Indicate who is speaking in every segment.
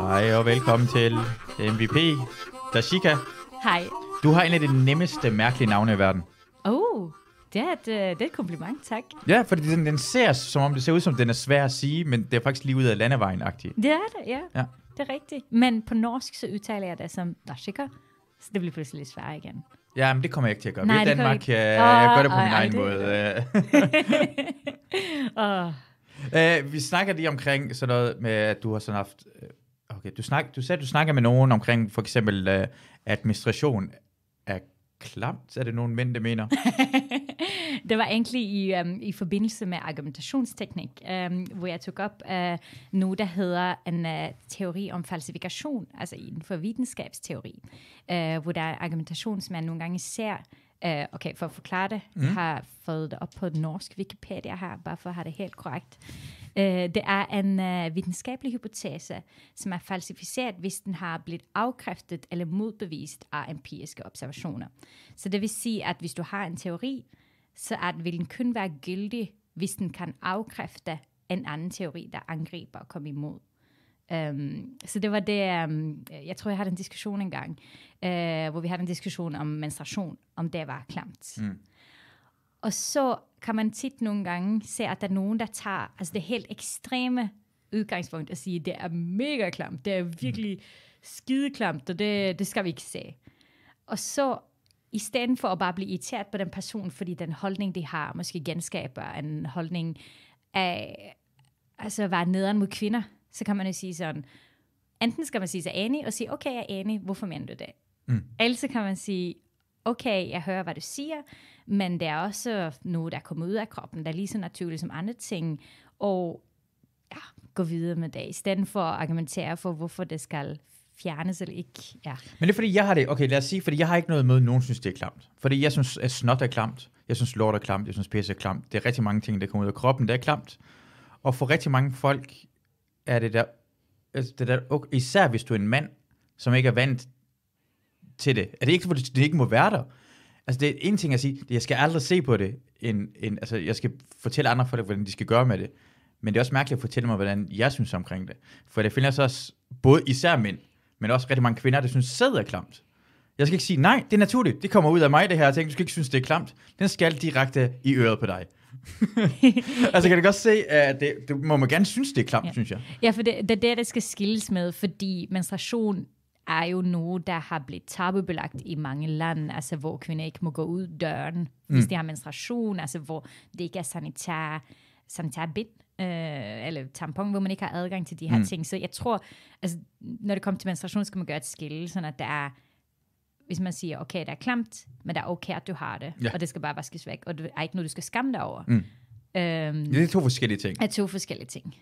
Speaker 1: Hej og velkommen til MVP, Dashika. Hej. Du har en af de nemmeste mærkelige navne i verden.
Speaker 2: Oh, det er et, øh, det er et kompliment, tak.
Speaker 1: Ja, fordi den, den ser, som om det ser ud som, den er svær at sige, men det er faktisk lige ud af landevejen-agtigt. Det er
Speaker 2: det, ja. ja. Det er rigtigt. Men på norsk, så udtaler jeg det som Dashika, så det bliver pludselig lidt svært igen.
Speaker 1: Ja, men det kommer jeg ikke til at gøre. Nej, Vi i Danmark øh, jeg øh, gør det på min egen det. måde.
Speaker 2: uh.
Speaker 1: Uh, vi snakker lige omkring sådan noget med, at du har sådan haft... Øh, okay, du, snak, du sagde, du snakker med nogen omkring for eksempel uh, administration af klamt, er det nogen mænd, der mener?
Speaker 2: det var egentlig i, um, i forbindelse med argumentationsteknik, um, hvor jeg tog op uh, noget, der hedder en uh, teori om falsifikation, altså inden for videnskabsteori, uh, hvor der er argumentation, som man nogle gange ser Uh, okay, for at forklare det, mm. jeg har fået det op på norsk Wikipedia her, bare for at have det helt korrekt. Uh, det er en uh, videnskabelig hypotese, som er falsificeret, hvis den har blivet afkræftet eller modbevist af empiriske observationer. Så det vil sige, at hvis du har en teori, så er den, vil den kun være gyldig, hvis den kan afkræfte en anden teori, der angriber og kommer imod. Um, så det var det, um, jeg tror, jeg havde en diskussion engang øh, hvor vi havde en diskussion om menstruation, om det var klamt. Mm. Og så kan man tit nogle gange se, at der er nogen, der tager altså det helt ekstreme udgangspunkt og siger, det er mega klamt, det er mm. virkelig mm. skideklamt, og det, det skal vi ikke se. Og så i stedet for at bare blive irriteret på den person, fordi den holdning, de har, måske genskaber en holdning af altså at være nederen mod kvinder, så kan man jo sige sådan, enten skal man sige sig enig og sige, okay, jeg er enig, hvorfor mener du det? Mm. Ellers kan man sige, okay, jeg hører, hvad du siger, men det er også noget, der kommer ud af kroppen, der er lige så naturligt som andre ting, og ja, gå videre med det, i stedet for at argumentere for, hvorfor det skal fjernes eller ikke. Ja.
Speaker 1: Men det er fordi, jeg har det, okay lad os sige, fordi jeg har ikke noget med, nogen synes, det er klamt. Fordi jeg synes, at snot er klamt, jeg synes, lort er klamt, jeg synes, pisse er klamt. Det er rigtig mange ting, der kommer ud af kroppen, der er klamt. Og for rigtig mange folk er det der, altså, det der okay, især hvis du er en mand, som ikke er vant til det. Er det ikke, fordi det ikke må være der? Altså, det er en ting at sige, jeg skal aldrig se på det, end, end, altså, jeg skal fortælle andre folk, hvordan de skal gøre med det. Men det er også mærkeligt at fortælle mig, hvordan jeg synes omkring det. For det så også både især mænd, men også rigtig mange kvinder, der synes, sæd er klamt. Jeg skal ikke sige, nej, det er naturligt. Det kommer ud af mig, det her. Jeg tænker, du skal ikke synes, det er klamt. Den skal direkte i øret på dig. altså kan du godt se, at det, det må man gerne synes, det er klamt, ja. synes jeg.
Speaker 2: Ja, for det, det er der, det skal skilles med, fordi menstruation er jo noget, der har blivet tabubelagt i mange lande, altså hvor kvinder ikke må gå ud døren, mm. hvis de har menstruation, altså hvor det ikke er sanitær, sanitær bind, øh, eller tampon, hvor man ikke har adgang til de her mm. ting. Så jeg tror, altså, når det kommer til menstruation, skal man gøre et skille, sådan at der er, hvis man siger, okay, det er klamt, men det er okay, at du har det, ja. og det skal bare vaskes væk, og det er ikke noget, du skal skamme dig over. Mm. Øhm, det er to forskellige ting. Er to forskellige ting.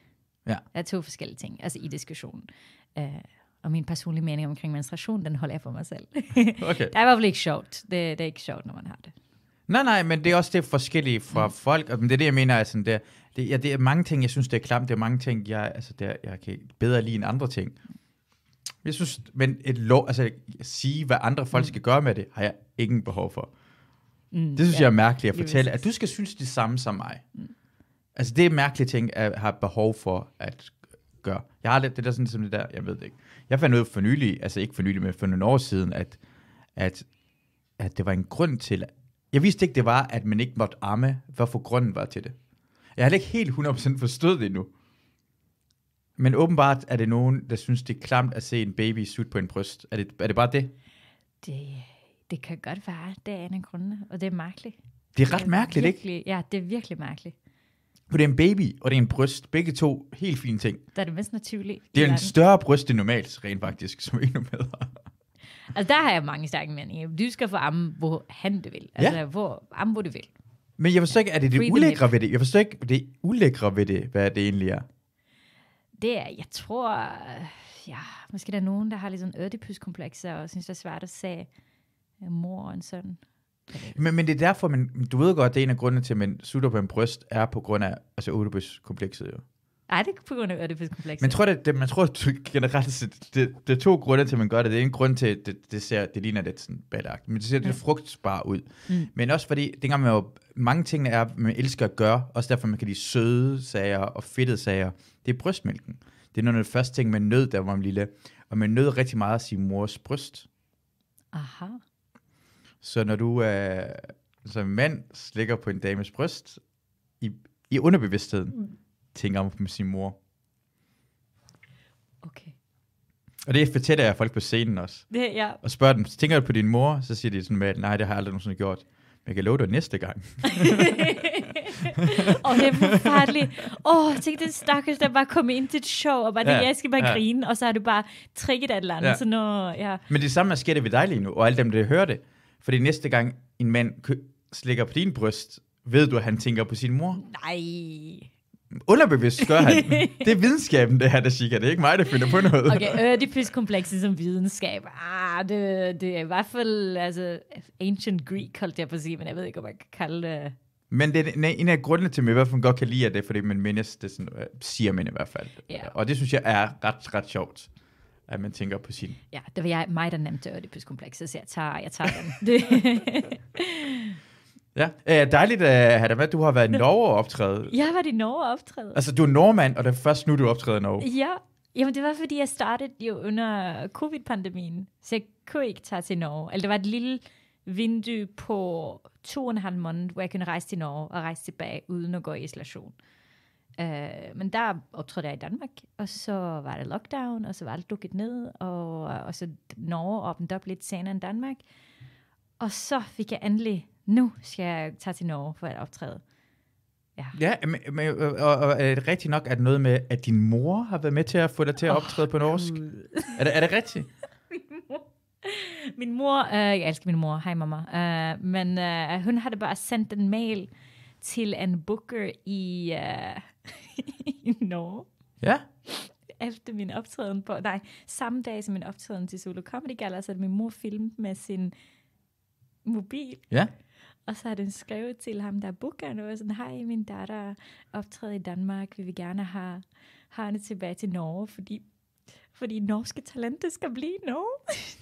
Speaker 2: Ja. Er to forskellige ting, altså i diskussionen. Øh, og min personlige mening omkring menstruation, den holder jeg for mig selv. okay. Det er i hvert fald ikke sjovt. Det, det er ikke sjovt, når man har det.
Speaker 1: Nej, nej, men det er også det forskellige fra mm. folk, og det er det, jeg mener, altså, er sådan det, ja, det er mange ting, jeg synes, det er klamt, det er mange ting, jeg, altså, der, jeg kan bedre lide end andre ting. Jeg synes, men et lov, altså at sige, hvad andre folk mm. skal gøre med det, har jeg ingen behov for. Mm, det synes ja, jeg er mærkeligt at fortælle, at du skal synes det samme som mig. Mm. Altså det er mærkelige ting, at har behov for at gøre. Jeg har lidt det der sådan, som det der, jeg ved det ikke. Jeg fandt ud for nylig, altså ikke for nylig, men for nogle år siden, at, at, at det var en grund til, jeg vidste ikke, det var, at man ikke måtte amme, hvorfor grunden var til det. Jeg har ikke helt 100% forstået det endnu. Men åbenbart er det nogen, der synes, det er klamt at se en baby sut på en bryst. Er det, er det bare det?
Speaker 2: det? Det kan godt være, det er en af grundene, og det er mærkeligt. Det er ret mærkeligt, det er virkelig, ikke? Ja, det er virkelig mærkeligt.
Speaker 1: For det er en baby, og det er en bryst. Begge to helt fine ting. Der er det mest naturlige. Det er en større bryst end normalt, rent faktisk, som endnu med.
Speaker 2: altså, der har jeg mange stærke meninger. Du skal få amme, hvor han det vil. Altså, ja. hvor, amme, hvor du vil.
Speaker 1: Men jeg forstår ikke, er det det ulækre ved det? Jeg forstår ikke, det ulækre ved det, hvad det egentlig er.
Speaker 2: Det er, jeg tror, øh, ja, måske der er nogen, der har lidt sådan ødipuskomplekser, og synes, det er svært at sige mor og en søn.
Speaker 1: Men, men det er derfor, man, du ved godt, det er en af grundene til, at man sutter på en bryst, er på grund af altså Oedipus-komplekset jo.
Speaker 2: Nej, det er på grund af Oedipus-komplekset. Men tror
Speaker 1: det, det, man tror generelt, det, det, det, er to grunde til, at man gør det. Det er en grund til, at det, det, ser, det ligner lidt sådan badagt, men det ser lidt ja. frugtbar ud. Mm. Men også fordi, dengang man jo, mange ting er, man elsker at gøre, også derfor man kan lide søde sager og fedtede sager, det er brystmælken. Det er noget af det første ting, man nød, der var man lille. Og man nød rigtig meget af sin mors bryst. Aha. Så når du øh, som mand slikker på en dames bryst i, i underbevidstheden, mm. tænker om på sin mor. Okay. Og det fortæller jeg folk på scenen også. Det, ja. Og spørger dem, tænker du på din mor? Så siger de sådan med, nej, det har jeg aldrig nogensinde gjort. Men jeg kan love dig næste gang.
Speaker 2: og det er forfærdeligt. Åh, oh, tænk den stakkels, der bare kom ind til et show, og bare, ja, jeg skal bare ja. grine, og så har du bare trigget et eller andet. Ja. Så når, ja.
Speaker 1: Men det samme er sket ved dig lige nu, og alle dem, der hører det. Fordi næste gang en mand slikker på din bryst, ved du, at han tænker på sin mor?
Speaker 2: Nej.
Speaker 1: Underbevidst gør han. det er videnskaben, det her, der siger. Det er ikke mig, der finder på noget. Okay,
Speaker 2: Oedipus-komplekset øh, som videnskab. Ah, det, det er i hvert fald altså, ancient Greek, holdt jeg på at sige, men jeg ved ikke, om man kan kalde det
Speaker 1: men det er en af grundene til, at jeg godt kan lide, at det fordi man mindes, det sådan, øh, siger man i hvert fald. Yeah. Og det synes jeg er ret, ret sjovt at man tænker på sin.
Speaker 2: Ja, det var jeg, mig, der nævnte Ødipuskomplekset, så jeg tager, jeg tager den.
Speaker 1: ja, øh, dejligt, at have dig med. Du har været i Norge og optræde. Jeg
Speaker 2: har været i Norge og optræde. Altså,
Speaker 1: du er nordmand, og det er først nu, du optræder i Norge.
Speaker 2: Ja, Jamen, det var, fordi jeg startede jo under covid-pandemien, så jeg kunne ikke tage til Norge. Eller altså, det var et lille vindue på to og en halv måned, hvor jeg kunne rejse til Norge og rejse tilbage uden at gå i isolation. Uh, men der optrådte jeg i Danmark, og så var det lockdown, og så var alt dukket ned, og, og så Norge åbnede op lidt senere end Danmark. Og så fik jeg endelig, nu skal jeg tage til Norge for at optræde.
Speaker 1: Ja, ja men, men, og, og, er det rigtigt nok, at noget med, at din mor har været med til at få dig til at optræde oh, på norsk? er det, er det rigtigt? min mor,
Speaker 2: min mor øh, jeg elsker min mor, hej mamma, øh, men øh, hun havde bare sendt en mail, til en booker i, uh, i Norge. Ja. Efter min optræden på, nej, samme dag som min optræden til Solo Comedy Gala, så min mor filmet med sin mobil. Ja. Og så har den skrevet til ham, der booker noget, sådan, hej, min datter optræder i Danmark, vi vil gerne have, have hende tilbage til Norge, fordi, fordi norske talenter skal blive i Norge.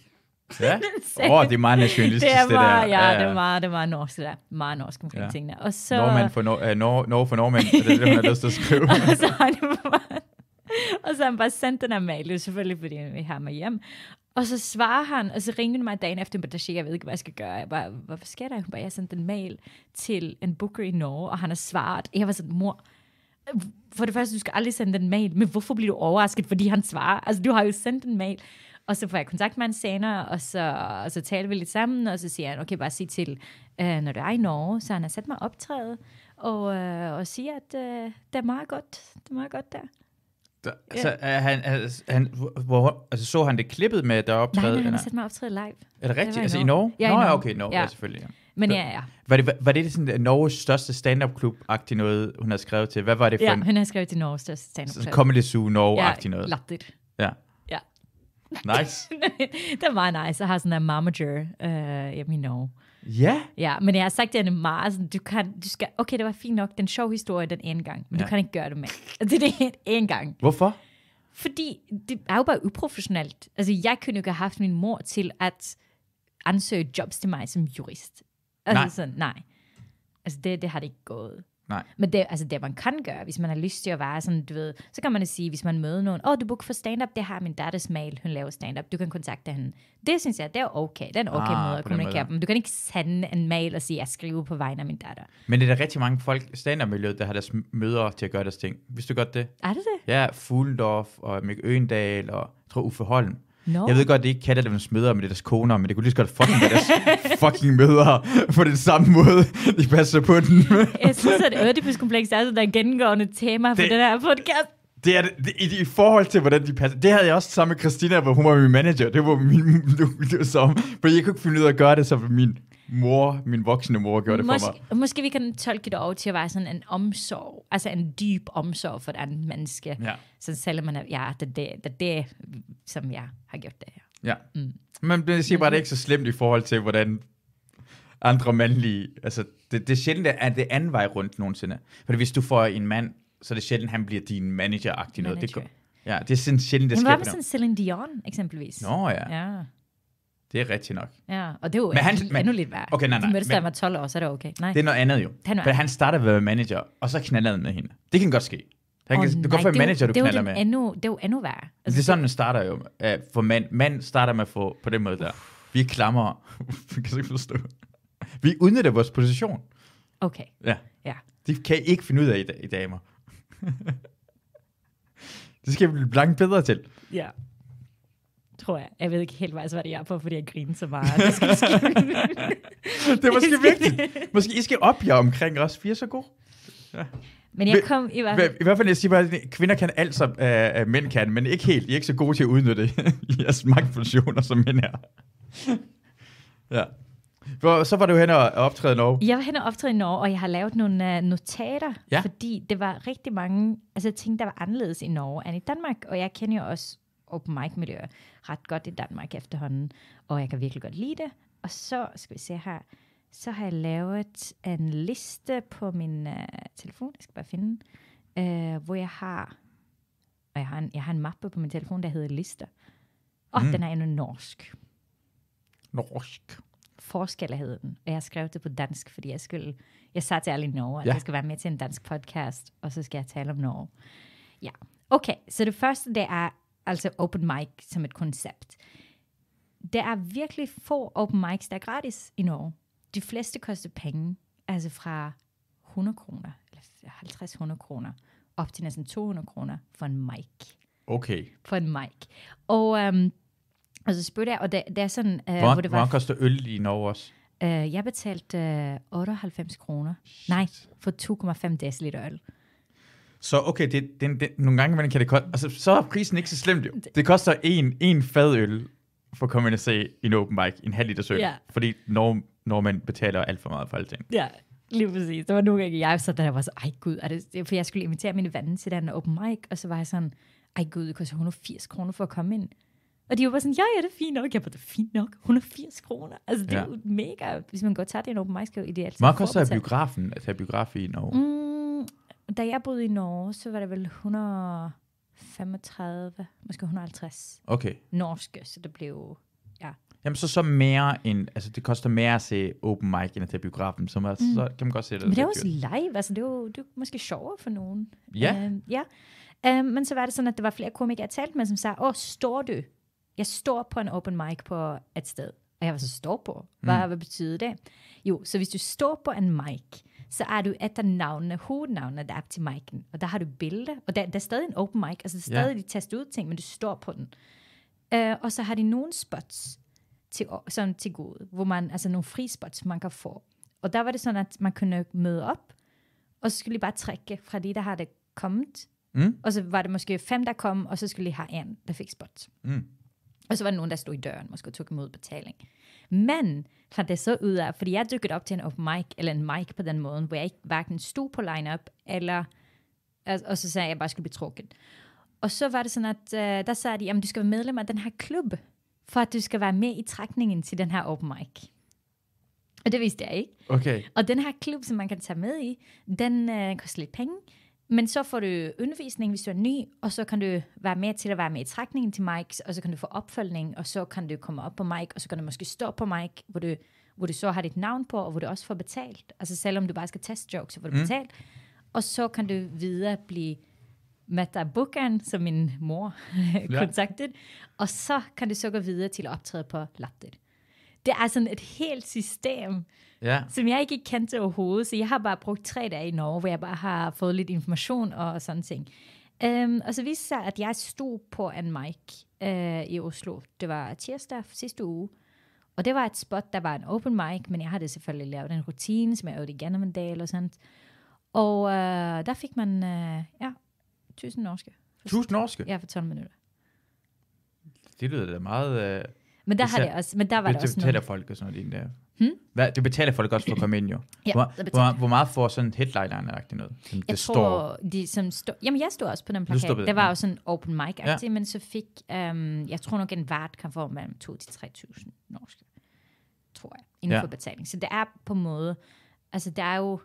Speaker 2: Ja? Åh, oh, det er meget nationalistisk, det, er meget, det der. Ja, ja, det er meget, det er meget norsk, det der. Meget norsk omkring ja. tingene. Og så... Norman for,
Speaker 1: nor- uh, nor- nor for Norman, det er det, man har lyst til at skrive. og så har han
Speaker 2: og så han bare sendt den her mail, selvfølgelig, fordi vi har mig hjem. Og så svarer han, og så ringer han mig dagen efter, men der siger, jeg ved ikke, hvad jeg skal gøre. Jeg bare, hvorfor sker der? Hun bare, jeg sendte en mail til en booker i Norge, og han har svaret. Jeg var sådan, mor, øh, for det første, du skal aldrig sende den mail, men hvorfor bliver du overrasket, fordi han svarer? Altså, du har jo sendt en mail. Og så får jeg kontakt med en senere, og så, og så taler vi lidt sammen, og så siger han, okay, bare sig til, øh, når du er i Norge, så han har sat mig optræde, og, øh, og siger, at øh, det er meget godt, det er meget godt der.
Speaker 1: Så, ja. så altså, er han, altså, han, hvor, altså, så han det klippet med, der optræde? Nej, nej, han har sat
Speaker 2: mig optræde live. Er det rigtigt? Det altså i Norge? Ja, Norge. i Norge. okay, Norge, ja. ja selvfølgelig. Ja. Men ja, ja.
Speaker 1: Var det, var, var det sådan øh, Norges største stand-up-klub-agtigt noget, hun har skrevet til? Hvad var det for ja, en?
Speaker 2: hun har skrevet til Norges største stand-up-klub. Comedy Zoo Norge-agtigt ja, noget? Ja, latterligt.
Speaker 1: Ja. Nice.
Speaker 2: det var nice. Jeg har sådan en momager uh, øh, hjemme i Norge. Ja? Ja, men jeg har sagt til hende meget, sådan, du, kan, du skal, okay, det var fint nok, den sjov historie den ene gang, men ja. du kan ikke gøre det med. Altså, det er det en gang. Hvorfor? Fordi det er jo bare uprofessionelt. Altså, jeg kunne jo ikke have haft min mor til at ansøge jobs til mig som jurist. Altså, nej. Sådan, nej. Altså, det, det har det ikke gået. Nej. Men det, altså det, man kan gøre, hvis man har lyst til at være sådan, du ved, så kan man sige, hvis man møder nogen, åh, oh, du book for stand-up, det har min datters mail, hun laver stand-up, du kan kontakte hende. Det synes jeg, det er okay. Det er en okay ah, måde at kommunikere Men du kan ikke sende en mail og sige, jeg skriver på vegne af min datter.
Speaker 1: Men det er der rigtig mange folk i stand-up-miljøet, der har deres møder til at gøre deres ting. Vidste du godt det? Er det det? Ja, Fuglendorf og Mick Øendal og jeg tror Uffe Holm. No. Jeg ved godt, det ikke kan deres møder, men det er deres koner, men det kunne lige så godt fucking være deres fucking møder på den samme måde. De passer på den. jeg synes, at
Speaker 2: Ødipuskompleks kompleks er sådan der gennemgående tema for det, den her podcast.
Speaker 1: Det er det, det, i, i forhold til, hvordan de passer. Det havde jeg også sammen med Christina, hvor hun var min manager. Det var min... Det var som, fordi jeg kunne ikke finde ud af at gøre det, så min mor, min voksne mor, gjorde det måske, for
Speaker 2: mig. Måske vi kan tolke det over til at være sådan en omsorg, altså en dyb omsorg for et andet menneske. Ja. Så selvom man er, ja, det er det, det, det, som jeg har gjort det her. Ja. Mm.
Speaker 1: Men det siger bare, det er ikke så slemt i forhold til, hvordan andre mandlige, altså det, det er sjældent, at det anden vej rundt nogensinde. Fordi hvis du får en mand, så er det sjældent, at han bliver din manager-agtig manager. noget. Det, ja, det er sådan sjældent, det sker. Men hvad med sådan
Speaker 2: Celine Dion, eksempelvis? Nå ja. ja. Det er rigtigt nok. Ja, og det er jo men han, men, endnu lidt værd. Okay, nej, nej. De mødtes, da var 12 år, så er det okay. Nej. Det er
Speaker 1: noget andet jo. Han men han startede ved at være manager, og så knaldede han med hende. Det kan godt ske. Han kan, oh, nej, du kan godt manager, du det knaller med.
Speaker 2: Endnu, det er jo endnu værd. Altså, det er
Speaker 1: altså, sådan, man starter jo. for mand, mand starter med at få på den måde der. Vi klamrer. Vi kan ikke forstå. Vi udnytter vores position.
Speaker 2: Okay. Ja. ja.
Speaker 1: Det kan I ikke finde ud af i, i damer. det skal vi blive langt bedre til.
Speaker 2: Ja tror jeg. Jeg ved ikke helt, hvad det er på, fordi jeg griner så meget. Det, skal, det er måske vigtigt. Måske I skal
Speaker 1: op jer omkring os. Vi er så gode. Ja. Men jeg kom i hvert fald... I hvert fald, jeg siger bare, at kvinder kan alt, som uh, mænd kan, men ikke helt. I er ikke så gode til at udnytte jeres magtfunktioner, som mænd er. ja. så var du hen og optræde i Norge?
Speaker 2: Jeg var hen og optræde i Norge, og jeg har lavet nogle uh, notater, ja. fordi det var rigtig mange... Altså, ting, tænkte, der var anderledes i Norge end i Danmark, og jeg kender jo også open mic miljø ret godt i Danmark efterhånden, og jeg kan virkelig godt lide det. Og så skal vi se her, så har jeg lavet en liste på min uh, telefon, jeg skal bare finde, uh, hvor jeg har, og jeg har, en, jeg har en mappe på min telefon, der hedder lister. Og mm. den er endnu norsk.
Speaker 1: Norsk.
Speaker 2: Forskel den. Og jeg skrev det på dansk, fordi jeg skulle, jeg sagde til alle i Norge, at ja. jeg skal være med til en dansk podcast, og så skal jeg tale om Norge. Ja, okay, så det første, det er altså open mic som et koncept. Der er virkelig få open mics, der er gratis i Norge. De fleste koster penge, altså fra 100 kroner, eller 50-100 kroner, op til næsten 200 kroner for en mic. Okay. For en mic. Og, øhm, og så spørger jeg, og det, det er sådan... Øh, hvor, hvor det var, hvor
Speaker 1: koster øl i Norge også?
Speaker 2: Øh, jeg betalte øh, 98 kroner. Nej, for 2,5 dl øl.
Speaker 1: Så okay, det, det, det, nogle gange kan det koste... Altså, så er prisen ikke så slemt jo. Det koster en, en fadøl for at se en open mic, en halv liter øl. Ja. Fordi når man betaler alt for meget for alting.
Speaker 2: Ja, lige præcis. Det var nogle gange, jeg så der var så, ej gud, er det, for jeg skulle invitere mine venner til den open mic, og så var jeg sådan, ej gud, det koster 180 kroner for at komme ind. Og de var bare sådan, ja, ja, det er fint nok. Jeg var det er fint nok. 180 kroner. Altså, det ja. er jo mega. Hvis man går tager det en open mic, skal jo ideelt. Hvor meget koster
Speaker 1: biografen at have biograf i Norge?
Speaker 2: Mm, da jeg boede i Norge, så var det vel 135, måske 150 okay. norske, så det blev, ja.
Speaker 1: Jamen så så mere end, altså det koster mere at se open mic end at tage biografen, så, man, mm. så kan man godt se det. Men det er også live,
Speaker 2: altså det er jo, det er måske sjovere for nogen. Ja. Uh, ja. Uh, men så var det sådan, at der var flere komikere, jeg talte med, som sagde, åh, oh, står du? Jeg står på en open mic på et sted. Og jeg var så står på. Hvad, mm. hvad betyder det? Jo, så hvis du står på en mic, så er du et af navnene, hovednavnene, der er til mic'en. Og der har du billeder, og der, der er stadig en open mic, altså det er stadig, ja. de tester ud ting, men du står på den. Uh, og så har de nogle spots til, sådan til gode, hvor man, altså nogle spots, man kan få. Og der var det sådan, at man kunne møde op, og så skulle de bare trække fra de, der har det kommet. Mm. Og så var det måske fem, der kom, og så skulle de have en, der fik spot. Mm. Og så var der nogen, der stod i døren, måske tog imod betaling. Men fandt det så ud af, fordi jeg dykkede op til en open mic, eller en mic på den måde, hvor jeg ikke hverken stod på lineup, eller, og, så sagde jeg, at jeg bare skulle blive trukket. Og så var det sådan, at øh, der sagde de, at du skal være medlem af den her klub, for at du skal være med i trækningen til den her open mic. Og det vidste jeg ikke. Okay. Og den her klub, som man kan tage med i, den øh, koster lidt penge. Men så får du undervisning, hvis du er ny, og så kan du være med til at være med i trækningen til mics, og så kan du få opfølgning, og så kan du komme op på mic, og så kan du måske stå på mic, hvor du, hvor du så har dit navn på, og hvor du også får betalt. Altså selvom du bare skal teste jokes, så får du mm. betalt. Og så kan du videre blive Mata Bukan, som min mor kontaktede, ja. og så kan du så gå videre til at optræde på Lattet det er sådan et helt system, ja. som jeg ikke kendte overhovedet. Så jeg har bare brugt tre dage i Norge, hvor jeg bare har fået lidt information og, sådan ting. Um, og så viste sig, at jeg stod på en mic uh, i Oslo. Det var tirsdag sidste uge. Og det var et spot, der var en open mic, men jeg havde selvfølgelig lavet en rutine, som jeg øvede igennem en dag eller sådan. Og uh, der fik man, uh, ja, 1000 norske. 1000 norske? Ja, for 12 minutter.
Speaker 1: Det lyder da meget... Uh men der, har det også, men der var det, det også betaler noget. folk og sådan noget. Der. Hmm? Hvad, det betaler folk også for at komme ind jo. ja, hvor, hvor, hvor, meget får sådan headliner agtigt noget? Som jeg det tror,
Speaker 2: står... de som står... Jamen, jeg stod også på den plakat. Det var ja. jo sådan open mic-agtigt, ja. men så fik... Um, jeg tror nok, en vart kan få mellem 2-3.000 norske, tror jeg, inden ja. for betaling. Så det er på en måde... Altså, der er jo...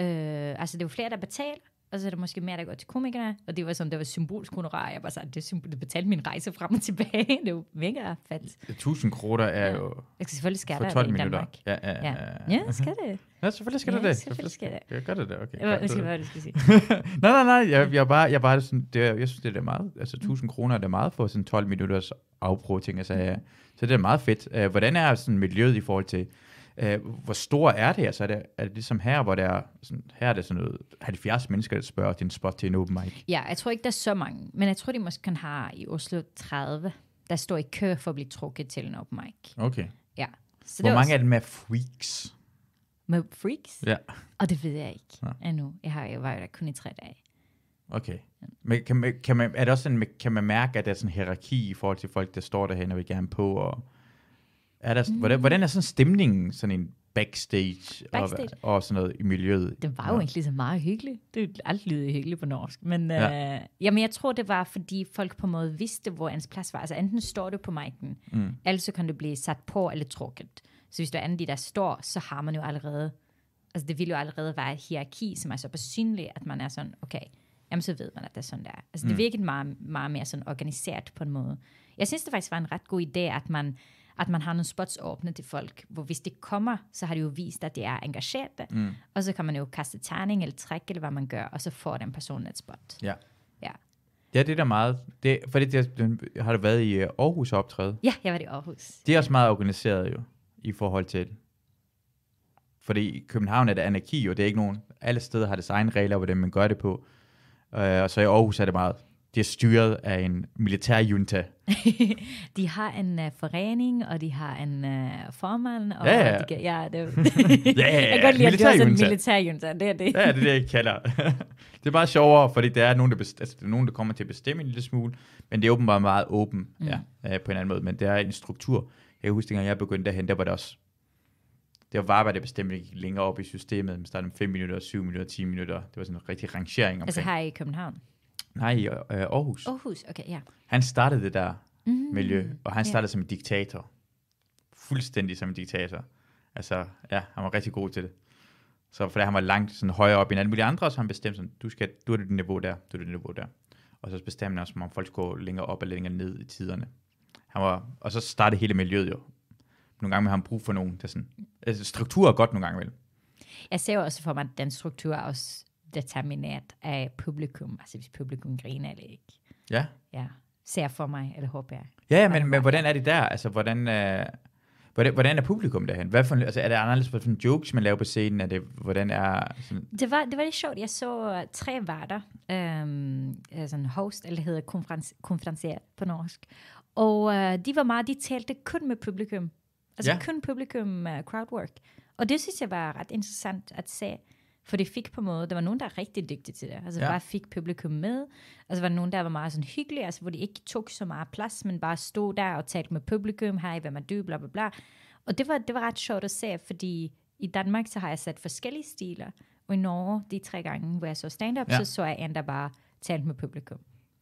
Speaker 2: Øh, altså, det er jo flere, der betaler, og så er der måske mere, der går til komikerne, og det var som, der var symbolsk honorar, jeg var sådan, det, det betalte min rejse frem og tilbage, det var mega fedt.
Speaker 1: 1000 kroner er ja. jo jeg skal selvfølgelig skal for 12 det minutter. Ja, ja, ja. ja. ja skal det. Ja, selvfølgelig skal ja, det det. Selvfølgelig skal det. Jeg gør det der, okay. Jeg ved ikke, hvad du skal sige. nej, nej, nej, jeg, jeg, bare, jeg, bare sådan, det, jeg synes, det er meget, altså 1000 kroner er det meget for sådan 12 minutters afprøve ting, altså, ja. så det er meget fedt. Øh, hvordan er sådan miljøet i forhold til, Øh, hvor stor er det? Altså, er, det, er det ligesom her, hvor der er sådan, her er det sådan noget 70 mennesker, der spørger din spot til en open mic?
Speaker 2: Ja, jeg tror ikke, der er så mange, men jeg tror, de måske kan have i Oslo 30, der står i kø for at blive trukket til en open mic. Okay. Ja. Så hvor mange også... er det
Speaker 1: med freaks?
Speaker 2: Med freaks? Ja. Og det ved jeg ikke ja. endnu. Jeg har jo været der kun i tre dage.
Speaker 1: Okay. Men kan man, kan man, er det også sådan, kan man mærke, at der er sådan en hierarki i forhold til folk, der står derhen og vil gerne på og er der, mm. hvordan, hvordan er sådan stemningen sådan en backstage, backstage. Og, og sådan noget i miljøet?
Speaker 2: Det var jo ja. egentlig så meget hyggeligt. Det er alt lyder hyggeligt på norsk. Men ja. øh, jamen, jeg tror, det var, fordi folk på en måde vidste, hvor ens plads var. Altså enten står du på mic'en, mm. eller så kan du blive sat på eller trukket. Så hvis du er anden de, der står, så har man jo allerede, altså det ville jo allerede være hierarki, som er så besynlig, at man er sådan, okay, jamen så ved man, at det er sådan der. Altså mm. det virkede meget, meget mere sådan organiseret på en måde. Jeg synes, det faktisk var en ret god idé, at man, at man har nogle spots åbne til folk, hvor hvis det kommer, så har det jo vist, at det er engageret, mm. og så kan man jo kaste terning eller trække, eller hvad man gør, og så får den person et spot. Ja. Ja.
Speaker 1: Ja, det er da meget. Det, for det, det, har du været i øh, Aarhus optræde?
Speaker 2: Ja, jeg var i Aarhus. Det
Speaker 1: er også meget organiseret jo, i forhold til det. Fordi i København er det anarki, og det er ikke nogen... Alle steder har det egne regler, hvordan man gør det på. Uh, og så i Aarhus er det meget det er styret af en junta.
Speaker 2: de har en uh, forening, og de har en uh, formand. Og ja, ja. De, ja, det, ja, jeg kan godt lide, at det er sådan en militærjunta. Det er det. ja, det er det,
Speaker 1: jeg kalder. det er bare sjovere, fordi der er nogen der, best, altså, der er nogen, der kommer til at bestemme en lille smule, men det er åbenbart meget åben mm. ja, uh, på en anden måde. Men det er en struktur. Jeg husker, at jeg begyndte derhen, der var det også det var bare, hvad det bestemte ikke længere op i systemet. Man startede med 5 minutter, 7 minutter, 10 minutter. Det var sådan en rigtig rangering altså omkring. Altså
Speaker 2: her i København?
Speaker 1: Nej, i øh, Aarhus.
Speaker 2: Aarhus, okay, ja.
Speaker 1: Han startede det der
Speaker 2: mm. miljø, og han startede ja.
Speaker 1: som en diktator. Fuldstændig som en diktator. Altså, ja, han var rigtig god til det. Så det, han var langt sådan højere op end alle mulige andre, så han bestemte sådan, du, skal, du er det niveau der, du er det niveau der. Og så bestemte han også, om folk skulle gå længere op eller længere ned i tiderne. Han var, og så startede hele miljøet jo. Nogle gange har han brug for nogen, der sådan, altså struktur er godt nogle gange vel.
Speaker 2: Jeg ser også for mig, at den struktur også determineret af publikum. Altså hvis publikum griner eller ikke. Ja. Ja, ser for mig, eller håber jeg.
Speaker 1: Ja, ja men, men hvordan er det der? Altså hvordan... Øh Hvordan, hvordan er publikum derhen? Hvad for, altså, er det anderledes for sådan jokes, man laver på scenen? Er det, hvordan er,
Speaker 2: sådan? Det, var, det var lidt sjovt. Jeg så øh, tre værter, øhm, altså en host, eller det hedder konferencer konferencer på norsk. Og øh, de var meget, de talte kun med publikum. Altså ja. kun publikum uh, crowdwork. Og det synes jeg var ret interessant at se. For det fik på en måde, der var nogen, der er rigtig dygtige til det. Altså ja. bare fik publikum med. Altså var der nogen, der var meget sådan hyggelige, altså hvor de ikke tog så meget plads, men bare stod der og talte med publikum, hej, hvad man du, bla bla bla. Og det var, det var ret sjovt at se, fordi i Danmark, så har jeg sat forskellige stiler. Og i Norge, de tre gange, hvor jeg så stand-up, ja. så så jeg endda bare talte med publikum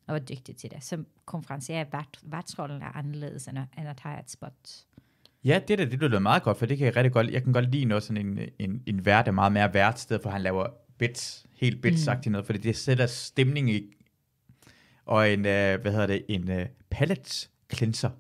Speaker 2: og var dygtig til det. Så konferencierer vært, værtsrollen er anderledes, end at have et spot.
Speaker 1: Ja, det der, det lyder meget godt, for det kan jeg rigtig godt Jeg kan godt lide noget sådan en, en, en vært, der meget mere vært, sted, for han laver bits, helt bits sagt mm. noget, for det sætter stemning i, og en, uh, hvad hedder det, en uh, øh, palette cleanser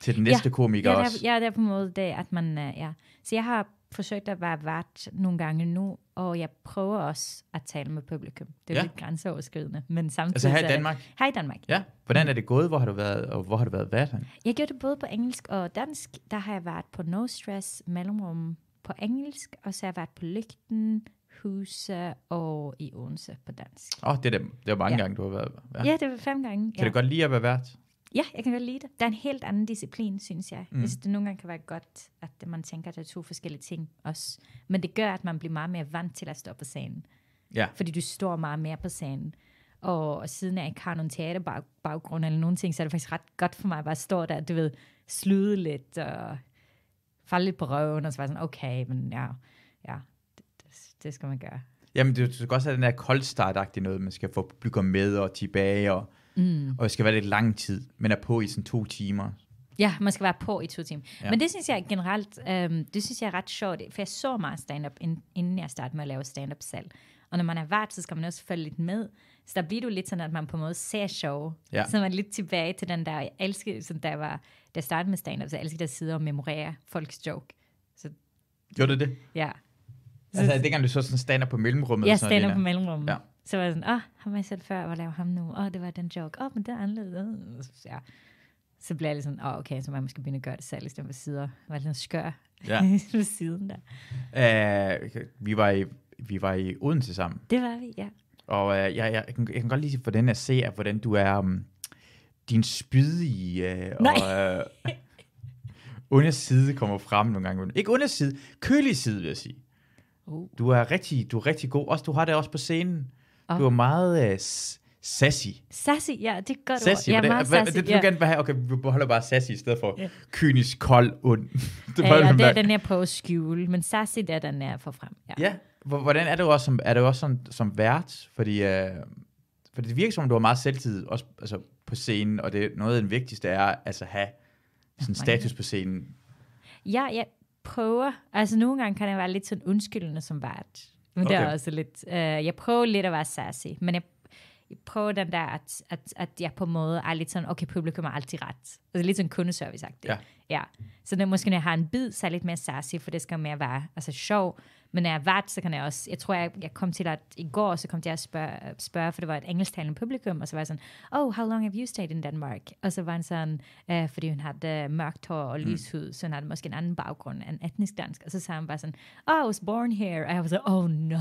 Speaker 1: til den næste ja. komiker ja, der, også.
Speaker 2: Ja, der på en måde det, at man, uh, ja. Så jeg har forsøgt at være vært nogle gange nu, og jeg prøver også at tale med publikum. Det er ja. lidt grænseoverskridende, men samtidig... Altså her i Danmark? Det, her i Danmark. Ja.
Speaker 1: Hvordan er det gået? Hvor har du været, og hvor har du været hvad?
Speaker 2: Jeg gjorde det både på engelsk og dansk. Der har jeg været på No Stress, Mellemrum på engelsk, og så har jeg været på Lygten, Huse og i Odense på dansk. Åh, oh, det, er det, det var mange ja. gange, du har været Ja, Ja, det var fem gange. Kan ja. du godt lide at være vært? Ja, jeg kan godt lide det. Der er en helt anden disciplin, synes jeg. Mm. Jeg altså, det nogle gange kan være godt, at man tænker, at der er to forskellige ting også. Men det gør, at man bliver meget mere vant til at stå på scenen. Ja. Fordi du står meget mere på scenen. Og, og siden jeg ikke har nogen teaterbaggrund eller nogen ting, så er det faktisk ret godt for mig at bare stå der, du ved, slyde lidt og falde lidt på røven, og så være sådan, okay, men ja, ja det, det, det skal man gøre.
Speaker 1: Jamen, det, det skal også have den der cold start noget, man skal få publikum med og tilbage, og mm. og skal være lidt lang tid, men er på i sådan to timer.
Speaker 2: Ja, man skal være på i to timer. Ja. Men det synes jeg generelt, øhm, det synes jeg er ret sjovt, for jeg så meget stand-up, inden jeg startede med at lave stand-up selv. Og når man er vært, så skal man også følge lidt med. Så der bliver du lidt sådan, at man på en måde ser show. Ja. Så man er lidt tilbage til den der, jeg elsker, som der var, der startede med stand-up, så jeg elsker der sidder og memorere folks joke. Så, Gjorde det det? Ja. Altså, så, altså, dengang du så
Speaker 1: sådan stand-up på mellemrummet? Ja, stand-up på mellemrummet. Ja.
Speaker 2: Så var jeg sådan, åh, oh, har jeg set før, hvor laver ham nu? Åh, oh, det var den joke. Åh, oh, men det er anderledes. Ja. Så blev jeg lidt sådan, åh, oh, okay, så må man måske begynde at gøre det selv, i stedet for sider. Jeg var lidt skør ja. på siden der.
Speaker 1: Uh, vi, var i, vi var i Odense sammen. Det var vi, ja. Og uh, øh, jeg, jeg, jeg, kan, jeg kan godt lide, hvordan jeg ser, at hvordan du er um, din spydige uh, Nej. og uh, underside kommer frem nogle gange. Ikke underside, kølig side, vil jeg sige. Uh. Du er rigtig, du er rigtig god. Også, du har det også på scenen. Ah. Du var meget uh, sassy.
Speaker 2: Sassy, ja, det er godt sassy, ord. Ja, det, sassy, det, det, ja. du gerne
Speaker 1: vil have, okay, vi holder bare sassy i stedet for ja. kynisk, kold, ond. det ja, ja, det er
Speaker 2: den, jeg prøver at skjule, men sassy, det er den, jeg får frem. Ja. ja.
Speaker 1: Hvordan er det også som, er det også som, som vært? Fordi, uh, fordi det virker som, du har meget selvtid også, altså, på scenen, og det, noget af det vigtigste er altså have sådan oh status på scenen.
Speaker 2: Ja, jeg prøver. Altså nogle gange kan jeg være lidt sådan undskyldende som vært. Men okay. det er også lidt, øh, jeg prøver lidt at være sassy, men jeg, jeg prøver den der, at, at, at jeg på en måde er lidt sådan, okay, publikum er altid ret. Altså lidt sådan kundeservice-agtigt. Ja. ja. Så det, måske, når jeg har en bid, så er jeg lidt mere sassy, for det skal mere være altså, sjov men når jeg var, så kan jeg også, jeg tror, jeg, jeg kom til at, i går, så kom jeg til at spørge, spørge, for det var et engelsktalende publikum, og så var jeg sådan, oh, how long have you stayed in Denmark? Og så var han sådan, øh, fordi hun havde øh, mørkt hår og mm. lys hud, mm. så hun havde måske en anden baggrund end etnisk dansk, og så sagde han bare sådan, oh, I was born here, og jeg var sådan, oh no,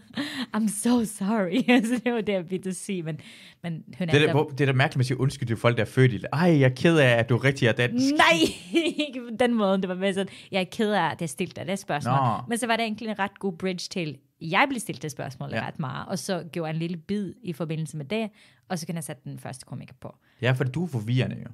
Speaker 2: I'm so sorry. så det var det, jeg ville sige, men, men hun det, er der,
Speaker 1: det er da mærkeligt, at man siger undskyld til folk, der er født i Ej, jeg er ked af, at du rigtig er dansk.
Speaker 2: Nej, ikke på den måde. Det var mere sådan, jeg er ked af, at jeg stillede dig det spørgsmål. Nå. Men så var det en egentlig en ret god bridge til, jeg blev stillet det spørgsmål ja. ret meget, og så gjorde jeg en lille bid i forbindelse med det, og så kan jeg sætte den første komiker på.
Speaker 1: Ja, for du er forvirrende jo.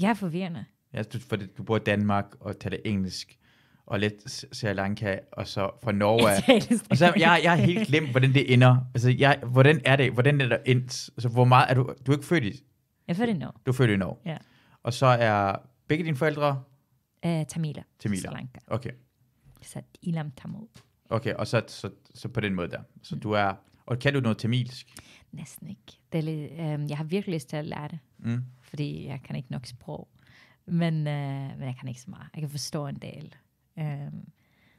Speaker 2: Jeg er forvirrende.
Speaker 1: Ja, du, for du bor i Danmark og taler engelsk, og lidt Sri Lanka, og så fra Norge. og så jeg, jeg er helt glemt, hvordan det ender. Altså, jeg, hvordan er det? Hvordan er det endt? Altså, hvor meget er du? Du er ikke født i?
Speaker 2: Jeg er født i Norge. Du er
Speaker 1: født i Norge. Ja. Og så er begge dine forældre?
Speaker 2: Uh, Tamila. Tamila. Sri Lanka. Okay så ilam tamil.
Speaker 1: Okay, og så, så, så på den måde der. Så mm. du er, og kan du noget tamilsk?
Speaker 2: Næsten ikke. Det er lidt, øhm, jeg har virkelig lyst til at lære det, mm. fordi jeg kan ikke nok sprog. Men, øh, men jeg kan ikke så meget. Jeg kan forstå en del. Øh,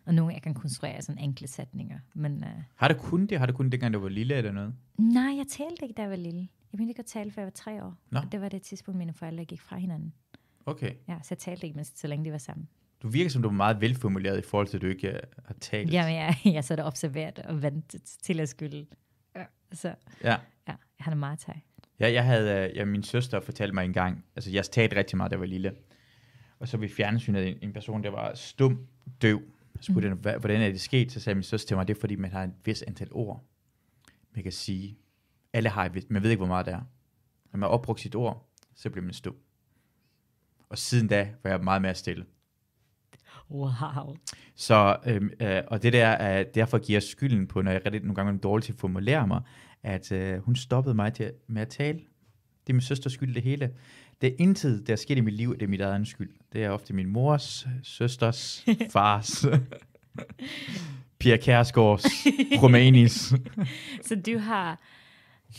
Speaker 2: og nogle jeg kan konstruere sådan enkle sætninger. Men, øh,
Speaker 1: har du kun det? Har du kun det, gang du var lille eller noget?
Speaker 2: Nej, jeg talte ikke, da jeg var lille. Jeg begyndte ikke at tale, før jeg var tre år. Nå. Og det var det tidspunkt, mine forældre gik fra hinanden. Okay. Ja, så jeg talte ikke, mens, så længe de var sammen.
Speaker 1: Du virker som, du er meget velformuleret i forhold til, at du ikke øh, har talt.
Speaker 2: Jamen, jeg, jeg så det observeret og ventet til at skylde. Ja. Så, altså, ja. ja han er meget tag.
Speaker 1: Ja, jeg havde, øh, ja, min søster fortalte mig engang, altså jeg talte rigtig meget, da jeg var lille. Og så vi fjernsynet en, en person, der var stum døv. Så spurgte mm. den, hvordan er det sket? Så sagde min søster til mig, det er fordi, man har et vis antal ord, man kan sige. Alle har, et, man ved ikke, hvor meget det er. Når man har opbrugt sit ord, så bliver man stum. Og siden da var jeg meget mere stille.
Speaker 2: Wow.
Speaker 1: Så, øhm, øh, og det der er, derfor giver jeg skylden på, når jeg rigtig nogle gange er dårlig til at formulere mig, at øh, hun stoppede mig til, med at tale. Det er min søsters skyld, det hele. Det er intet, der er sket i mit liv, det er mit egen skyld. Det er ofte min mors, søsters, fars, Pia Kærsgaards, Romanis.
Speaker 2: så du har,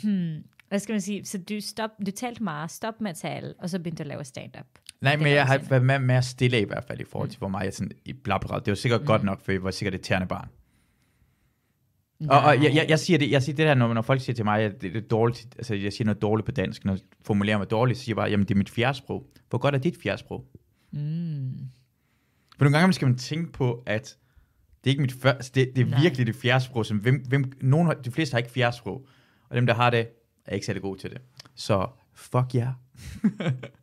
Speaker 2: hmm, hvad skal man sige, så du, stop, du talte meget, stop med at tale, og så begyndte du at lave stand-up.
Speaker 1: Nej, men jeg har været med, med at stille i hvert fald i forhold til, mm. hvor meget jeg sådan blabrede. Det var sikkert mm. godt nok, for jeg var sikkert et tærende barn. Nej. Mm. Og, og jeg, jeg, jeg, siger det, jeg siger det der, når, når folk siger til mig, at det, det er dårligt, altså jeg siger noget dårligt på dansk, når jeg formulerer mig dårligt, så siger jeg bare, jamen det er mit fjerdsprog. Hvor godt er dit fjerdsprog? Mm. For nogle gange skal man tænke på, at det er ikke mit før, altså, det, det er virkelig det fjerdsprog, som hvem, hvem, nogen, de fleste har ikke fjerdsprog, og dem der har det, er ikke særlig gode til det. Så fuck jer. Yeah.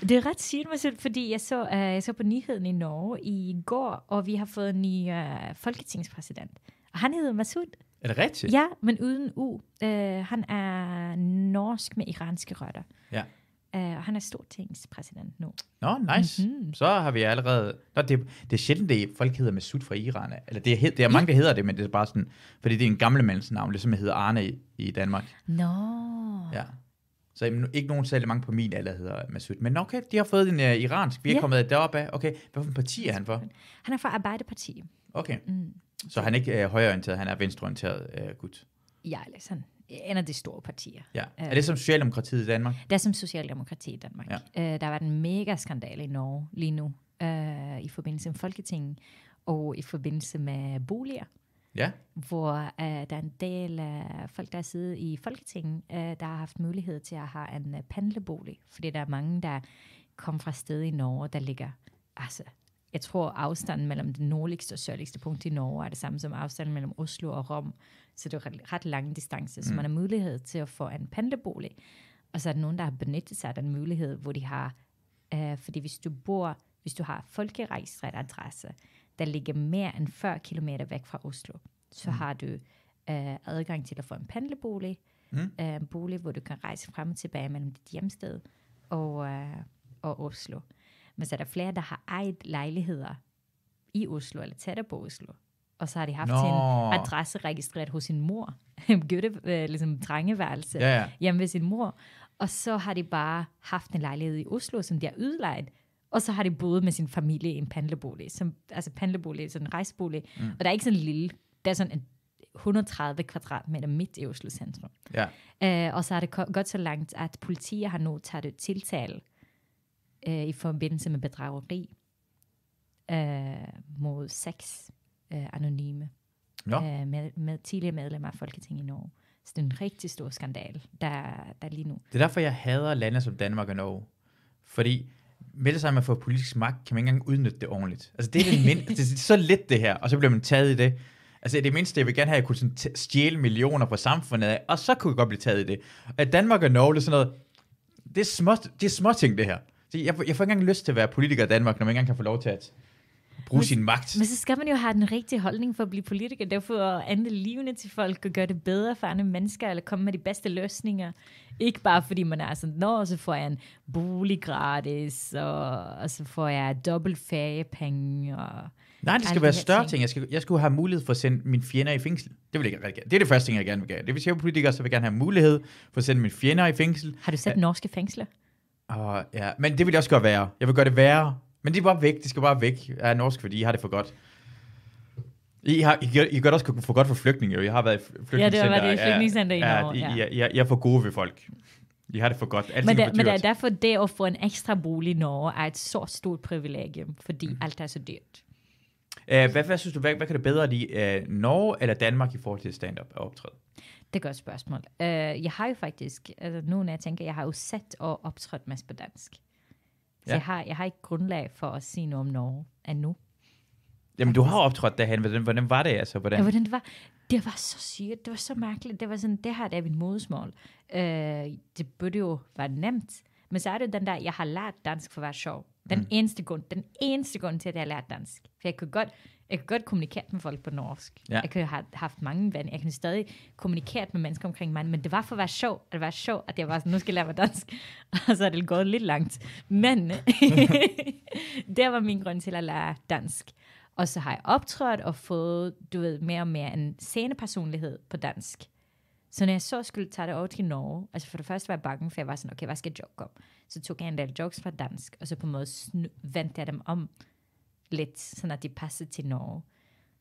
Speaker 2: Det er ret sindssygt, fordi jeg så, uh, jeg så på nyheden i Norge i går, og vi har fået en ny uh, folketingspræsident. Og han hedder Masud. Er det rigtigt? Ja, men uden U. Uh, han er norsk med iranske rødder. Ja. Uh, og han er stortingspræsident nu. Nå,
Speaker 1: nice. Mm-hmm. Så har vi allerede... Nå, det, det er sjældent, det folk hedder Masud fra Iran. Eller det er, det er mange, der hedder det, men det er bare sådan... Fordi det er en gammel mandsnavn, navn, det som hedder Arne i, i Danmark. Nå. Ja. Så ikke nogen særlig mange på min alder hedder Masud. Men okay, de har fået en uh, iransk. Vi er ja. kommet deroppe af. Okay, hvilken parti er han for?
Speaker 2: Han er for Arbejderpartiet. Okay. Mm.
Speaker 1: Så han er ikke uh, højreorienteret, han er venstreorienteret uh, gut.
Speaker 2: Ja, eller sådan en af de store partier. Ja. Er det som
Speaker 1: Socialdemokratiet i Danmark?
Speaker 2: Det er som Socialdemokratiet i Danmark. Ja. Uh, der var en mega skandale i Norge lige nu uh, i forbindelse med Folketinget og i forbindelse med boliger ja. hvor uh, der er en del uh, folk, der sidder i Folketinget, uh, der har haft mulighed til at have en uh, øh, pandlebolig, fordi der er mange, der kommer fra sted i Norge, der ligger, altså, jeg tror afstanden mellem det nordligste og sørligste punkt i Norge er det samme som afstanden mellem Oslo og Rom, så det er ret lange distancer, mm. så man har mulighed til at få en pandlebolig, og så er der nogen, der har benyttet sig af den mulighed, hvor de har, uh, fordi hvis du bor, hvis du har folkeregistreret adresse, der ligger mere end 40 km væk fra Oslo, så mm. har du øh, adgang til at få en pendlebolig, mm. øh, en bolig, hvor du kan rejse frem og tilbage mellem dit hjemsted og, øh, og Oslo. Men så er der flere, der har ejet lejligheder i Oslo, eller tættere på Oslo. Og så har de haft Nå. en adresse registreret hos sin mor. Gøtte, øh, ligesom drengeværelse yeah. hjemme ved sin mor. Og så har de bare haft en lejlighed i Oslo, som de har udlejet og så har de boet med sin familie i en pandlebolig. Som, altså pandlebolig, sådan en rejsebolig. Mm. Og der er ikke sådan en lille, der er sådan en 130 kvadratmeter midt i Oslo centrum. Ja. Uh, og så er det godt så langt, at politiet har nu taget et tiltal uh, i forbindelse med bedrageri uh, mod seks uh, anonyme ja. uh, med, med tidligere medlemmer af Folketinget i Norge. Så det er en rigtig stor skandal, der, der lige nu. Det er
Speaker 1: derfor, jeg hader lande som Danmark og Norge. Fordi melde sig med for politisk magt, kan man ikke engang udnytte det ordentligt. Altså det er, det mind- det er så lidt det her, og så bliver man taget i det. Altså det mindste, jeg vil gerne have, at jeg kunne t- stjæle millioner fra samfundet af, og så kunne jeg godt blive taget i det. At Danmark og Norge, det er sådan noget, det er, små, det er små ting det her. Så Jeg, jeg får ikke engang lyst til at være politiker i Danmark, når man ikke engang kan få lov til at bruge men, sin magt. Men
Speaker 2: så skal man jo have den rigtige holdning for at blive politiker. Derfor at andre livene til folk og gøre det bedre for andre mennesker, eller komme med de bedste løsninger. Ikke bare fordi man er sådan, nå, så får jeg en bolig gratis, og, og så får jeg dobbelt feriepenge. Og Nej, det skal være større ting.
Speaker 1: ting. Jeg, skal, jeg skulle have mulighed for at sende mine fjender i fængsel. Det vil jeg rigtig gerne. Det er det første ting, jeg gerne vil gøre. Det vil sige, politiker, så vil jeg gerne have mulighed for at sende mine fjender i fængsel. Har du
Speaker 2: set norske fængsler?
Speaker 1: Uh, ja, men det vil også gøre være. Jeg vil gøre det værre men de er bare væk. De skal bare væk af norsk, fordi I har det for godt. I, har, I, gør, I gør det også for godt for flygtninge, jo. Jeg har været i flygtningscenter. Ja, det har været i flygtningscenter i Norge. Ja. Jeg, jeg, jeg er for gode ved folk. Jeg har det for godt. Alt men, det, men det er
Speaker 2: derfor det at få en ekstra bolig i Norge er et så stort privilegium, fordi mm. alt er så dyrt.
Speaker 1: Uh, hvad, hvad synes du, hvad, hvad kan det bedre i uh, øh, Norge eller Danmark i
Speaker 2: forhold til stand-up og optræde? Det er et godt spørgsmål. Uh, jeg har jo faktisk, altså nu når jeg tænker, jeg har jo set og optrådt mest på dansk. Så ja. jeg, har, jeg har ikke grundlag for at sige noget om Norge endnu.
Speaker 1: Jamen, du har optrådt derhen. Hvordan, hvordan var det altså? Hvordan? Ja, hvordan
Speaker 2: det var? Det var så sygt. Det var så mærkeligt. Det var sådan, det her det er mit modersmål. Øh, det burde jo være nemt. Men så er det den der, jeg har lært dansk for at være sjov. Den mm. eneste grund, den eneste grund til, at jeg har lært dansk. For jeg kunne godt, jeg kan godt kommunikere med folk på norsk. Ja. Jeg kan have haft mange venner. Jeg kan stadig kommunikere med mennesker omkring mig, men det var for at være sjov, at være sjov, at jeg var sådan, nu skal jeg lære mig dansk. Og så er det gået lidt langt. Men der var min grund til at lære dansk. Og så har jeg optrådt og fået, du ved, mere og mere en scenepersonlighed på dansk. Så når jeg så skulle tage det over til Norge, altså for det første var jeg bange, for jeg var sådan, okay, hvad skal jeg joke om? Så tog jeg en del jokes fra dansk, og så på en måde vendte jeg dem om lidt, sådan at de passer til Norge.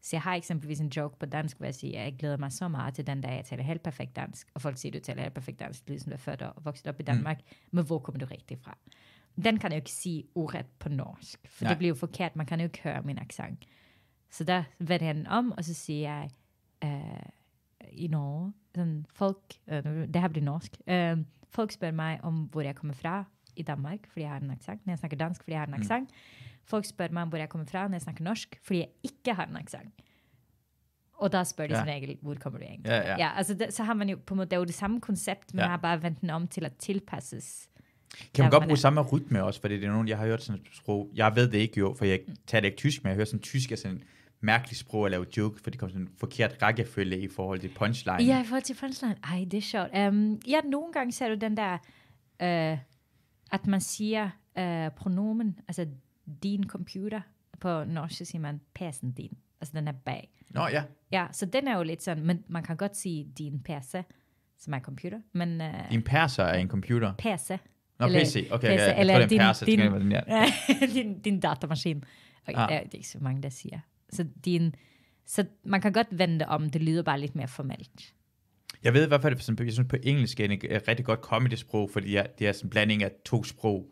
Speaker 2: Så jeg har eksempelvis en joke på dansk, hvor jeg siger, at jeg glæder mig så meget til den dag, jeg taler helt perfekt dansk. Og folk siger, at du taler helt perfekt dansk, ligesom du er født og vokset op i mm. Danmark. Mm. Men hvor kommer du rigtig fra? Den kan jeg jo ikke sige uret på norsk, for Nej. det bliver jo forkert. Man kan jo ikke høre min accent. Så der vendte jeg den om, og så siger jeg, uh, i Norge, sådan folk, uh, det her bliver norsk, uh, folk spørger mig om, hvor jeg kommer fra i Danmark, fordi jeg har en accent, når jeg snakker dansk, fordi jeg har en mm. accent. Mm. Folk spør meg hvor jeg kommer fra når jeg snakker norsk, fordi jeg ikke har en aksent. Og da spør de som regel hvor kommer du egentlig ja, ja. ja altså det, så har man jo på en måte, Det er jo det samme konsept, men jeg har bare vendt den om til at tilpasses. Kan man godt man bruge
Speaker 1: samme rytme også? Fordi det er nogen, jeg har hørt sådan et sprog, jeg ved det ikke jo, for jeg tager det ikke tysk, men jeg hører sådan tysk er sådan mærkeligt sprog at lave joke, for det kommer sådan en forkert rækkefølge i forhold til punchline. Ja, i
Speaker 2: forhold til punchline. Ej, det er sjovt. Um, ja, nogle gange ser du den der, uh, at man siger uh, pronomen, altså din computer. På norsk så siger man PC'en din. Altså den er bag. Nå oh, ja. Ja, så den er jo lidt sådan, men man kan godt sige din PC, som er computer. Men, uh, din
Speaker 1: perser er en computer? Øh, PC. Nå, eller, PC, okay. PC, ja, eller jeg din, perser, din, din, ja.
Speaker 2: din, din datamaskin. Okay, ah. det er ikke så mange, der siger. Så, din, så man kan godt vende om, det lyder bare lidt mere formelt.
Speaker 1: Jeg ved i hvert fald, for eksempel, jeg synes på engelsk er et rigtig godt comedy-sprog, fordi jeg, det er sådan en blanding af to sprog.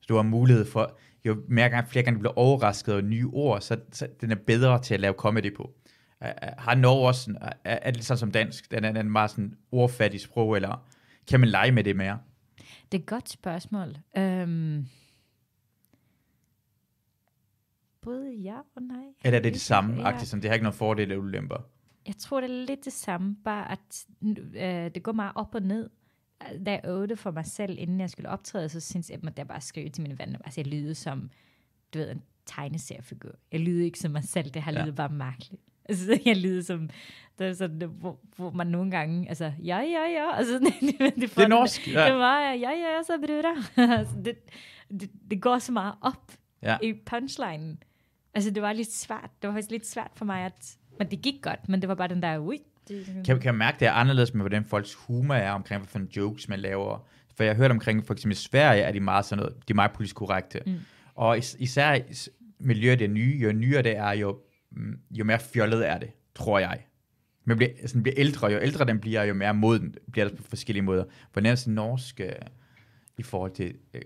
Speaker 1: Så du har mulighed for, jo mere gange, flere gange du bliver overrasket over nye ord, så, så den er bedre til at lave comedy på. Uh, har Norge også, sådan, er, er det sådan som dansk, den er, en meget sådan ordfattig sprog, eller kan man lege med det mere?
Speaker 2: Det er et godt spørgsmål. Øhm både ja og nej. Eller er det det
Speaker 1: ligesom- samme, ja. som det har ikke nogen fordele eller ulemper?
Speaker 2: Jeg tror, det er lidt det samme, bare at øh, det går meget op og ned da jeg øvede for mig selv, inden jeg skulle optræde, så synes jeg, at jeg bare skrev til mine venner, altså jeg lydede som, du ved, en tegneseriefigur. Jeg lyder ikke som mig selv, det har ja. lyder bare mærkeligt. Altså, jeg lyder som, det er sådan, hvor, hvor, man nogle gange, altså, ja, ja, ja, altså, det, det, det, det er norsk, ja. Det var, ja, ja, ja, så bruder. altså, det, det, det, går så meget op ja. i punchline. Altså, det var lidt svært, det var faktisk lidt svært for mig, at, men det gik godt, men det var bare den der, ui, kan, kan jeg
Speaker 1: mærke, det er anderledes med, hvordan folks humor er omkring, hvad for en jokes man laver. For jeg har hørt omkring, for eksempel i Sverige, er de meget sådan noget, de er meget politisk korrekte. Mm. Og is, især miljøet er nye, jo nyere det er, jo, mm, jo mere fjollet er det, tror jeg. Men bliver, sådan bliver ældre, jo ældre den bliver, jo mere moden bliver det på forskellige måder. Hvordan er det norsk øh, i forhold til... Øh,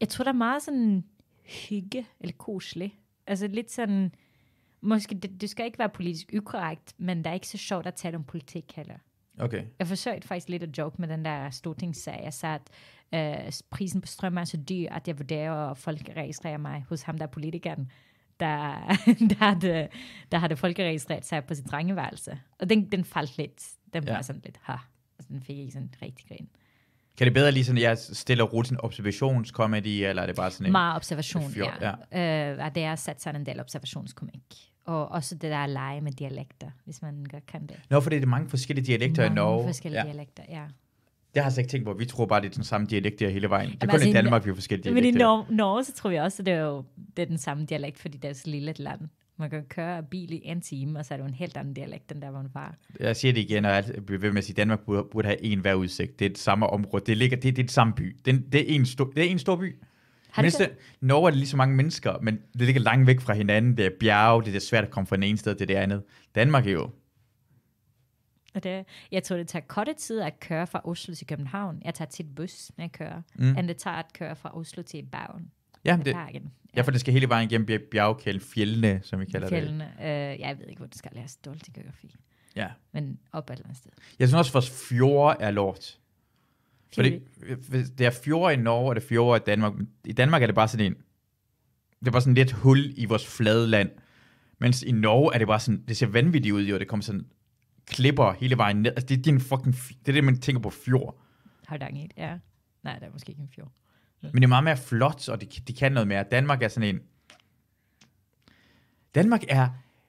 Speaker 2: jeg tror, der er meget sådan hygge, eller koselig. Altså lidt sådan måske, det, det skal ikke være politisk ukorrekt, men det er ikke så sjovt at tale om politik heller. Okay. Jeg forsøgte faktisk lidt at joke med den der stortingssag. Jeg sagde, at øh, prisen på strøm er så dyr, at jeg vurderer, at folk registrerer mig hos ham, der er politikeren, der, der, havde, der havde folkeregistreret sig på sit drengeværelse. Og den, den faldt lidt. Den ja. var sådan lidt, ha. Og den fik jeg sådan rigtig grin.
Speaker 1: Kan det bedre lige sådan, jeg stiller roligt en observationskomedi, eller er det bare sådan en... Meget observation, fjort, ja.
Speaker 2: ja. Uh, øh, og det er sat sådan en del observationskomik. Og også det der at lege med dialekter, hvis man godt kan det.
Speaker 1: Nå, for det er mange forskellige dialekter mange i Norge. Mange forskellige ja. dialekter, ja. Det har jeg ikke tænkt på. Vi tror bare, det er den samme dialekt der hele vejen. Det er Jamen kun altså i Danmark, vi har forskellige dialekter.
Speaker 2: Men i Norge, så tror vi også, at det er, jo, det er den samme dialekt, fordi det er så lille et land. Man kan køre bil i en time, og så er det jo en helt anden dialekt, den der, hvor man var.
Speaker 1: Jeg siger det igen, og jeg bliver ved med at sige, Danmark burde, burde have en hver udsigt. Det er det samme område. Det, ligger, det, det er det samme by. Det, det, er en stor, det er en stor by. Har det det Norge er det lige så mange mennesker, men det ligger langt væk fra hinanden. Det er bjerge, det er svært at komme fra den ene sted til det andet. Danmark er jo
Speaker 2: og det, jeg tror, det tager kort tid at køre fra Oslo til København. Jeg tager tit bus, når jeg kører, mm. end det tager at køre fra Oslo til Bergen. Ja, det, Ja, for det
Speaker 1: skal hele vejen igennem bjergkælden, fjellene, som vi kalder fjellene.
Speaker 2: det. Fjellene. Øh, jeg ved ikke, hvor det skal lære stå i geografi. Ja. Men op et eller andet sted.
Speaker 1: Jeg synes også, vores fjorde er lort. Fordi, øh, det er fjorde i Norge, og det er fjorde i Danmark. I Danmark er det bare sådan en... Det er bare sådan lidt hul i vores flade land. Mens i Norge er det bare sådan... Det ser vanvittigt ud, og det kommer sådan klipper hele vejen ned. Altså, det er din fucking... Det er det, man tænker på fjord.
Speaker 2: Har du ja. Nej, der er måske ikke en fjord.
Speaker 1: Ja. Men det er meget mere flot, og det, det kan noget mere. Danmark er sådan en... Danmark er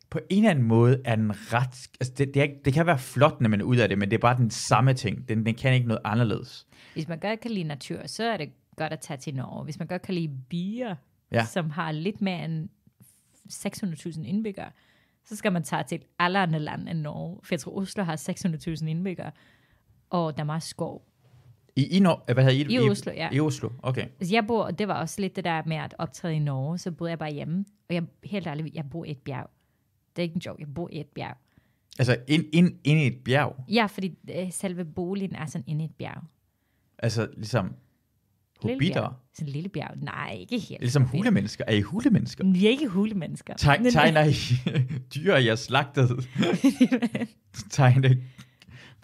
Speaker 1: på en eller anden måde er den ret... Altså det, det, er, det kan være flot, når man er ud af det, men det er bare den samme ting. Den, den kan ikke noget anderledes.
Speaker 2: Hvis man godt kan lide natur, så er det godt at tage til Norge. Hvis man godt kan lide bier, ja. som har lidt mere end 600.000 indbyggere, så skal man tage til et alle andre land end Norge. For jeg tror, Oslo har 600.000 indbyggere, og der er meget skov.
Speaker 1: I, I, no- hvad hedder I? I Oslo, ja. I Oslo, okay.
Speaker 2: Altså, jeg bor, og det var også lidt det der med at optræde i Norge, så boede jeg bare hjemme. Og jeg, helt ærligt, jeg bor i et bjerg. Det er ikke en joke, jeg bor i et bjerg.
Speaker 1: Altså ind, ind, ind i et bjerg?
Speaker 2: Ja, fordi øh, selve boligen er sådan ind i et bjerg.
Speaker 1: Altså ligesom
Speaker 2: hobitter? Sådan en lille bjerg. Nej, ikke helt. Ligesom
Speaker 1: hobbit. hulemennesker. Er I hulemennesker?
Speaker 2: Vi er ikke hulemennesker. tegner I
Speaker 1: dyr, jeg slagtede? tegner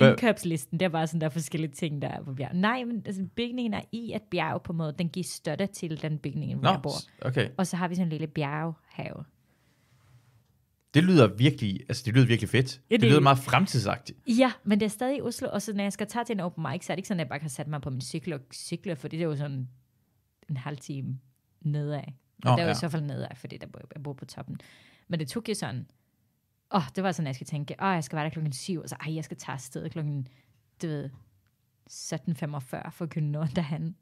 Speaker 2: Indkøbslisten, der var sådan der forskellige ting, der er på bjerg. Nej, men altså, bygningen er i et bjerg på en måde. Den giver støtte til den bygning, hvor Nå, jeg bor. Okay. Og så har vi sådan en lille bjerghave.
Speaker 1: Det lyder virkelig, altså det lyder virkelig fedt. Ja, det, det lyder meget fremtidsagtigt.
Speaker 2: Ja, men det er stadig i Oslo, og så når jeg skal tage til en open mic, så er det ikke sådan, at jeg bare kan sætte mig på min cykel og cykle, for det er jo sådan en halv time nedad. Oh, det er jo ja. i så fald nedad, fordi der bor, jeg bor på toppen. Men det tog jo sådan åh, oh, det var sådan, jeg skal tænke, åh, oh, jeg skal være der klokken 7, og så, ej, jeg skal tage afsted klokken, du ved, 17.45 for at kunne nå derhen.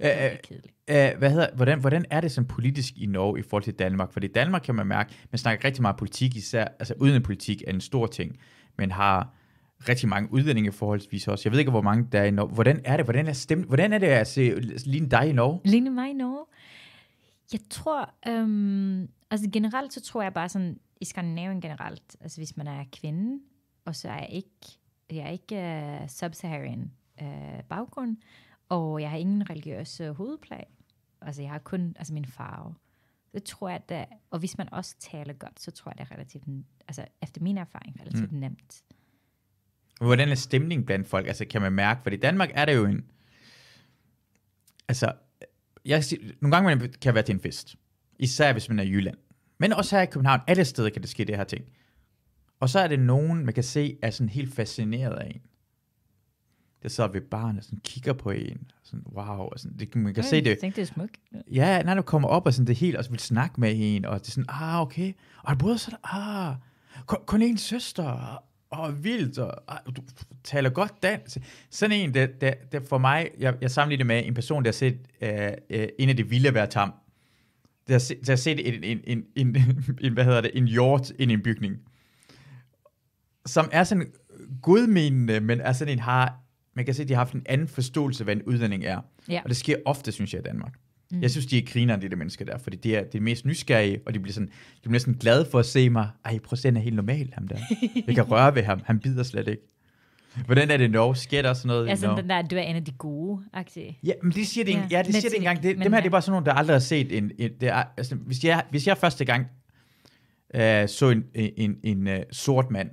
Speaker 2: Æh,
Speaker 1: øh, hvad hedder, hvordan, hvordan er det som politisk i Norge i forhold til Danmark? Fordi i Danmark kan man mærke, man snakker rigtig meget politik, især, altså udenrigspolitik er en stor ting, men har rigtig mange udlændinge forholdsvis også. Jeg ved ikke, hvor mange der er i Norge. Hvordan er det? Hvordan er, stem, hvordan er det at se lige dig i Norge?
Speaker 2: Lige mig i Norge? Jeg tror, øhm, altså generelt så tror jeg bare sådan, i Skandinavien generelt, altså hvis man er kvinde, og så er jeg ikke, jeg er ikke uh, sub-Saharan uh, baggrund, og jeg har ingen religiøs øh, hovedplag. Altså jeg har kun altså min farve. Det tror jeg, at, og hvis man også taler godt, så tror jeg, det er relativt, altså efter min erfaring, relativt mm. nemt.
Speaker 1: Hvordan er stemningen blandt folk? Altså kan man mærke, for i Danmark er det jo en, altså jeg, nogle gange kan være til en fest, især hvis man er i Jylland. Men også her i København, alle steder kan det ske, det her ting. Og så er det nogen, man kan se, er sådan helt fascineret af en. Der sidder ved barn og sådan kigger på en. Og sådan, wow, og sådan, det, man kan mm, se det. Jeg det er smukt. Ja, når du kommer op og sådan det helt, og så vil snakke med en, og det er sådan, ah, okay. Og der bryder sådan, ah, kun, kun en søster, og vildt, og, og ah, du taler godt dansk. Sådan en, der, der, der for mig, jeg, jeg sammenligner det med en person, der har set uh, uh, en af de vilde være tam der, se, der har set en, en, en, en, en, hvad hedder det, en hjort ind i en bygning, som er sådan godmenende, men er sådan en har, man kan se, at de har haft en anden forståelse hvad en udlænding er. Ja. Og det sker ofte, synes jeg, i Danmark. Mm. Jeg synes, de er griner, de der mennesker der, fordi det er det mest nysgerrige, og de bliver, sådan, de bliver sådan glade for at se mig. Ej, prøv at se, han er helt normal, ham der. Jeg kan røre ved ham, han bider slet ikke. Hvordan er det i Norge? Sker der også noget? Ja, sådan den
Speaker 2: der, du er en af de gode -agtige.
Speaker 1: Ja, men det siger det, ja. Ja, de siger det engang. Det, dem her, det er bare sådan nogle, der aldrig har set en... en det er, altså, hvis, jeg, hvis jeg første gang øh, så en, en, en, en uh, øh, sort mand,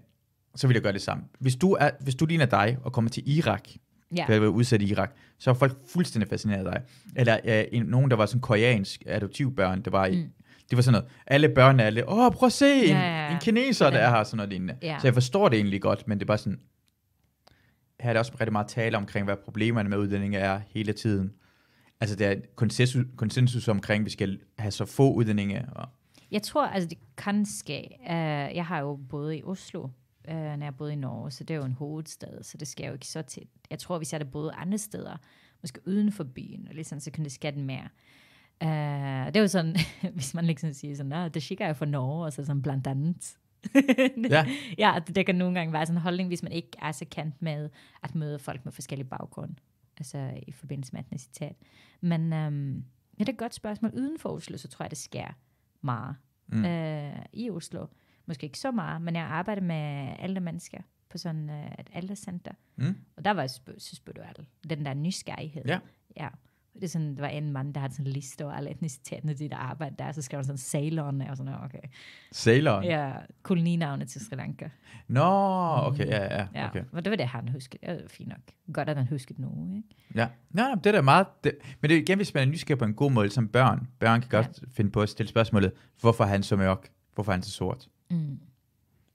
Speaker 1: så ville jeg gøre det samme. Hvis du, er, hvis du ligner dig og kommer til Irak, ja. der er udsat i Irak, så er folk fuldstændig fascineret af dig. Eller øh, en, nogen, der var sådan koreansk adoptivbørn, der var i... Mm. Det var sådan noget, alle børn er alle, åh, prøv at se, en, ja, ja, ja. en kineser, der er her, sådan noget lignende. Ja. Så jeg forstår det egentlig godt, men det er bare sådan, her er det også rigtig meget tale omkring, hvad problemerne med udlændinge er hele tiden. Altså der er konsensus, konsensus omkring, at vi skal have så få udlændinge. Og
Speaker 2: jeg tror, altså det kan ske. Uh, jeg har jo boet i Oslo, uh, når jeg boede i Norge, så det er jo en hovedstad, så det skal jo ikke så tæt. Jeg tror, hvis jeg havde boet andre steder, måske uden for byen, og ligesom, så kunne det ske den mere. Uh, det er jo sådan, hvis man ligesom siger sådan, det skikker jeg for Norge, og så sådan blandt andet. ja. ja, det, det kan nogle gange være sådan en holdning, hvis man ikke er så kendt med at møde folk med forskellige baggrund, altså i forbindelse med etnicitet. Men øhm, ja, det er et godt spørgsmål. Uden for Oslo, så tror jeg, det sker meget. Mm. Øh, I Oslo, måske ikke så meget, men jeg arbejder med ældre mennesker på sådan øh, et ældrecenter. Mm. Og der var jeg, så du den der nysgerrighed. Ja. ja det, er sådan, det var en mand, der havde sådan en liste over alle etniciteterne, de der arbejde der, så skrev han sådan Ceylon, og sådan, okay. Ceylon? Ja, koloninavnet til Sri Lanka.
Speaker 1: Nå, no, okay, ja, ja. ja okay. Men
Speaker 2: det var det, han huskede. Det var fint nok. Godt, at han huskede nu, ikke? Ja, Nå, det er
Speaker 1: da meget... Det, men det er igen, hvis man er nysgerrig på en god måde, som børn. Børn kan godt ja. finde på at stille spørgsmålet, hvorfor er han så mørk? Hvorfor er han så sort? Mm.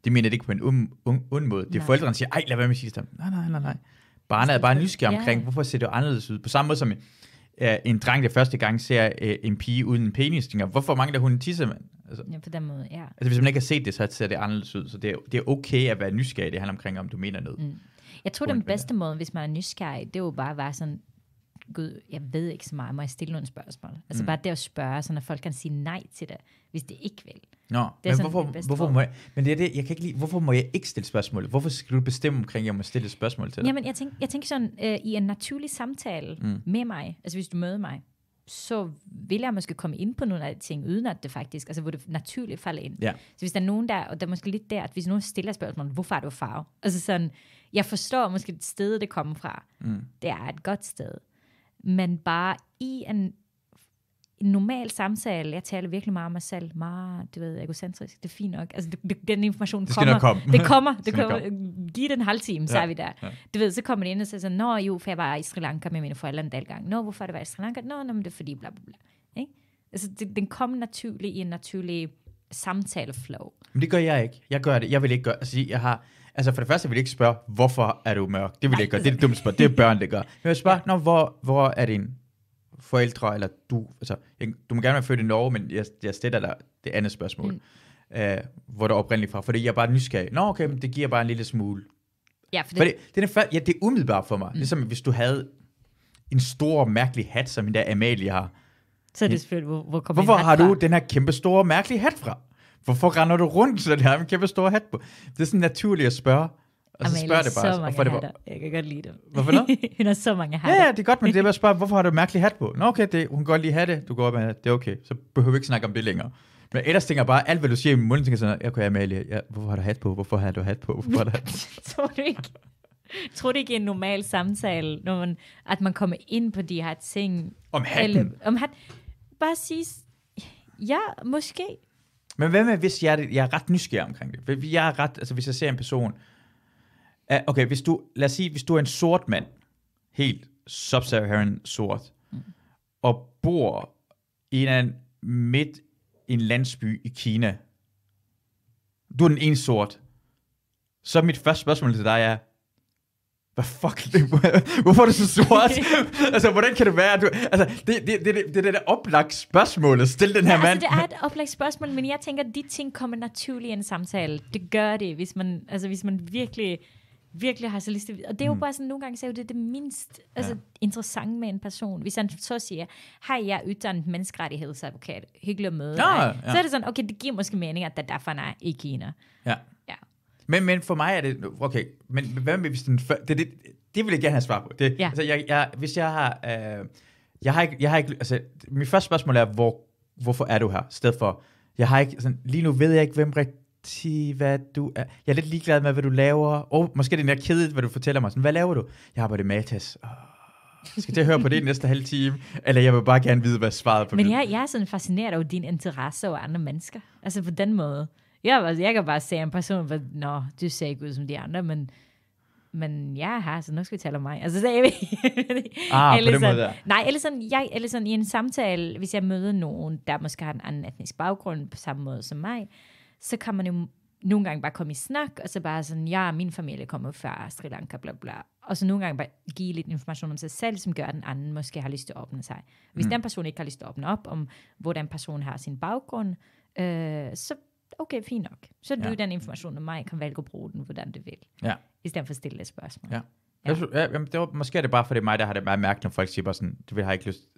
Speaker 1: Det mener det ikke på en um, um, ond un, un, un måde. Det er nej. forældrene, der siger, ej, lad være med at sige det. Nej, nej, nej, nej. Barnet er altså, bare nysgerrig omkring, ja. hvorfor ser det anderledes ud? På samme måde som øh, en dreng, der første gang ser øh, en pige uden en penis, tænker, hvorfor mangler hun en tissemand? Altså,
Speaker 2: ja, på den måde, ja. Altså
Speaker 1: hvis man ikke har set det, så ser det anderledes ud. Så det er, det er okay at være nysgerrig. Det handler omkring, om du mener noget. Mm.
Speaker 2: Jeg tror, den bedste måde, hvis man er nysgerrig, det er jo bare at være sådan, gud, jeg ved ikke så meget, må jeg stille nogle spørgsmål? Altså mm. bare det at spørge, så når folk kan sige nej til det, hvis det ikke vil. Nå, det men hvorfor, hvorfor må jeg,
Speaker 1: men det er det, jeg kan ikke lide, hvorfor må jeg ikke stille spørgsmål? Hvorfor skal du bestemme omkring, at jeg må stille et spørgsmål til dig? Jamen,
Speaker 2: jeg tænker, jeg tænker sådan, øh, i en naturlig samtale mm. med mig, altså hvis du møder mig, så vil jeg måske komme ind på nogle af de ting, uden at det faktisk, altså hvor det naturligt falder ind. Ja. Så hvis der er nogen der, og der er måske lidt der, at hvis nogen stiller spørgsmål, hvorfor er du farve? Altså sådan, jeg forstår måske det sted, det kommer fra. Mm. Det er et godt sted. Men bare i en en normal samtale, jeg taler virkelig meget om mig selv, meget, du ved, egocentrisk, det er fint nok. Altså, det, det, den information det kommer. Komme. Det kommer. Det kommer. Giv den halv time, ja. er vi der. Ja. Du ved, så kommer det ind og siger sådan, nå jo, for jeg var i Sri Lanka med mine forældre en del gang. Nå, hvorfor det var i Sri Lanka? Nå, nå men det er fordi, bla bla bla. Ik? Altså, det, den kommer naturligt i en naturlig samtaleflow.
Speaker 1: Men det gør jeg ikke. Jeg gør det. Jeg vil ikke gøre, altså, jeg har, Altså for det første vil jeg ikke spørge, hvorfor er du mørk? Det vil jeg ikke gøre. Det er det dumme spørgsmål. Det er børn, det gør. Men jeg spørge, ja. hvor, hvor er din forældre, eller du, altså, jeg, du må gerne være født i Norge, men jeg, jeg stiller dig det andet spørgsmål. Mm. Øh, hvor der er oprindeligt fra, fordi jeg er bare nysgerrig. Nå, okay, men det giver bare en lille smule. Ja, for det, for det, det, er, ja, det er umiddelbart for mig. Mm. Ligesom hvis du havde en stor, mærkelig hat, som den der Amalie har.
Speaker 2: Så er det selvfølgelig, hvor, hvor kommer Hvorfor har du
Speaker 1: den her kæmpe store, mærkelige hat fra? Hvorfor render du rundt, så den har en kæmpe stor hat på? Det er sådan naturligt at spørge. Og Amalie så spørger det bare. Så mange hvorfor hatter. Det, jeg kan godt lide dem. Hvorfor noget? hun har så mange hatter. Ja, ja, det er godt, men det er bare at spørge, hvorfor har du mærkelig hat på? Nå okay, det, hun kan godt lide hatte, du går op med, det er okay. Så behøver vi ikke snakke om det længere. Men ellers tænker jeg bare, alt hvad du siger i munden, tænker sådan, jeg kunne Amalie, ja, hvorfor har du hat på? Hvorfor har du hat på? Hvorfor har du hat på?
Speaker 2: Tror du ikke? Tror du ikke i en normal samtale, når man, at man kommer ind på de her ting? Om hatten? Eller, om hat, bare sige, ja, måske.
Speaker 1: Men hvad med, hvis jeg, jeg er ret nysgerrig omkring det? Jeg er ret, altså hvis jeg ser en person, Okay, hvis du, lad os sige, hvis du er en sort mand, helt sub-Saharan sort, mm. og bor i en midt en landsby i Kina. Du er den ene sort. Så mit første spørgsmål til dig er, hvad fuck, hvorfor er du så sort? altså, hvordan kan det være? Du, altså, det, det, det, det, det er det oplagt spørgsmål at stille den her ja, altså, mand. Altså,
Speaker 2: det er et oplagt spørgsmål, men jeg tænker, at de ting kommer naturligt i en samtale. Det gør det, hvis man, altså, hvis man virkelig virkelig har så lyst til, og det er jo mm. bare sådan, nogle gange så er det det mindst altså, ja. interessante med en person. Hvis han så siger, hej, jeg er uddannet menneskerettighedsadvokat, hyggelig at møde ja, Ja. Så er det sådan, okay, det giver måske mening, at der derfor er i Kina. Ja. ja.
Speaker 1: Men, men for mig er det, okay, men hvad med hvis den, det, det, det vil jeg gerne have svar på. Det, ja. altså, jeg, jeg, hvis jeg har, øh, jeg har ikke, jeg har ikke, altså, mit første spørgsmål er, hvor, hvorfor er du her? I stedet for, jeg har ikke, sådan, altså, lige nu ved jeg ikke, hvem rigtig i, hvad du er. Jeg er lidt ligeglad med, hvad du laver. Og oh, måske er det mere kedeligt, hvad du fortæller mig. Sådan, hvad laver du? Jeg arbejder i Matas. Oh, jeg skal jeg høre på det i næste halve time. Eller jeg vil bare gerne vide, hvad svaret på Men det. Men
Speaker 2: jeg, jeg er sådan fascineret over din interesse over andre mennesker. Altså på den måde. Jeg, jeg kan bare se en person, hvor, nå, du ser ikke ud som de andre, men men jeg ja, har, så nu skal vi tale om mig. Altså, så vi. ah, eller på den sådan, måde ja. Nej, eller sådan, jeg, eller sådan i en samtale, hvis jeg møder nogen, der måske har en anden etnisk baggrund på samme måde som mig, så kan man jo nogle gange bare komme i snak, og så bare sådan, ja, min familie kommer fra Sri Lanka, bla bla. Og så nogle gange bare give lidt information om sig selv, som gør, at den anden måske har lyst til at åbne sig. Hvis mm. den person ikke har lyst til at åbne op om, hvordan personen har sin baggrund, øh, så okay, fint nok. Så ja. du den information om mig, kan vælge at bruge den, hvordan du vil. Ja. I stedet for at stille et spørgsmål. Ja.
Speaker 1: Ja. ja, jamen, det var, måske er det bare, fordi mig, der har det meget mærkeligt, når folk siger bare sådan, du vil har ikke lyst.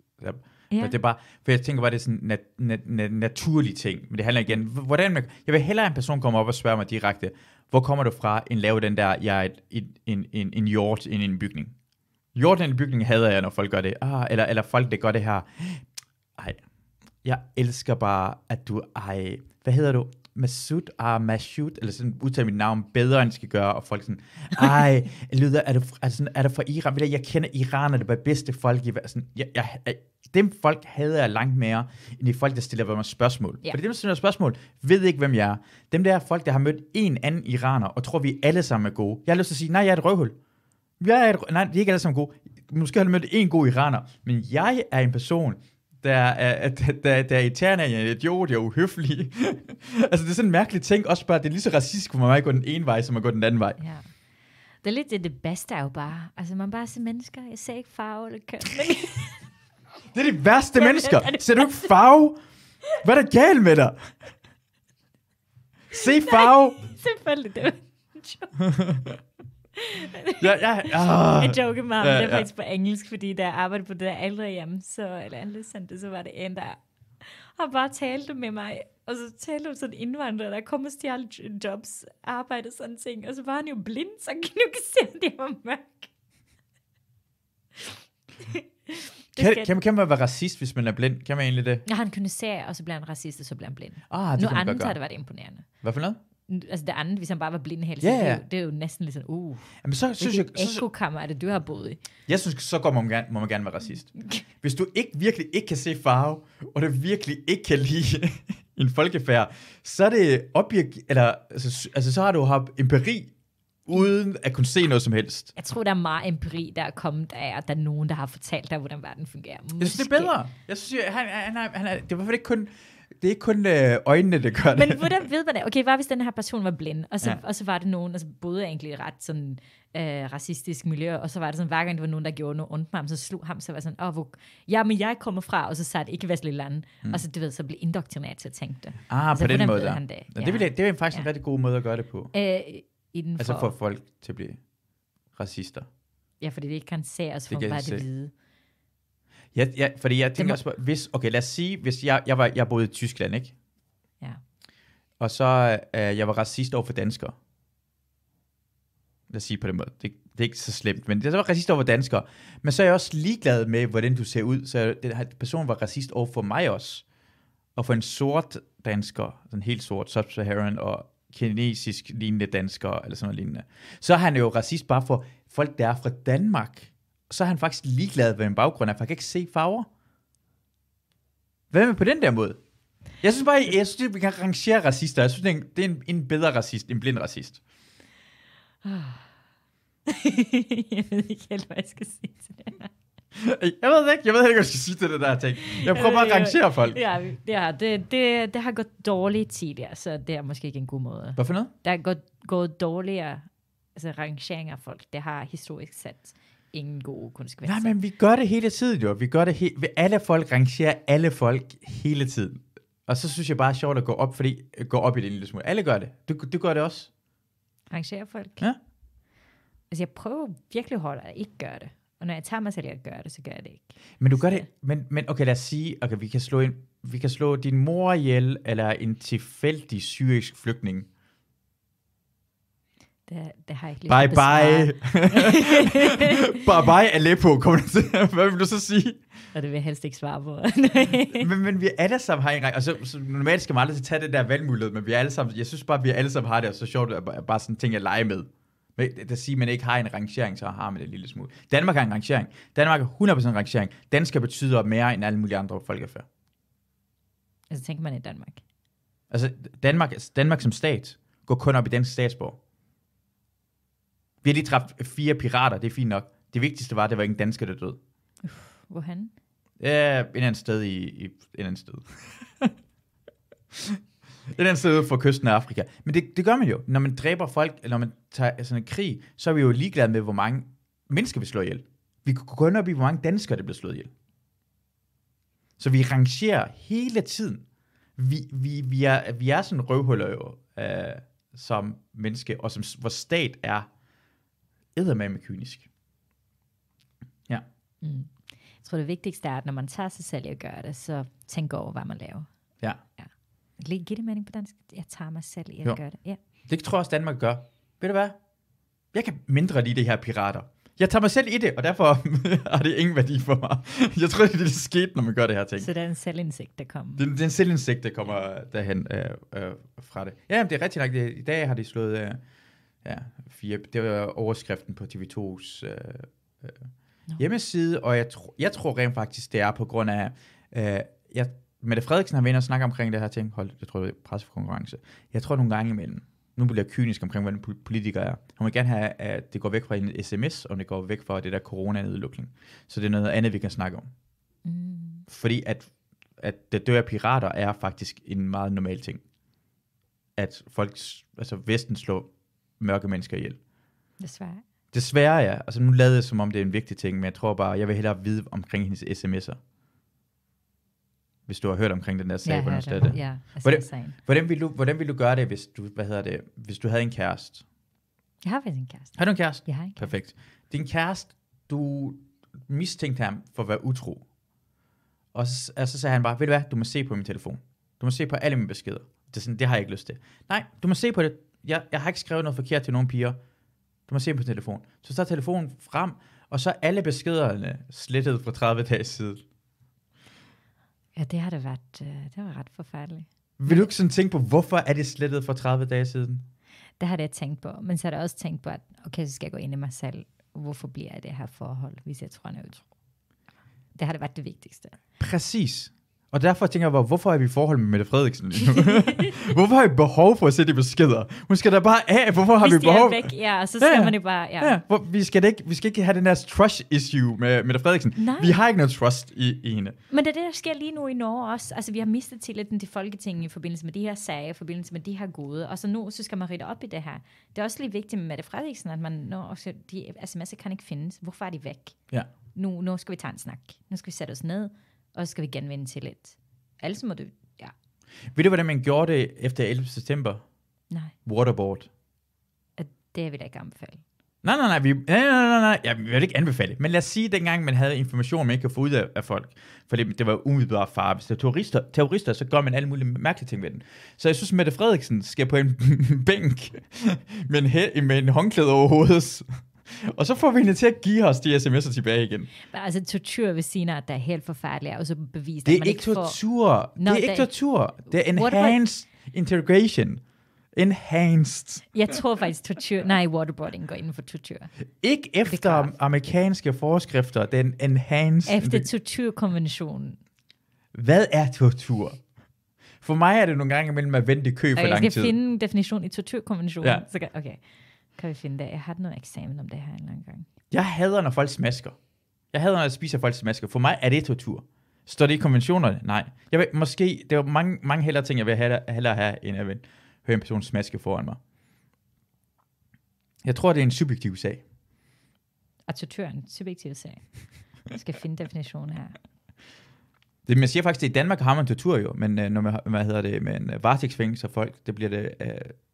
Speaker 1: Ja. Men det er bare, for jeg tænker bare, det er sådan en nat, nat, nat, naturlig ting, men det handler igen, hvordan man, jeg vil hellere, at en person kommer op og spørger mig direkte, hvor kommer du fra, end lave den der, jeg er et, et, en, en, en hjort i en bygning. Hjort i en bygning hader jeg, når folk gør det, ah, eller, eller folk, der gør det her. Ej, jeg elsker bare, at du, ej, hvad hedder du? Masud ah, Masud, eller sådan udtaler mit navn bedre, end jeg skal gøre, og folk sådan, ej, lyder, er, du, er, altså sådan, er du fra Iran? Jeg kender Iran, er det bare bedste folk i verden. jeg, jeg, jeg, dem folk hader jeg langt mere, end de folk, der stiller mig spørgsmål. Yeah. Fordi dem, der stiller spørgsmål, ved ikke, hvem jeg er. Dem der er folk, der har mødt en anden iraner, og tror, vi alle sammen er gode. Jeg har lyst til at sige, nej, jeg er et røvhul. Jeg er et, nej, det er ikke alle sammen gode. Måske har du mødt en god iraner, men jeg er en person, der er, der, der, der er irriterende, at jeg er idiot, jeg er uhøflig. altså, det er sådan en mærkelig ting. Også bare, det er lige så racistisk for mig at gå den ene vej, som at gå den anden vej.
Speaker 2: Ja. Det er lidt det, det bedste er jo bare. Altså, man bare ser mennesker. Jeg ser ikke farve eller køn.
Speaker 1: det er de værste mennesker. ser du ikke farve? Hvad er der galt med dig?
Speaker 2: Se farve. Nej, selvfølgelig, det var en joke
Speaker 1: ja, ja, ah. ja. Jeg joker meget men ja, det er faktisk
Speaker 2: på engelsk, fordi da jeg arbejdede på det der hjemme, så, eller andet så var det en, der og bare talte med mig, og så talte om sådan indvandrere, der kommer til alle jobs, arbejde og sådan ting, og så var han jo blind, så kan du ikke se, at det var mørk. kan, kan, man,
Speaker 1: kan man være racist, hvis man er blind? Kan man egentlig det?
Speaker 2: Ja, han kunne se, og så blev han racist, og så blev han blind. Ah, det nu andet det var det imponerende. Hvad for noget? altså det andet, hvis han bare var tiden, ja, ja. Det, er jo, det er jo næsten lidt sådan, uh, Jamen, så, synes jeg, så, ekokammer er det, du har boet i?
Speaker 1: Jeg synes, så går man gerne, må man gerne være racist. Hvis du ikke virkelig ikke kan se farve, og du virkelig ikke kan lide en folkefærd, så er det objekt, eller altså, altså så har du haft empiri uden at kunne se noget som helst.
Speaker 2: Jeg tror, der er meget empiri, der er kommet af, at der er nogen, der har fortalt dig, hvordan verden fungerer. Måske. Jeg synes, det er bedre. Jeg synes, han, han, han, han, det var i hvert fald ikke kun det er ikke
Speaker 1: kun øh, øjnene, der gør det. Men hvordan
Speaker 2: ved man det? Okay, var hvis den her person var blind, og så, ja. og så var det nogen, altså så boede egentlig ret sådan øh, racistisk miljø, og så var det sådan, hver gang der var nogen, der gjorde noget ondt med ham, så slog ham, så var sådan, åh, oh, hvor, ja, men jeg kommer fra, og så satte ikke vestlig land, mm. og så, du ved, så blev indoktrineret til at tænke det. Ah, altså, på den måde der. Det? Ja. det, vil, det er faktisk ja. en
Speaker 1: rigtig god måde at gøre det på. Øh, indenfor. Altså for folk til at blive racister.
Speaker 2: Ja, fordi det ikke kan se os for, bare det hvide.
Speaker 1: Ja, ja fordi jeg tænker må... også på, hvis, okay, lad os sige, hvis jeg, jeg, var, jeg boede i Tyskland, ikke? Ja. Og så, øh, jeg var racist over for danskere. Lad os sige på den måde. Det, det er ikke så slemt, men det så var racist over for danskere. Men så er jeg også ligeglad med, hvordan du ser ud. Så den her person var racist over for mig også. Og for en sort dansker, sådan helt sort, sub-Saharan og kinesisk lignende dansker, eller sådan noget lignende. Så er han jo racist bare for folk, der er fra Danmark så er han faktisk ligeglad, hvad en baggrund er, for han kan ikke se farver. Hvad med på den der måde? Jeg synes bare, jeg synes, at vi kan rangere racister. Jeg synes, det er en, en bedre racist, en blind racist.
Speaker 2: Ah. jeg ved ikke helt, hvad jeg skal sige til det Jeg ved ikke,
Speaker 1: jeg ved ikke, hvad jeg skal sige til det der ting. Jeg prøver bare at øh, rangere folk. Ja,
Speaker 2: ja det, det, det har gået dårligt tidligere, så det er måske ikke en god måde. Hvad for noget? Der er gået, gået dårligere altså, rangering af folk. Det har historisk set ingen gode konsekvenser. Nej, men
Speaker 1: vi gør det hele tiden jo. Vi gør det he- alle folk rangerer alle folk hele tiden. Og så synes jeg bare, det er sjovt at gå op, fordi, gå op i det en lille smule. Alle gør det. Du, du gør det også.
Speaker 2: Rangerer folk? Ja. Altså, jeg prøver virkelig hårdt at ikke gøre det. Og når jeg tager mig selv at gøre det, så gør jeg det ikke.
Speaker 1: Men du gør det, men, men okay, lad os sige, okay, vi kan slå, en, vi kan slå din mor ihjel, eller en tilfældig syrisk flygtning.
Speaker 2: Det, det har jeg ikke Bye bye.
Speaker 1: bye bye Aleppo, kommer du til.
Speaker 2: Hvad vil du så sige? Og det vil jeg helst ikke svare på.
Speaker 1: men, men vi alle sammen har en række, Altså, så, normalt skal man aldrig tage det der valgmulighed, men vi alle sammen, jeg synes bare, vi alle sammen har det, og så sjovt, at bare sådan ting at lege med. Men at sige, at man ikke har en rangering, så har man det en lille smule. Danmark har en rangering. Danmark er 100% rangering. Dansker betyder mere end alle mulige andre folkefærd.
Speaker 2: Altså tænker man i Danmark?
Speaker 1: Altså Danmark, altså, Danmark som stat går kun op i dansk statsborg. Vi har lige dræbt fire pirater, det er fint nok. Det vigtigste var, at det var ingen dansker, der døde. hvor han? Ja, en anden sted i, i en anden sted. et andet sted for kysten af Afrika. Men det, det gør man jo. Når man dræber folk, eller når man tager altså, sådan en krig, så er vi jo ligeglade med, hvor mange mennesker vi slår ihjel. Vi kunne kun op i, hvor mange danskere, der bliver slået ihjel. Så vi rangerer hele tiden. Vi, vi, vi, er, vi er sådan røvhuller jo, øh, som menneske, og som, vores stat er eddermame kynisk. Ja.
Speaker 2: Mm. Jeg tror, det vigtigste er, at når man tager sig selv i at gøre det, så tænk over, hvad man laver. Ja. ja. Lige det mening på dansk. Jeg tager mig selv i at jo. gøre det. Ja.
Speaker 1: Det tror jeg også, Danmark gør. Ved du hvad? Jeg kan mindre lide det her pirater. Jeg tager mig selv i det, og derfor har det ingen værdi for mig. Jeg tror, det er det, sket, når man gør det her ting. Så
Speaker 2: det er en selvindsigt, der kommer.
Speaker 1: Det, det er en selvindsigt, der kommer derhen øh, øh, fra det. Ja, jamen, det er rigtig nok. Det, I dag har de slået... Øh, Ja, fire, det var overskriften på TV2's øh, øh, no. hjemmeside, og jeg, tro, jeg tror rent faktisk, det er på grund af, øh, jeg, Mette Frederiksen har været og snakke omkring det her ting, hold, jeg tror, det er pressekonkurrence. Jeg tror nogle gange imellem, nu bliver jeg kynisk omkring, hvordan politikere er. Hun vil gerne have, at det går væk fra en sms, og det går væk fra det der corona-nedlukning. Så det er noget andet, vi kan snakke om. Mm. Fordi at, at det dør pirater er faktisk en meget normal ting. At folk, altså Vesten slår mørke mennesker ihjel. Desværre. Desværre, ja. Altså, nu lader jeg som om, det er en vigtig ting, men jeg tror bare, jeg vil hellere vide omkring hendes sms'er. Hvis du har hørt omkring den der sag, ja, hvordan det. det. Ja, altså, hvordan, hvordan, ville du, hvordan ville du gøre det, hvis du, hvad hedder det, hvis du havde en kæreste?
Speaker 2: Jeg har faktisk en kæreste. Har
Speaker 1: du en kæreste? Jeg har en kæreste. Perfekt. Din kæreste, du mistænkte ham for at være utro. Og så, altså, og så sagde han bare, ved du hvad, du må se på min telefon. Du må se på alle mine beskeder. Det, er sådan, det har jeg ikke lyst til. Nej, du må se på det jeg, jeg har ikke skrevet noget forkert til nogen piger. Du må se på telefon. Så tager telefonen frem, og så er alle beskederne slettet for 30 dage siden.
Speaker 2: Ja, det har det været, øh, det var ret forfærdeligt.
Speaker 1: Vil du ikke sådan tænke på, hvorfor er det slettet for 30 dage siden?
Speaker 2: Det har det jeg tænkt på, men så har jeg også tænkt på, at okay, så skal jeg gå ind i mig selv. Hvorfor bliver jeg det her forhold, hvis jeg tror, han er utro? Det har det været det vigtigste.
Speaker 1: Præcis. Og derfor tænker jeg bare, hvorfor er vi i forhold med Mette Frederiksen lige nu? hvorfor har vi behov for at se de beskeder? Hun skal da bare af, hvorfor har Hvis vi behov? Hvis
Speaker 2: væk, ja, så skal ja, man det bare, ja. ja.
Speaker 1: Hvor, vi, skal ikke, vi skal ikke have den der trust issue med Mette Frederiksen. Nej. Vi har ikke noget trust i, i hende.
Speaker 2: Men det er det, der sker lige nu i Norge også. Altså, vi har mistet tilliden til Folketinget i forbindelse med de her sager, i forbindelse med de her gode. Og så nu, så skal man rette op i det her. Det er også lige vigtigt med Mette Frederiksen, at man, når også, de sms'er altså, kan ikke findes. Hvorfor er de væk? Ja. Nu, nu skal vi tage en snak. Nu skal vi sætte os ned og så skal vi genvinde lidt. Altså må du, ja.
Speaker 1: Ved du, hvordan man gjorde det efter 11. september? Nej. Waterboard.
Speaker 2: At det vil jeg ikke anbefale.
Speaker 1: Nej, nej, nej, vi, nej, nej, nej, nej, jeg vil ikke anbefale Men lad os sige, at dengang man havde information, man ikke kunne få ud af, af folk, for det, det var umiddelbart far. Hvis det er terrorister, terrorister, så gør man alle mulige mærkelige ting ved den. Så jeg synes, Mette Frederiksen skal på en bænk med en, med en håndklæde over hovedet, og så får vi hende til at give os de sms'er tilbage igen. Men
Speaker 2: altså, tortur ved Sina, der er helt forfærdelig, og så bevist, det er at man ikke tortur. Får... No, det er ikke tortur. Det er enhanced
Speaker 1: interrogation. Enhanced.
Speaker 2: Jeg tror faktisk, tortur... Nej, waterboarding går inden for tortur.
Speaker 1: Ikke efter amerikanske forskrifter, den enhanced... Efter
Speaker 2: torturkonventionen.
Speaker 1: Hvad er tortur? For mig er det nogle gange imellem at vente i kø for okay, lang tid. Jeg skal
Speaker 2: finde en definition i torturkonventionen. Ja. Så, okay. Kan vi finde det? Jeg har noget eksamen om det her en eller anden gang.
Speaker 1: Jeg hader, når folk smasker. Jeg hader, når jeg spiser folk smasker. For mig er det tortur. Står det i konventionerne? Nej. Jeg vil, måske, det er mange, mange hellere ting, jeg vil hellere, hellere have, end at høre en person smaske foran mig. Jeg tror, det er en subjektiv sag.
Speaker 2: Og tortur er en subjektiv sag. Jeg skal finde definitionen her.
Speaker 1: Det, man siger faktisk, at i Danmark har man tortur jo, men øh, når man, hvad hedder det, men øh, varetægtsfængelse af folk, det bliver det øh,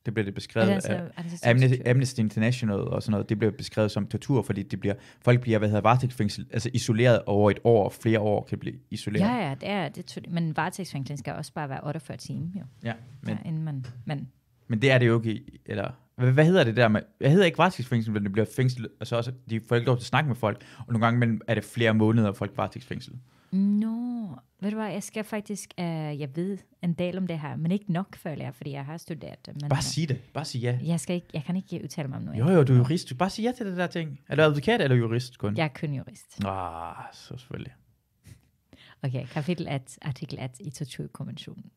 Speaker 1: det bliver det beskrevet af altså Amnesty, International og sådan noget. Det bliver beskrevet som tortur, fordi det bliver, folk bliver hvad hedder, varetægtsfængsel, altså isoleret over et år, flere år kan blive isoleret.
Speaker 2: Ja, ja, det er, det, men varetægtsfængsling skal også bare være 48 timer jo. Ja, men, ja, inden man, men,
Speaker 1: men det er det jo ikke, eller hvad, hvad hedder det der med, jeg hedder ikke varetægtsfængsel, men det bliver fængsel, altså også, de får ikke lov til at snakke med folk, og nogle gange er det flere måneder, folk varetægtsfængsel.
Speaker 2: No ved du hvad, jeg skal faktisk, uh, jeg ved en del om det her, men ikke nok, føler jeg, fordi jeg har studeret det. bare øh, sig det, bare sig ja. Jeg, skal ikke, jeg kan ikke udtale mig om noget. Jo, jo, du er jurist, du bare sig ja til det der ting. Er du
Speaker 1: advokat eller jurist kun? Jeg er kun jurist. Ah, så selvfølgelig.
Speaker 2: Okay, kapitel 1, artikel 1 i torturkonventionen.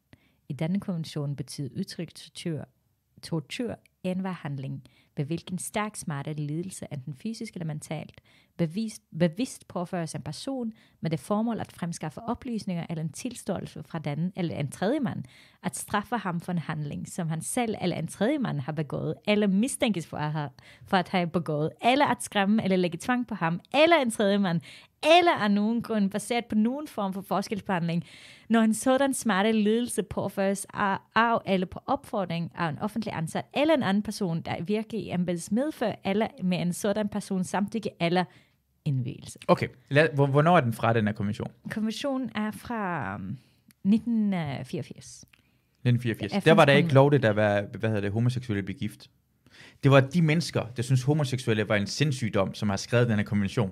Speaker 2: I denne konvention betyder udtryk tortur, tortur enhver handling, ved hvilken stærk smerte lidelse, enten fysisk eller mentalt, bevidst, bevidst påføres en person med det formål at fremskaffe oplysninger eller en tilståelse fra den eller en tredje mand, at straffe ham for en handling, som han selv eller en tredje mand har begået, eller mistænkes for at, have, for at have begået, eller at skræmme eller lægge tvang på ham, eller en tredje mand, eller af nogen grund baseret på nogen form for forskelsbehandling, når en sådan smerte lidelse påføres af, af eller på opfordring af en offentlig ansat eller en anden person, der virker i embeds medfør, eller med en sådan person samtykke eller
Speaker 1: indvielse. Okay, hvornår er den fra, den her kommission?
Speaker 2: Kommissionen er fra 1984. Um,
Speaker 1: 1984. Der var der ikke det, at være, hvad hedder det, homoseksuelle begift. Det var de mennesker, der synes homoseksuelle var en sindssygdom, som har skrevet den her kommission.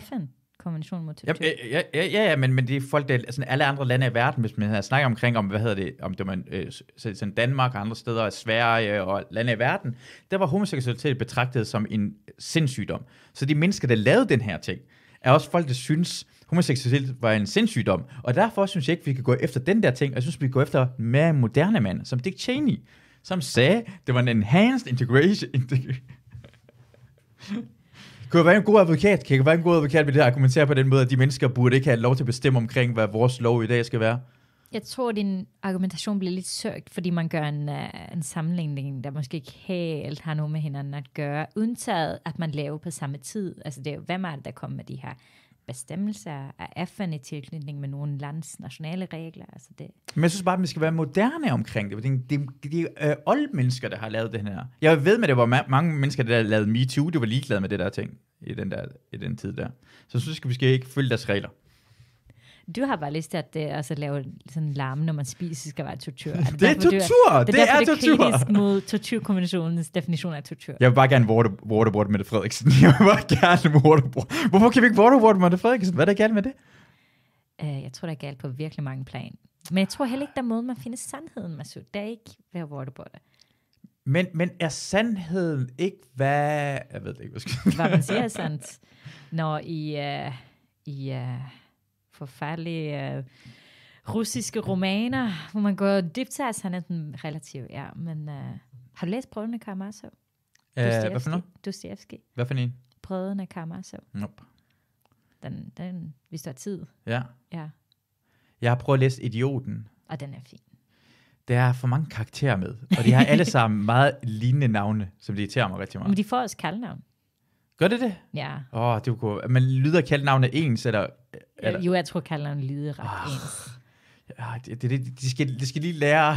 Speaker 2: FN? konvention mod tortur.
Speaker 1: Øh, ja, ja, ja, ja, men, men det er folk, der, altså, alle andre lande i verden, hvis man snakker omkring, om, hvad hedder det, om det var øh, sådan Danmark og andre steder, og Sverige og lande i verden, der var homoseksualitet betragtet som en sindssygdom. Så de mennesker, der lavede den her ting, er også folk, der synes, homoseksualitet var en sindssygdom. Og derfor synes jeg ikke, vi kan gå efter den der ting, og jeg synes, vi kan gå efter mere moderne mand, som Dick Cheney, som sagde, det var en enhanced integration. Kan jeg være en god advokat? Kan jeg være en god advokat ved det her argumentere på den måde, at de mennesker burde ikke have lov til at bestemme omkring, hvad vores lov i dag skal være?
Speaker 2: Jeg tror, din argumentation bliver lidt sørgt, fordi man gør en, uh, en sammenligning, der måske ikke helt har noget med hinanden at gøre, undtaget at man laver på samme tid. Altså, det er jo, hvem er det, der kommer med de her bestemmelser af FN i tilknytning med nogle lands nationale regler. Altså det.
Speaker 1: Men jeg synes bare, at vi skal være moderne omkring det. Det er de, de, øh, old mennesker, der har lavet det her. Jeg ved med, at det var ma- mange mennesker, der lavede MeToo. Det var ligeglade med det der ting i den, der, i den tid der. Så jeg synes, at vi skal ikke følge deres regler
Speaker 2: du har bare lyst til at det, øh, altså, lave sådan larme, når man spiser, skal være tortur. Altså, det er tortur! Det, er, det er, er tortur! Det er kritisk mod torturkonventionens definition af tortur. Jeg
Speaker 1: vil bare gerne water, waterboard Mette Frederiksen. Jeg vil bare gerne
Speaker 2: waterboard. Hvorfor kan vi ikke waterboard Mette Frederiksen? Hvad er der galt med det? Uh, jeg tror, der er galt på virkelig mange plan. Men jeg tror heller ikke, der er måde, man finder sandheden, Masud. Det er ikke ved at waterboard.
Speaker 1: Men, men er sandheden ikke, hvad... Jeg ved det ikke, hvad, skal... hvad man siger er sandt.
Speaker 2: Når i, uh, i uh, forfærdelige uh, russiske romaner, hvor man går dybt altså han er den relativt, ja, men uh, har du læst Brødrene Karamazov? Æh, øh, hvad for noget? Dostoyevsky. Hvad for en? Brødrene Karamazov. Nope. Den, den, hvis der er tid. Ja. ja.
Speaker 1: Jeg har prøvet at læse Idioten. Og den er fin. Der er for mange karakterer med, og de har alle sammen meget lignende navne, som det irriterer mig rigtig meget. Men
Speaker 2: de får også kaldnavn.
Speaker 1: Gør det det? Ja. Åh, oh, det kunne... Man lyder kaldnavnet ens, eller eller? Jo,
Speaker 2: jeg tror, Catalan lyder ret oh. Ah. ens. Ja,
Speaker 1: det, det, de, skal, de skal lige lære.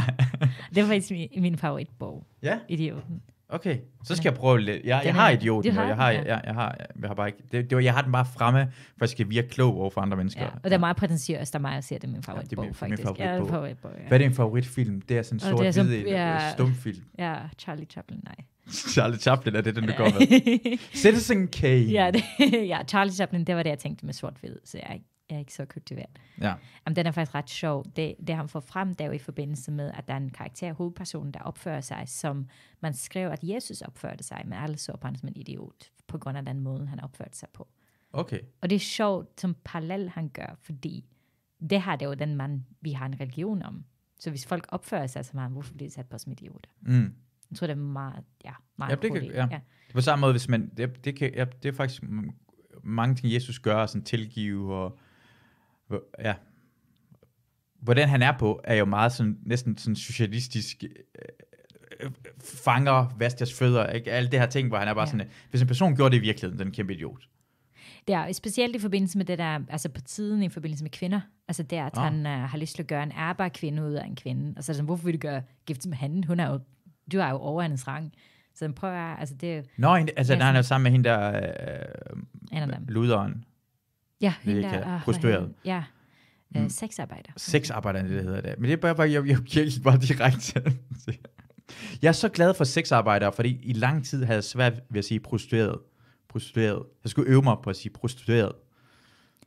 Speaker 2: det var faktisk min, min favoritbog. Ja? Idioten. Okay, så skal ja. jeg prøve lidt. Jeg, jeg har idioten, har jeg, har, jeg,
Speaker 1: jeg, jeg, har, jeg har bare ikke, det, det, var, jeg har den bare fremme, for jeg skal virke klog over for andre mennesker. Ja, og det
Speaker 2: er meget prætentiøst, der mig at sige, at det er min favoritbog, ja, det er min, faktisk. Min favoritbog. Ja, det er favoritbog ja. Hvad
Speaker 1: er din favoritfilm? Det er sådan en sort-hvid øh, ja, stumfilm. Ja,
Speaker 2: Charlie Chaplin, nej.
Speaker 1: Charlie Chaplin er det, den du går med. Citizen Kane. Ja,
Speaker 2: det, ja, Charlie Chaplin, det var det, jeg tænkte med sort ved, så jeg, jeg er ikke så kultiveret. Ja. Jamen, den er faktisk ret sjov. Det, det han får frem, der i forbindelse med, at der er en karakter, hovedpersonen, der opfører sig, som man skrev, at Jesus opførte sig, men alle så på ham som en idiot, på grund af den måde, han opførte sig på. Okay. Og det er sjovt, som parallel han gør, fordi det her det er jo den mand, vi har en religion om. Så hvis folk opfører sig som ham, hvorfor bliver de sat på som idioter? Mm. Jeg tror, det er meget, ja, meget ja, det kan, ja. ja.
Speaker 1: På samme måde, hvis man, det, det, kan, ja, det er faktisk mange ting, Jesus gør, sådan tilgive og, ja, hvordan han er på, er jo meget sådan, næsten sådan socialistisk, øh, øh fanger, vask deres fødder, ikke? alle det her ting, hvor han er bare ja. sådan, øh, hvis en person gjorde det i virkeligheden, den er en kæmpe idiot.
Speaker 2: Det er specielt i forbindelse med det der, altså på tiden i forbindelse med kvinder. Altså der, at ah. han uh, har lyst til at gøre en kvinde ud af en kvinde. Og så er det sådan, hvorfor vil du gøre gift med handen? Hun er jo du er jo over hendes rang. Så den prøver, altså det... Nå, hende, altså ja, han er sammen
Speaker 1: med hende der... Øh, luderen.
Speaker 2: Ja, hende der... Øh, Prostueret. Ja. Øh, mm. Sexarbejder.
Speaker 1: Sexarbejder, det hedder det. Men det er bare, jeg, jeg, jeg bare direkte Jeg er så glad for sexarbejdere, fordi i lang tid havde jeg svært ved at sige prostitueret. Prostitueret. Jeg skulle øve mig på at sige prostitueret.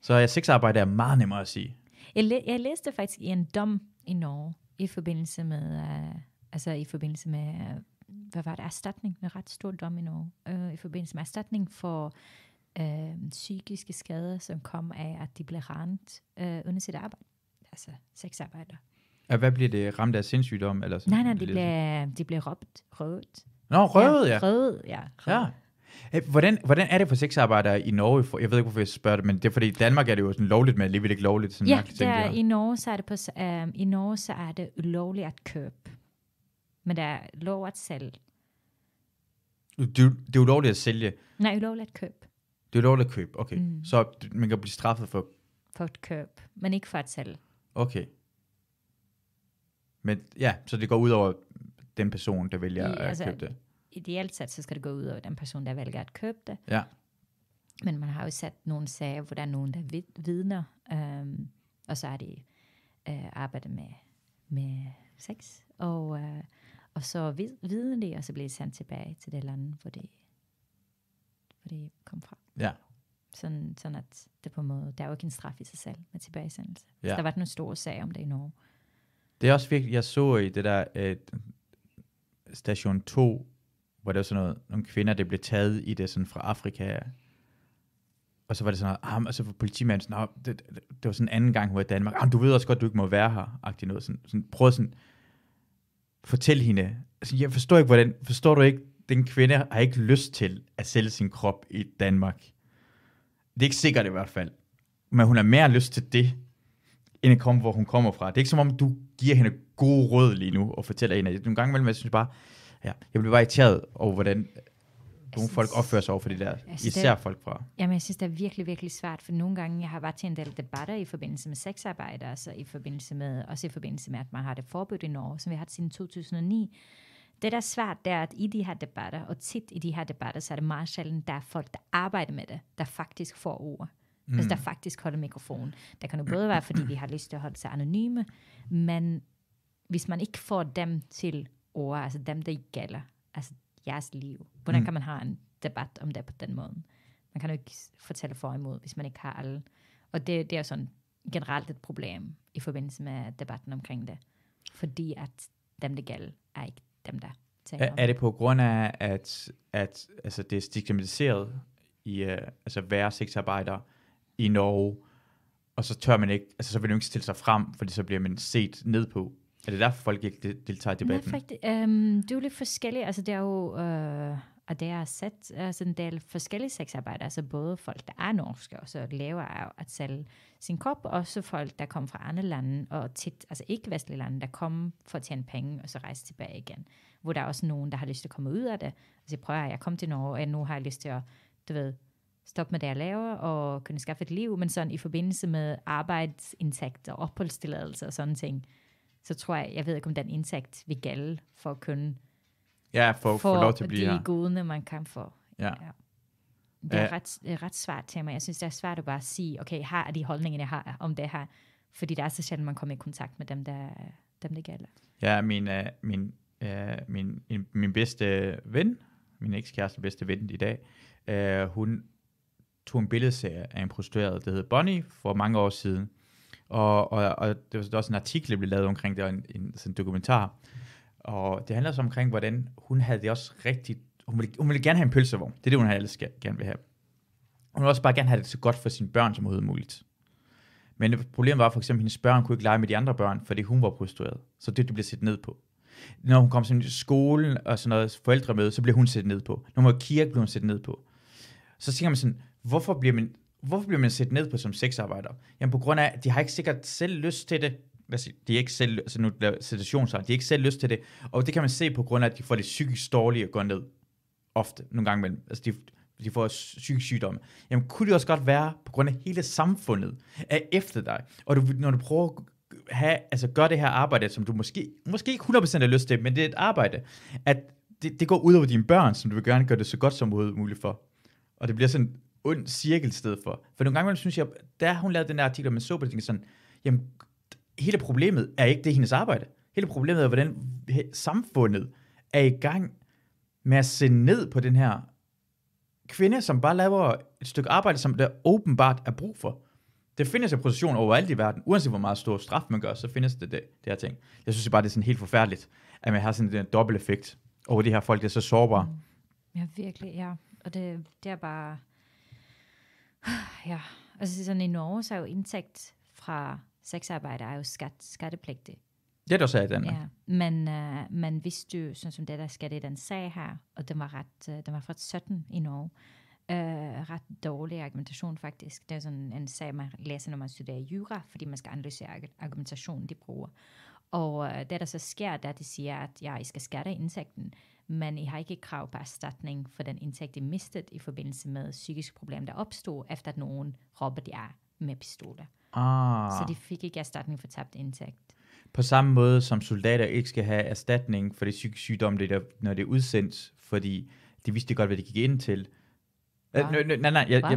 Speaker 1: Så jeg sexarbejder er meget nemmere at sige.
Speaker 2: Jeg, læ- jeg læste faktisk i en dom i Norge i forbindelse med, uh, altså i forbindelse med, hvad var det, erstatning, en ret stor dom i Norge, øh, i forbindelse med erstatning for øh, psykiske skader, som kom af, at de blev ramt øh, under sit arbejde, altså sexarbejder.
Speaker 1: Og hvad bliver det ramt af sindssygdom? Eller sådan, nej, nej, de
Speaker 2: blev, de blev rødt. røvet. Nå, røvet, ja. ja. Røvet, ja. Røvet.
Speaker 1: ja. Hvordan, hvordan er det for sexarbejdere i Norge? For, jeg ved ikke, hvorfor jeg spørger det, men det er fordi, i Danmark er det jo sådan lovligt, men alligevel ikke lovligt. Sådan ja, der, ting, er, i
Speaker 2: Norge så er det, på, øh, i Norge så er det ulovligt at købe. Men der er lov at sælge.
Speaker 1: Det, det er ulovligt at sælge?
Speaker 2: Nej, ulovligt at købe.
Speaker 1: Det er ulovligt at købe, okay. Mm. Så man kan blive straffet for...
Speaker 2: For at købe, men ikke for at sælge.
Speaker 1: Okay. Men ja, så det går ud over den person, der vælger I, at altså, købe det.
Speaker 2: Ideelt set, så skal det gå ud over den person, der vælger at købe det. Ja. Men man har jo sat nogle sager, hvor der er nogen, der vidner, øhm, og så er de øh, arbejdet med, med sex, og øh, og så vidne det, og så blev det sendt tilbage til det land, hvor det, hvor det kom fra. Ja. Sådan, sådan at det på en måde, der er jo ikke en straf i sig selv med tilbagesendelse. Ja. Så der var nogle store sager om det i Norge.
Speaker 1: Det er også virkelig, jeg så i det der øh, station 2, hvor der var sådan noget, nogle kvinder, der blev taget i det sådan fra Afrika, og så var det sådan noget, ah, og så var politimanden sådan, det, det, det, var sådan en anden gang, hvor i Danmark, ah, du ved også godt, du ikke må være her, agtig noget, sådan, sådan, prøv sådan, fortæl hende, altså jeg forstår ikke, hvordan, forstår du ikke, den kvinde har ikke lyst til at sælge sin krop i Danmark. Det er ikke sikkert i hvert fald. Men hun har mere lyst til det, end at komme, hvor hun kommer fra. Det er ikke som om, du giver hende gode råd lige nu, og fortæller hende, at nogle gange imellem, jeg synes bare, ja, jeg bliver bare irriteret over, hvordan nogle synes, folk opfører sig over for det der, altså, især det, folk fra.
Speaker 2: Jamen, jeg synes, det er virkelig, virkelig svært, for nogle gange, jeg har været til en del debatter i forbindelse med sexarbejde, altså i forbindelse med, også i forbindelse med, at man har det forbudt i Norge, som vi har haft siden 2009. Det, der er svært, det er, at i de her debatter, og tit i de her debatter, så er det meget sjældent, der er folk, der arbejder med det, der faktisk får ord. Mm. Altså, der mm. faktisk holder mikrofonen. Der kan jo både være, fordi vi har lyst til at holde sig anonyme, men hvis man ikke får dem til ord, altså dem, der ikke gælder, altså jeres liv? Hvordan mm. kan man have en debat om det på den måde? Man kan jo ikke fortælle for og imod, hvis man ikke har alle. Og det, det er sådan generelt et problem i forbindelse med debatten omkring det. Fordi at dem, det gælder, er ikke dem, der er, er det
Speaker 1: på grund af, at, at altså, det er stigmatiseret i uh, altså, være i Norge, og så tør man ikke, altså så vil man ikke stille sig frem, fordi så bliver man set ned på. Er det derfor, folk ikke deltager i debatten? Nej,
Speaker 2: faktisk, Um, det er jo lidt forskelligt. Altså, det er jo... Uh og det er sat altså en del forskellige sexarbejdere, altså både folk, der er norske, og så lever af at sælge sin krop, og så folk, der kommer fra andre lande, og tit, altså ikke vestlige lande, der kommer for at tjene penge, og så rejse tilbage igen. Hvor der er også nogen, der har lyst til at komme ud af det. Altså prøver jeg, jeg kom til Norge, og nu har jeg lyst til at, du ved, stoppe med det, jeg laver, og kunne skaffe et liv, men sådan i forbindelse med og opholdstilladelse og sådan ting så tror jeg, jeg ved ikke, om den indsigt vil gælde for at kunne ja, for, for, for lov til at blive de her. gode, man kan få. Ja. ja. Det er ret, ret svært til mig. Jeg synes, det er svært at bare sige, okay, her er de holdninger, jeg har om det her. Fordi det er så sjældent, man kommer i kontakt med dem, der, dem det gælder.
Speaker 1: Ja, min, uh, min, uh, min, min, øh, min bedste ven, min ekskæreste bedste ven i dag, uh, hun tog en billedserie af en prostitueret, der hed Bonnie, for mange år siden. Og, og, og det var også en artikel, der blev lavet omkring det, og en, en, sådan en dokumentar. Og det handler så omkring, hvordan hun havde det også rigtigt. Hun ville, hun ville gerne have en pølsevogn. Det er det, hun skal, gerne vil have. Hun ville også bare gerne have det så godt for sine børn som overhovedet muligt. Men problemet var for eksempel, at hendes børn kunne ikke lege med de andre børn, fordi hun var prostitueret. Så det, det blev set ned på. Når hun kom til skolen og sådan noget forældremøde, så blev hun set ned på. Når hun var i kirke, blev hun set ned på. Så tænker man sådan, hvorfor bliver man Hvorfor bliver man set ned på som sexarbejder? Jamen på grund af, at de har ikke sikkert selv lyst til det. Hvad siger, de er ikke selv, altså nu situationsret, de har ikke selv lyst til det. Og det kan man se på grund af, at de får det psykisk dårlige at gå ned. Ofte, nogle gange imellem. Altså de, de får psykisk sygdomme. Jamen kunne det også godt være, på grund af hele samfundet er efter dig. Og du, når du prøver at have, altså gøre det her arbejde, som du måske, måske ikke 100% har lyst til, men det er et arbejde, at det, det går ud over dine børn, som du vil gerne gøre det så godt som muligt for. Og det bliver sådan ond cirkel sted for. For nogle gange, synes jeg, da hun lavede den der artikel, man så på det, sådan, jamen, hele problemet er ikke det hendes arbejde. Hele problemet er, hvordan samfundet er i gang med at se ned på den her kvinde, som bare laver et stykke arbejde, som der åbenbart er brug for. Det findes en position overalt i verden, uanset hvor meget stor straf man gør, så findes det, det, det her ting. Jeg synes bare, det er sådan helt forfærdeligt, at man har sådan en dobbelt effekt over de her folk, der er så sårbare.
Speaker 2: Mm. Ja, virkelig, ja. Og det, det er bare Ja, altså sådan i Norge, så er jo indtægt fra sexarbejde er jo skat, skattepligtigt. Det er det også i Danmark. Ja, men, uh, øh, men hvis du, sådan som det der skal i den sag her, og den var, ret, uh, den var fra 17 i Norge, uh, ret dårlig argumentation faktisk. Det er sådan en sag, man læser, når man studerer jura, fordi man skal analysere argumentationen, de bruger. Og uh, det, der så sker, det de siger, at ja, I skal skatte indtægten, men I har ikke krav på erstatning for den indtægt, I mistet i forbindelse med psykiske problemer, der opstod, efter at nogen råbte jer med pistoler. Ah. Så de fik ikke erstatning for tabt indtægt.
Speaker 1: På samme måde som soldater ikke skal have erstatning for det psykiske sygdom, det der, når det er udsendt, fordi de vidste godt, hvad de gik ind til. Nej, øh, nej, nej, nej, jeg, jeg, nej,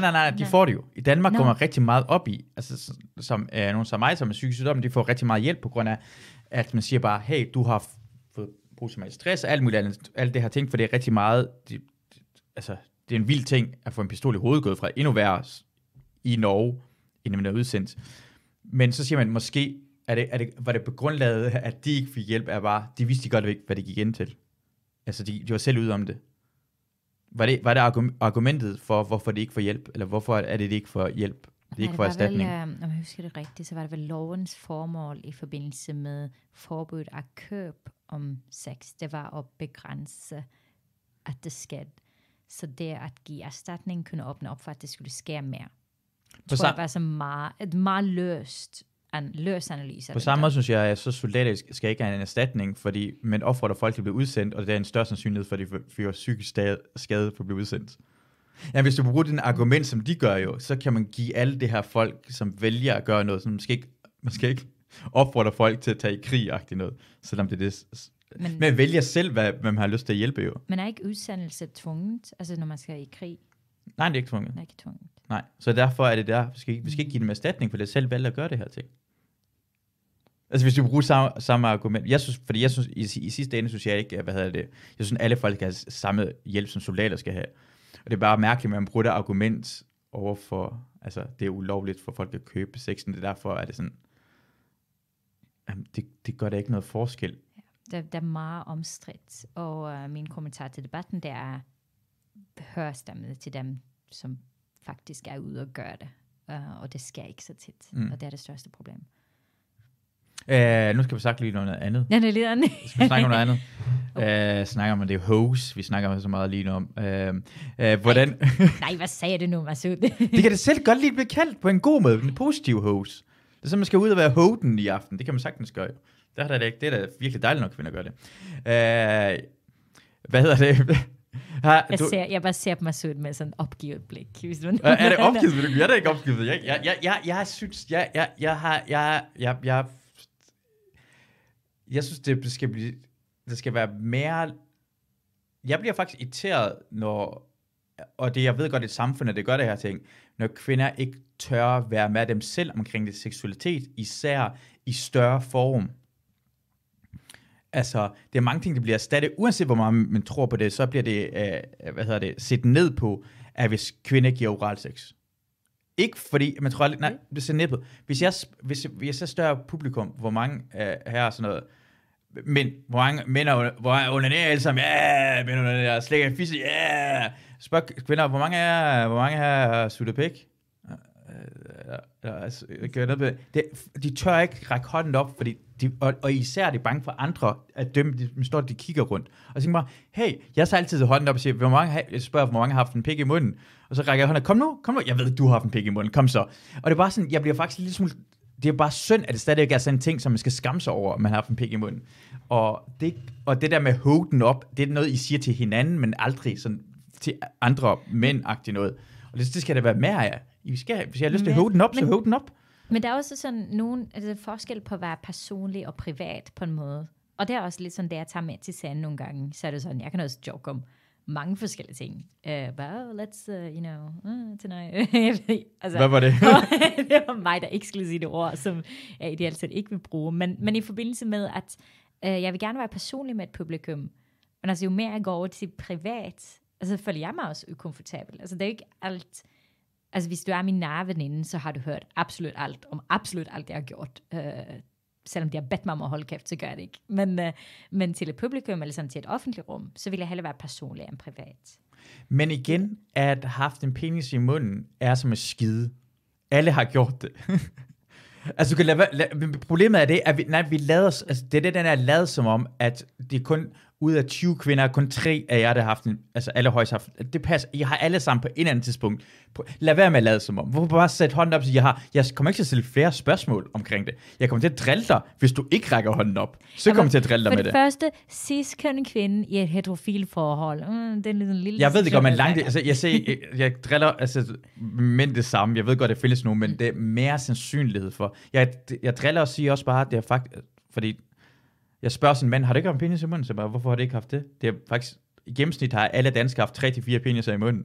Speaker 1: nej, nej, de nej. får det jo. I Danmark kommer går man rigtig meget op i, altså som øh, nogen som mig, som er psykisk sygdom, de får rigtig meget hjælp på grund af, at man siger bare, hey, du har posttraumatisk stress og alt muligt andet, alt det her ting, for det er rigtig meget, det, altså, det er en vild ting at få en pistol i hovedet gået fra endnu værre i Norge, inden man er udsendt. Men så siger man, måske er det, er det, var det grundlaget, at de ikke fik hjælp, er bare, de vidste godt ikke, hvad det gik ind til. Altså, de, de var selv ude om det. Var det, var det argumentet for, hvorfor det ikke får hjælp? Eller hvorfor er det, det ikke får hjælp? Det er ikke for erstatning. Vel, øh,
Speaker 2: om jeg husker det rigtigt, så var det vel lovens formål i forbindelse med forbud af køb om sex, det var at begrænse, at det skete. Så det at give erstatning kunne åbne op for, at det skulle ske mere. Det tror jeg var så meget, et meget løst an, løs analyse. På samme måde
Speaker 1: synes jeg, at så soldater skal ikke have en erstatning, fordi, men opfordrer folk folk, at blive udsendt, og det er en større sandsynlighed for, at de får psykisk skade for at blive udsendt. Ja, hvis du bruger den argument, som de gør jo, så kan man give alle det her folk, som vælger at gøre noget, som skal ikke, skal ikke opfordrer folk til at tage i krig noget, selvom det er det.
Speaker 2: Men, men vælger
Speaker 1: selv, hvad man har lyst til at hjælpe jo.
Speaker 2: Men er ikke udsendelse tvunget, altså når man skal i krig? Nej, det er ikke tvunget. Det er ikke tvunget.
Speaker 1: Nej, så derfor er det der, vi skal, vi skal ikke give dem erstatning, for det er selv valgt at gøre det her ting. Altså hvis du bruger samme, samme argument, jeg synes, fordi jeg synes, i, i sidste ende synes jeg ikke, hvad hedder det, jeg synes alle folk skal have samme hjælp, som soldater skal have. Og det er bare mærkeligt, at man bruger det argument overfor, altså det er ulovligt for folk at købe sexen, det er derfor, at det sådan, det, det gør da ikke noget forskel.
Speaker 2: Ja, det, det er meget omstridt, og øh, min kommentar til debatten, det er, hør til dem, som faktisk er ude og gøre det, uh, og det sker ikke så tit, mm. og det er det største problem.
Speaker 1: Uh, nu skal vi snakke lige noget andet. Ja, det er lige andet. vi skal snakke om noget andet. Okay. Uh, øh, snakker man det er hoes, vi snakker så meget lige nu om. Uh, uh, hvordan... nej,
Speaker 2: nej, hvad sagde du nu, Masud? det kan det
Speaker 1: selv godt lige blive kaldt på en god måde, en positiv hoes. Det er sådan, man skal ud og være Hoden i aften. Det kan man sagtens gøre. Der er da, Det er da virkelig dejligt nok, kvinder gør det. Uh, hvad hedder det? Ha, jeg, du... ser,
Speaker 2: jeg bare ser på mig sødt med sådan en opgivet blik. Hvis du... er det opgivet? Blik? Jeg er da ikke opgivet. Jeg, jeg,
Speaker 1: jeg, jeg, jeg synes, jeg, jeg, jeg har, jeg, jeg, jeg, jeg synes, det skal blive, det skal være mere, jeg bliver faktisk irriteret, når, og det, jeg ved godt, et samfund, at det gør det her ting, når kvinder ikke tør være med dem selv omkring det seksualitet, især i større form. Altså, det er mange ting, der bliver erstattet. Uanset hvor meget man tror på det, så bliver det, øh, hvad hedder det, set ned på, at hvis kvinder giver oral sex. Ikke fordi, man tror aldrig, nej, mm. det ser på. Hvis jeg, hvis, hvis jeg større publikum, hvor mange øh, her er sådan noget, men hvor mange mænd hvor onanerer alle sammen, ja, yeah, mænd onanerer, slikker fisse, ja. Yeah. Spørg kvinder, hvor mange er, hvor mange her er suttet pik? altså, gøre noget Det, de tør ikke række hånden op, fordi de, og, og især er de bange for andre, at dem, de, de står, de kigger rundt. Og så tænker bare, hey, jeg så altid hånden op og siger, hvor mange, har, jeg spørger, hvor mange har haft en pik i munden? Og så rækker jeg hånden op, kom nu, kom nu, jeg ved, du har haft en pik i munden, kom så. Og det er bare sådan, jeg bliver faktisk lidt smule, det er bare synd, at det stadigvæk er sådan en ting, som man skal skamme sig over, at man har haft en pik i munden. Og det, og det der med hoden op, det er noget, I siger til hinanden, men aldrig sådan til andre mænd-agtigt noget. Og det, det skal der være mere af. I skal, hvis jeg har lyst til at hove den op, men, så hove den op.
Speaker 2: Men der er også sådan nogle altså, forskel på at være personlig og privat på en måde. Og det er også lidt sådan, det jeg tager med til sand nogle gange, så er det sådan, jeg kan også joke om mange forskellige ting. Uh, well, let's, uh, you know, uh, tonight. altså, Hvad var det? det var mig, der ikke skulle sige det ord, som jeg ideelt set ikke vil bruge. Men, men i forbindelse med, at uh, jeg vil gerne være personlig med et publikum, men altså jo mere jeg går over til privat, altså føler jeg mig også ukomfortabel. Altså det er ikke alt Altså, hvis du er min nære veninde, så har du hørt absolut alt om absolut alt, jeg har gjort. Øh, selvom de har bedt mig om at holde kæft, så gør jeg det ikke. Men, øh, men til et publikum eller sådan til et offentligt rum, så vil jeg hellere være personlig end privat.
Speaker 1: Men igen, at have haft en penis i munden er som at skide. Alle har gjort det. altså, du kan lade, lade, problemet er det, at vi, nej, vi lader, altså, det er det, den er lavet som om, at det kun ud af 20 kvinder, kun tre af jer, der har haft en, altså alle højst haft, det passer, jeg har alle sammen på et eller andet tidspunkt, på, lad være med at lade som om, hvorfor bare sætte hånden op, så jeg, har, jeg kommer ikke til at stille flere spørgsmål omkring det, jeg kommer til at drille dig, hvis du ikke rækker hånden op, så kommer jeg til at drille dig med det. For det
Speaker 2: første, cis-kønne kvinde i et heterofil forhold, mm, det er en lille... Jeg ved det godt, men langt, altså,
Speaker 1: jeg, ser, jeg, jeg driller altså, mænd det samme, jeg ved godt, det findes nogen, men det er mere sandsynlighed for, jeg, jeg driller og siger også bare, at det er faktisk, fordi jeg spørger sin mand, har du ikke haft en penis i munden? Så jeg bare, hvorfor har du ikke haft det? Det er faktisk, i gennemsnit har alle danskere haft 3-4 peniser i munden.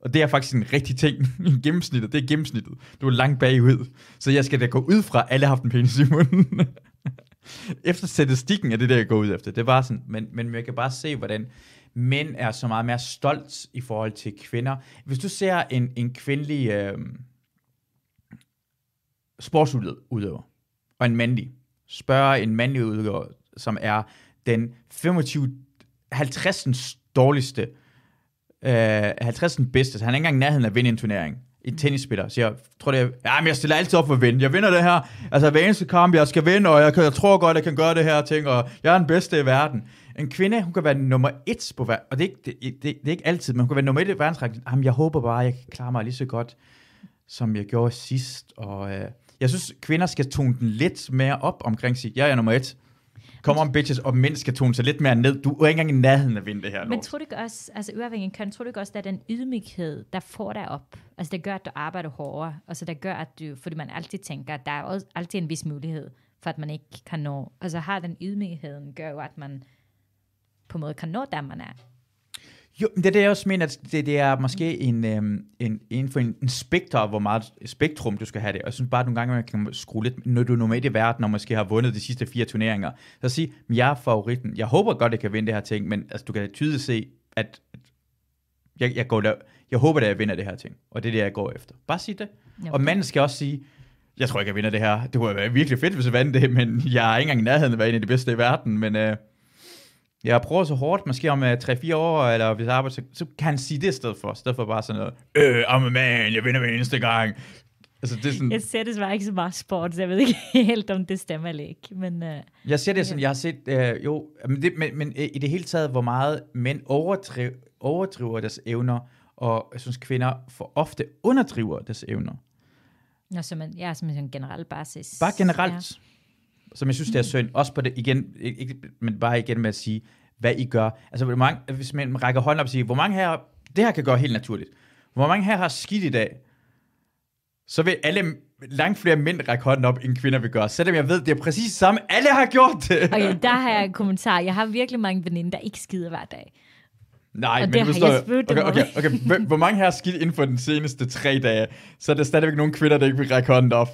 Speaker 1: Og det er faktisk en rigtig ting. gennemsnittet, det er gennemsnittet. Du er langt bagud. Så jeg skal da gå ud fra, at alle har haft en penis i munden. efter statistikken er det der, jeg går ud efter. Det var sådan, men, men jeg kan bare se, hvordan mænd er så meget mere stolt i forhold til kvinder. Hvis du ser en, en kvindelig øh, sportsudøver, og en mandlig, spørge en mandlig udgave, som er den 25, 50. dårligste, øh, 50. bedste, så han er ikke engang nærheden af at vinde en turnering en mm. tennisspiller, siger, tror det, ja, men jeg stiller altid op for at vinde. Jeg vinder det her. Altså hver eneste kamp, jeg skal vinde, og jeg, kan, jeg tror godt, jeg kan gøre det her ting, og jeg er den bedste i verden. En kvinde, hun kan være nummer et på verden, og det er, ikke, det, det, det, er ikke altid, men hun kan være nummer et i verdensrækken. Jamen, jeg håber bare, jeg kan klare mig lige så godt, som jeg gjorde sidst, og øh, jeg synes, kvinder skal tone den lidt mere op omkring sig. Jeg er nummer et. Kom om bitches, og mænd skal tone sig lidt mere ned. Du er ikke engang i nærheden af at vinde det her lort. Men tror
Speaker 2: du ikke også, altså uafhængig kan, tror du ikke også, der den ydmyghed, der får dig op? Altså det gør, at du arbejder hårdere. Altså det gør, at du, fordi man altid tænker, at der er også altid en vis mulighed for, at man ikke kan nå. Altså har den ydmygheden, gør jo, at man på en måde kan nå, der man er.
Speaker 1: Jo, men det er det, jeg også mener, at det, det er måske en, øhm, en, inden for en, en spektrum, hvor meget spektrum du skal have det. Og jeg synes bare, at nogle gange man kan skrue lidt, når du er normalt i verden, og måske har vundet de sidste fire turneringer, så sige, at jeg er favoritten. Jeg håber godt, at jeg kan vinde det her ting, men altså, du kan tydeligt se, at jeg, jeg, går der, jeg håber, at jeg vinder det her ting. Og det er det, jeg går efter. Bare sig det. Okay. Og manden skal også sige, jeg tror ikke, jeg vinder det her. Det kunne være virkelig fedt, hvis jeg vandt det, men jeg er ikke engang i nærheden været en af de bedste i verden. Men øh, jeg prøver så hårdt, måske om 3-4 øh, år, eller hvis jeg arbejder, så, så kan han sige det i stedet for, i stedet for bare sådan noget, øh, I'm a man, jeg vinder hver eneste gang. Altså, det er sådan, jeg
Speaker 2: ser desværre ikke så meget sport, så jeg ved ikke helt, om det stemmer eller ikke. Men, uh,
Speaker 1: jeg ser det sådan, jeg har set, uh, jo, men, det, men, men i det hele taget, hvor meget mænd overdriver, overdriver deres evner, og jeg synes, kvinder for ofte underdriver deres evner.
Speaker 2: Nå, som en, ja, som en generel basis. Bare generelt. Ja. Som jeg synes, det er
Speaker 1: hmm. synd. Også på det igen, ikke, men bare igen med at sige, hvad I gør. Altså, hvor mange, hvis man rækker hånden op og siger, hvor mange her, det her kan gøre helt naturligt. Hvor mange her har skidt i dag? Så vil alle langt flere mænd række hånden op, end kvinder vil gøre. Selvom jeg ved, det er præcis samme. Alle har gjort det. Okay, der
Speaker 2: har jeg en kommentar. Jeg har virkelig mange veninder, der ikke skider hver dag.
Speaker 1: Nej, og men det har jeg okay, okay, okay. Hvor mange her har skidt inden for den seneste tre dage, så er der stadigvæk nogle kvinder, der ikke vil række hånden op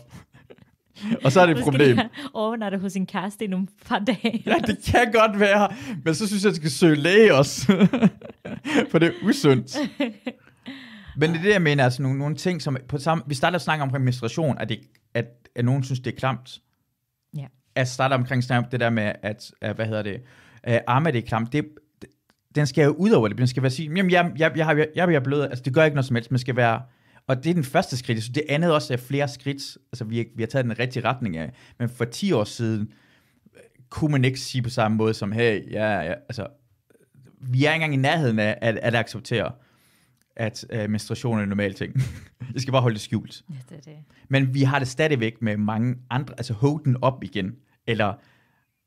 Speaker 2: og så er det et problem. Overnatte hos en kæreste i nogle par dage. ja, det kan godt være.
Speaker 1: Men så synes jeg, at jeg skal søge læge også. For det er usundt. Men det er det, jeg mener, altså nogle, nogle ting, som på samme... Vi starter at snakke omkring menstruation, at, det, at, at nogen synes, det er klamt. Ja. At starte omkring snakke om det der med, at, at hvad hedder det, at arme, det er klamt. Det, den skal jo ud over det. Den skal være sige, jamen, jeg, jeg, jeg, jeg, jeg, jeg, jeg er blød. Altså, det gør ikke noget som helst. Man skal være og det er den første skridt. Så det andet også er flere skridt, altså vi, vi har taget den rigtige retning af. Men for 10 år siden kunne man ikke sige på samme måde som, hey, ja, ja altså, vi er ikke engang i nærheden af at, at acceptere, at uh, menstruation er en normal ting. Vi skal bare holde det skjult. Ja, det er det. Men vi har det stadigvæk med mange andre, altså hold den op igen, eller,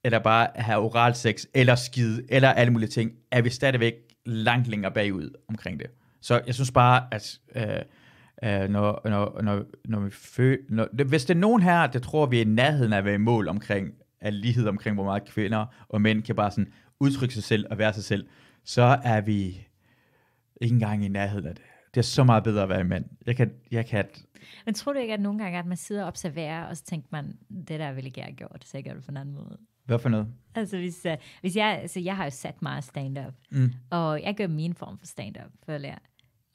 Speaker 1: eller bare have oral sex, eller skide, eller alle mulige ting, er vi stadigvæk langt længere bagud omkring det. Så jeg synes bare, at øh, øh, når, når, når, når vi føler... Når, det, hvis det er nogen her, der tror, vi er i nærheden af at være i mål omkring af lighed omkring, hvor meget kvinder og mænd kan bare sådan udtrykke sig selv og være sig selv, så er vi ikke engang i nærheden af det. Det er så meget bedre at være mand. Jeg kan, jeg kan...
Speaker 2: Men tror du ikke, at nogle gange, at man sidder og observerer, og så tænker man, det der ville jeg gerne gjort, så jeg gør det på en anden måde? Hvad for noget? Altså, hvis, uh, hvis jeg, så altså, jeg har jo sat meget stand-up, mm. og jeg gør min form for stand-up, føler jeg.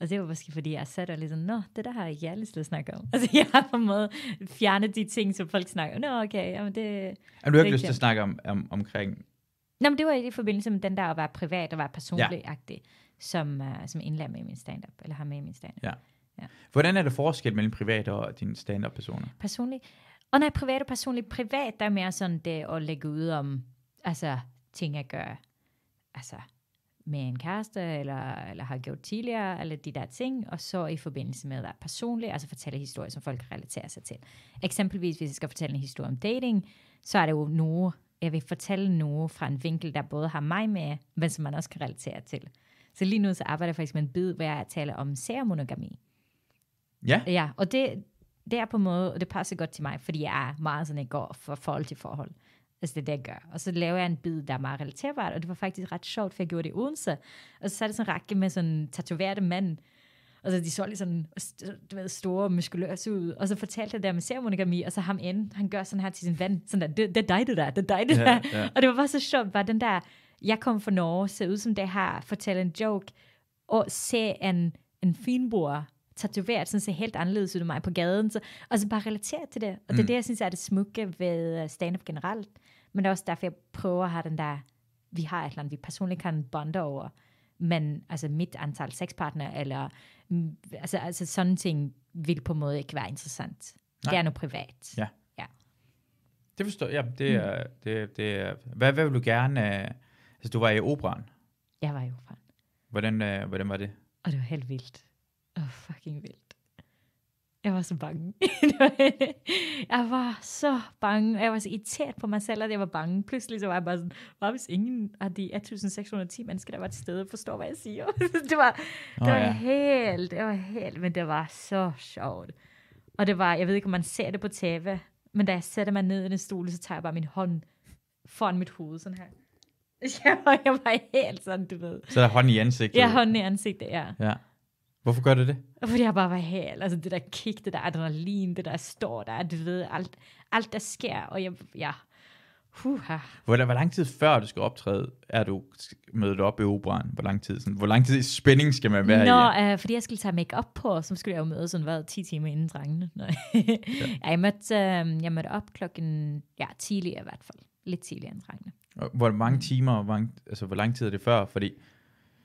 Speaker 2: Og det var måske, fordi jeg satte og ligesom, nå, det der har jeg ikke lyst til at snakke om. Altså, jeg har på en måde fjernet de ting, som folk snakker om. Nå, okay, jamen det... Er du ikke lyst til at
Speaker 1: snakke om, om, omkring...
Speaker 2: Nå, men det var i forbindelse med den der at være privat og være personlig-agtig, ja. som, uh, som indlærer med i min stand-up, eller har med i min stand-up. Ja. ja.
Speaker 1: Hvordan er det forskel mellem privat og din stand-up-personer?
Speaker 2: Personlig? Og er privat og personlig. Privat, der er mere sådan det at lægge ud om, altså, ting at gøre. Altså, med en kæreste, eller, eller har gjort tidligere, eller de der ting, og så i forbindelse med at være personlig, altså fortælle historier, som folk relaterer sig til. Eksempelvis, hvis jeg skal fortælle en historie om dating, så er det jo noget, jeg vil fortælle noget fra en vinkel, der både har mig med, men som man også kan relatere til. Så lige nu så arbejder jeg faktisk med en bid, hvor jeg taler om seriemonogami. Ja. Ja, og det, det er på en måde, og det passer godt til mig, fordi jeg er meget sådan, jeg går for forhold til forhold. Altså det, det jeg gør. Og så laver jeg en bid, der er meget relaterbart, og det var faktisk ret sjovt, for jeg gjorde det i Odense. Og så satte jeg sådan en række med sådan en tatoveret mand, og så de så lige sådan, du ved, store, muskuløse ud. Og så fortalte jeg der med ceremonikami. og så ham ind, han gør sådan her til sin ven, sådan der, det, er dig, det der, det er dig, det der. Ja, ja. Og det var bare så sjovt, bare den der, jeg kom fra Norge, ser ud som det her, fortælle en joke, og se en, en finbror tatoveret, sådan ser helt anderledes ud af mig på gaden, så, og så bare relatere til det. Og det er mm. det, jeg synes er det smukke ved øh, stand-up generelt. Men det er også derfor, jeg prøver at have den der, vi har et eller andet, vi personligt kan bonde over, men altså mit antal sexpartner, eller mm, altså, altså sådan ting, vil på en måde ikke være interessant. Nej. Det er noget privat. Ja. ja.
Speaker 1: Det forstår jeg. Ja, det er, mm. det, det er, hvad, hvad vil du gerne, øh, altså du var i operan. Jeg var i operan. Hvordan, øh, hvordan var det?
Speaker 2: Og det var helt vildt. Åh, oh, fucking vildt. Jeg var så bange. jeg var så bange, og jeg var så irriteret på mig selv, at jeg var bange. Pludselig så var jeg bare sådan, hvad hvis ingen af de 1.610 mennesker, der var til stede, forstår, hvad jeg siger? det var, det oh, var ja. helt, det var helt, men det var så sjovt. Og det var, jeg ved ikke, om man ser det på tv, men da jeg sætter mig ned i den stol, så tager jeg bare min hånd foran mit hoved, sådan her. Jeg var, jeg var helt sådan, du ved. Så der er hånden i ansigtet? Ja, hånden i ansigtet, ja.
Speaker 1: Ja. Hvorfor gør det det?
Speaker 2: Fordi jeg bare var helt, Altså det der kick, det der adrenalin, det der står der, du ved, alt, alt der sker. Og jeg, ja, Huha.
Speaker 1: Hvor, hvor lang tid før du skal optræde, er du mødt op i operan? Hvor lang tid, sådan, hvor lang tid i spænding skal man være
Speaker 2: Nå, i? Øh, fordi jeg skulle tage makeup på, så skulle jeg jo møde sådan, hvad, 10 timer inden drengene. ja. jeg, mødte, øh, jeg mødte op klokken, ja, tidligere i hvert fald. Lidt tidligere end drengene.
Speaker 1: Hvor mange timer, hvor, lang, altså, hvor lang tid er det før? Fordi...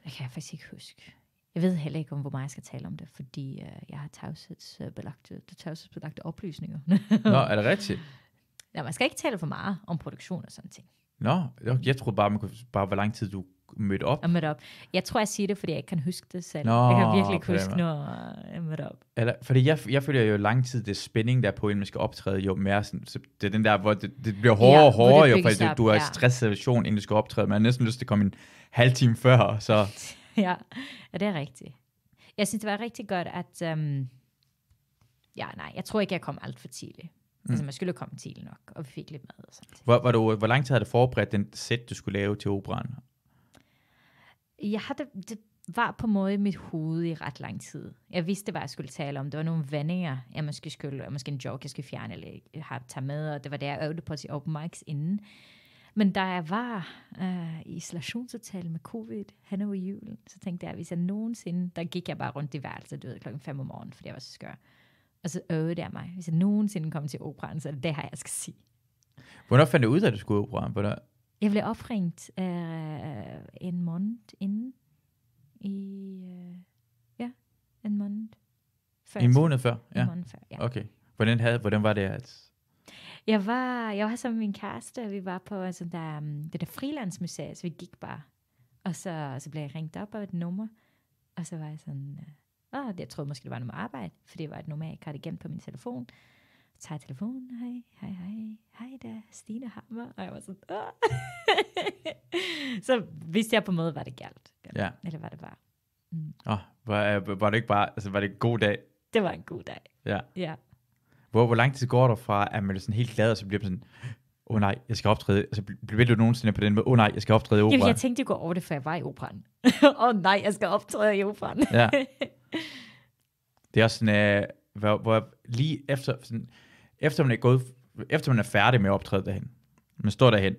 Speaker 2: Det kan jeg faktisk ikke huske. Jeg ved heller ikke, om hvor meget jeg skal tale om det, fordi øh, jeg har tavshedsbelagte, tavshedsbelagte oplysninger. Nå, er det rigtigt? Nå, man skal ikke tale for meget om produktion og sådan ting.
Speaker 1: Nå, jeg troede bare, man kunne, bare hvor lang tid du mødte op. Jeg
Speaker 2: mødte op. Jeg tror, jeg siger det, fordi jeg ikke kan huske det selv. Nå, jeg kan virkelig ikke huske, når jeg mødte op.
Speaker 1: Eller, fordi jeg, jeg føler jo lang tid, det er spænding, der er på, inden man skal optræde, jo mere sådan, så det er den der, hvor det, det bliver hårdere ja, og hårdere, jo, fordi du, du er i ja. stresssituation, inden du skal optræde. Man har næsten lyst til at komme en halv time før, så
Speaker 2: ja, det er rigtigt. Jeg synes, det var rigtig godt, at... Øhm, ja, nej, jeg tror ikke, jeg kom alt for tidligt. Mm. Altså, man skulle komme tidligt nok, og vi fik lidt mad. Og sådan
Speaker 1: hvor, var du, hvor lang tid havde du forberedt den sæt, du skulle lave til operan?
Speaker 2: Jeg havde, det var på en måde i mit hoved i ret lang tid. Jeg vidste, hvad jeg skulle tale om. Der var nogle vendinger, jeg måske skulle, måske en joke, jeg skulle fjerne, eller have, tage med, og det var det, jeg øvede på til open mics inden. Men da jeg var øh, i i isolationshotel med covid jo i julen, så tænkte jeg, at hvis jeg nogensinde, der gik jeg bare rundt i værelset, du ved, klokken 5 om morgenen, fordi jeg var så skør. Og så øvede jeg mig. Hvis jeg nogensinde kom til operan, så er det det her, jeg skal sige.
Speaker 1: Hvornår fandt du ud af, at du skulle operan? Hvornår?
Speaker 2: Jeg blev opringt uh, en måned inden i... uh, ja, en måned før. En måned før? Ja. En måned før, ja. Okay.
Speaker 1: Hvordan, havde, hvordan var det at
Speaker 2: jeg var, jeg var sammen med min kæreste, og vi var på sådan der, mm, det der frilandsmuseet, så vi gik bare. Og så, så blev jeg ringet op af et nummer, og så var jeg sådan, øh, åh, jeg troede måske, det var noget arbejde, for det var et nummer, jeg ikke igen gemt på min telefon. Så tager jeg telefonen, hej, hej, hej, hej der, Stine Hammer. Og jeg var sådan, åh. så vidste jeg på en måde, var det galt. Eller, ja. eller var det bare.
Speaker 1: Mm. Oh, var, var, det ikke bare, altså var det en god dag?
Speaker 2: Det var en god dag.
Speaker 1: Ja. ja. Hvor, hvor lang tid går der fra, at man er sådan helt glad, og så bliver man sådan, åh oh, nej, jeg skal optræde. Altså, bliver du nogensinde på den måde, åh oh, nej, jeg skal optræde i operan? Jamen, jeg
Speaker 2: tænkte jo over det, for jeg var i operaen. åh oh, nej, jeg skal optræde i operaen. ja.
Speaker 1: Det er også sådan, uh, hvor, hvor lige efter, sådan, efter, man er gået, efter man er færdig med at optræde derhen, man står derhen,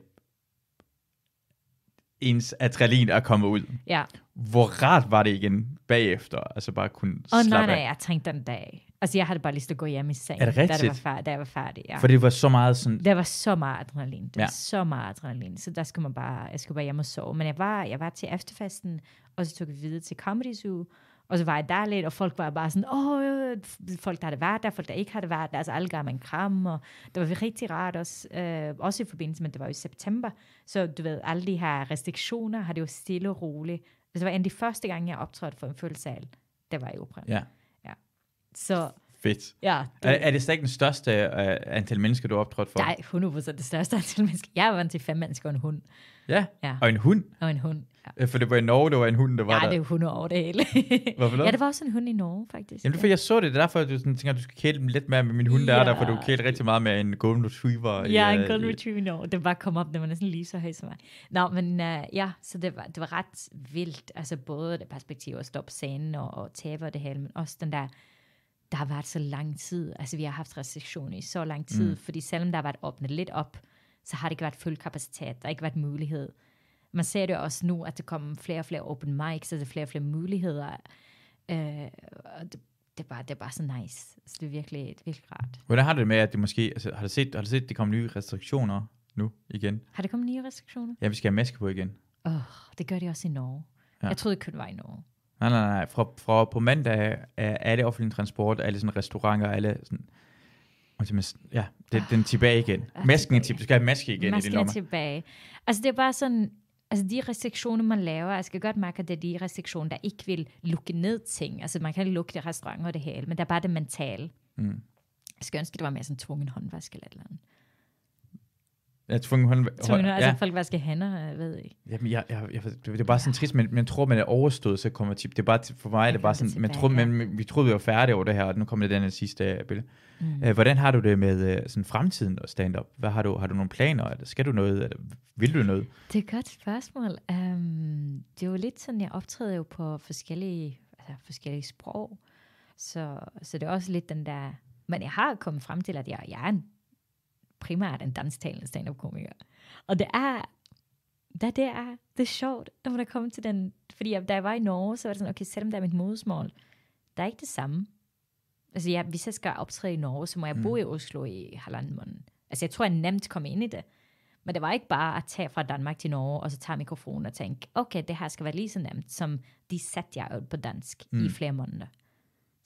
Speaker 1: ens adrenalin er kommet ud. Ja. Hvor rart var det igen bagefter, altså bare kunne oh,
Speaker 2: slappe nej, nej, af. jeg tænkte den dag. Altså, jeg havde bare lyst til at gå hjem i sengen, er det rigtigt? Da, jeg var færdig, da jeg var færdig. Ja. For det var
Speaker 1: så meget sådan... Der
Speaker 2: var så meget adrenalin. Der ja. var så meget adrenalin. Så der skulle man bare, jeg skulle bare hjem og sove. Men jeg var, jeg var til efterfesten, og så tog vi videre til Comedy Zoo. Og så var jeg der lidt, og folk var bare sådan, åh, øh, øh. folk der havde været der, folk der ikke havde været der, altså alle gav mig en kram, og det var rigtig rart også, øh, også i forbindelse med, det var jo i september, så du ved, alle de her restriktioner har det jo stille og roligt. Så altså, det var en af de første gange, jeg optrådte for en følgesal, der var i operan. Ja. Så Fedt. Ja, det... er, er det
Speaker 1: stadig ikke den største uh, antal mennesker, du har optrådt for?
Speaker 2: Nej, 100% det største antal mennesker. Jeg var vant til fem mennesker og en hund. Ja, ja. og en hund? Og en hund,
Speaker 1: ja. Øh, for det var i Norge, det var en hund, der var ja, der. Nej, det er
Speaker 2: hunde over det hele. Hvorfor Ja, det var også en hund i Norge, faktisk. Jamen, for ja.
Speaker 1: jeg så det, det er derfor, at du sådan, tænker, at du skal kæle dem lidt mere med min hund, ja. der er der, for du kæler rigtig meget med en golden retriever. Ja, øh, i, en golden retriever
Speaker 2: i Norge. Den bare kom op, det var næsten lige så høj som mig. Nå, men uh, ja, så det var, det var ret vildt, altså både det perspektiv at stoppe scenen og, og tabe og det hele, men også den der der har været så lang tid, altså vi har haft restriktioner i så lang tid, mm. fordi selvom der har været åbnet lidt op, så har det ikke været fuld kapacitet, der har ikke været mulighed. Man ser det også nu, at der kommer flere og flere open mics, og der er flere og flere muligheder. Øh, og det, det, er bare, det er bare så nice. Så det er virkelig, det er virkelig rart.
Speaker 1: Hvordan har du det med, at det måske, altså, har du set, har du set, at det kommer nye restriktioner nu igen?
Speaker 2: Har det kommet nye restriktioner? Ja,
Speaker 1: vi skal have maske på igen.
Speaker 2: Åh, oh, det gør det også i Norge. Ja. Jeg troede, det kun var i Norge.
Speaker 1: Nej, nej, nej. Fra, fra på mandag er alle offentlige transport, alle sådan restauranter, alle sådan... Ja, det, den er tilbage igen. Ah, Masken er tilbage. Du skal have maske igen Masken i din lomme.
Speaker 2: tilbage. Altså, det er bare sådan... Altså, de restriktioner, man laver, altså, jeg skal godt mærke, at det er de restriktioner, der ikke vil lukke ned ting. Altså, man kan lukke restauranter og det hele, men der er bare det mentale. Mm. Jeg skal ønske, det var mere sådan tvungen håndvask eller et eller andet.
Speaker 1: Ja, tvunget hånd... hånd, altså ja.
Speaker 2: folk vaske hænder, jeg ved ikke.
Speaker 1: Jamen, jeg, jeg, jeg, det er bare sådan trist, men man tror, man er overstået, så kommer tip. Det er bare, for mig jeg det er bare sådan, man tror, man, vi troede, vi var færdige over det her, og nu kommer det den sidste billede. Mm. Øh, hvordan har du det med øh, sådan fremtiden og stand-up? Hvad har du, har du nogle planer, eller skal du noget, eller vil du noget?
Speaker 2: Det er et godt spørgsmål. Um, det er jo lidt sådan, jeg optræder jo på forskellige, altså forskellige sprog, så, så det er også lidt den der, men jeg har kommet frem til, at jeg, jeg er en primært en dansktalende stand-up komiker. Og det er, der, det er, det er sjovt, når man er kommet til den, fordi da jeg var i Norge, så var det sådan, okay, selvom det er mit modersmål, der er ikke det samme. Altså, jeg, hvis jeg skal optræde i Norge, så må jeg mm. bo i Oslo i halvanden måned. Altså, jeg tror, jeg nemt kom ind i det. Men det var ikke bare at tage fra Danmark til Norge, og så tage mikrofonen og tænke, okay, det her skal være lige så nemt, som de satte jeg ud på dansk mm. i flere måneder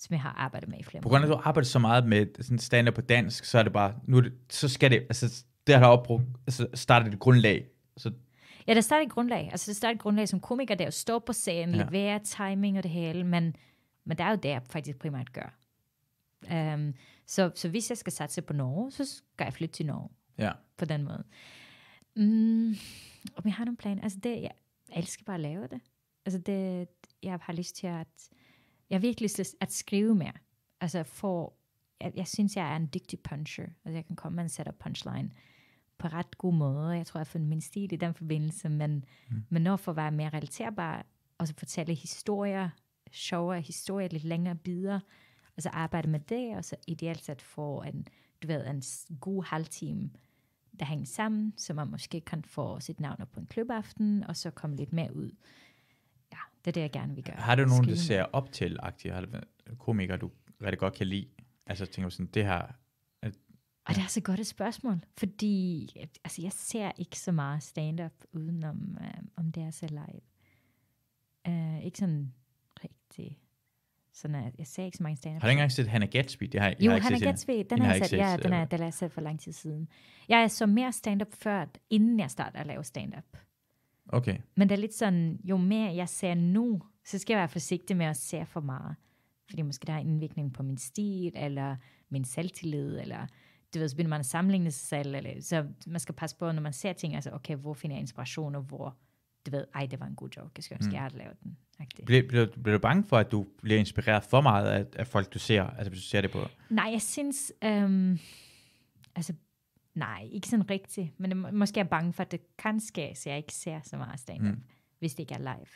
Speaker 2: som jeg har arbejdet med i flere På grund af, at
Speaker 1: du arbejder så meget med sådan stand på dansk, så er det bare, nu det, så skal det, altså det har opbrugt, altså startet et grundlag. Så
Speaker 2: Ja, der starter et grundlag. Altså, det starter et grundlag som komiker, der at stå på scenen, ja. levere timing og det hele, men, men det er jo det, jeg faktisk primært gør. Um, så, så hvis jeg skal satse på Norge, så skal jeg flytte til Norge. Ja. På den måde. Mm, og vi har nogle planer? Altså, det, jeg elsker bare at lave det. Altså, det, jeg har lyst til at jeg har virkelig lyst at skrive mere. Altså for, jeg, jeg synes, jeg er en dygtig puncher. Altså jeg kan komme med en setup punchline på ret god måde. Jeg tror, jeg har fundet min stil i den forbindelse, men, mm. men når for at være mere relaterbar, og så fortælle historier, sjove historier, lidt længere bider, og så arbejde med det, og så ideelt set få en, du ved, en god halvtime, der hænger sammen, så man måske kan få sit navn op på en klubaften, og så komme lidt mere ud det er det, jeg gerne vil gøre. Har du nogen, der ser
Speaker 1: op til, du komikere, du rigtig godt kan lide? Altså tænker du sådan, det her... At...
Speaker 2: Og det er så godt et spørgsmål, fordi altså, jeg ser ikke så meget stand-up udenom øh, om så live. Uh, ikke sådan rigtig sådan at jeg ser ikke så mange stand Har du ikke engang set Hannah Gatsby? Det har, jeg, jo, jeg Hannah Gatsby, den, den har jeg set. Ja, den, er, øh. den har jeg set for lang tid siden. Jeg er så mere stand-up før, inden jeg startede at lave stand-up. Okay. Men det er lidt sådan, jo mere jeg ser nu, så skal jeg være forsigtig med at se for meget. Fordi måske der er indvirkning på min stil, eller min selvtillid, eller du ved, så begynder man at sammenligne sig selv, eller, så man skal passe på, når man ser ting, altså, okay, hvor finder jeg inspiration, og hvor, du ved, ej, det var en god joke, jeg skal mm. gerne lave den.
Speaker 1: Bliver, bliver, bliver du bange for, at du bliver inspireret for meget af, af folk, du ser, altså hvis du ser det på?
Speaker 2: Nej, jeg synes, øhm, altså Nej, ikke sådan rigtigt. Men måske er jeg bange for, at det kan ske, så jeg ikke ser så meget stand mm. hvis det ikke er live.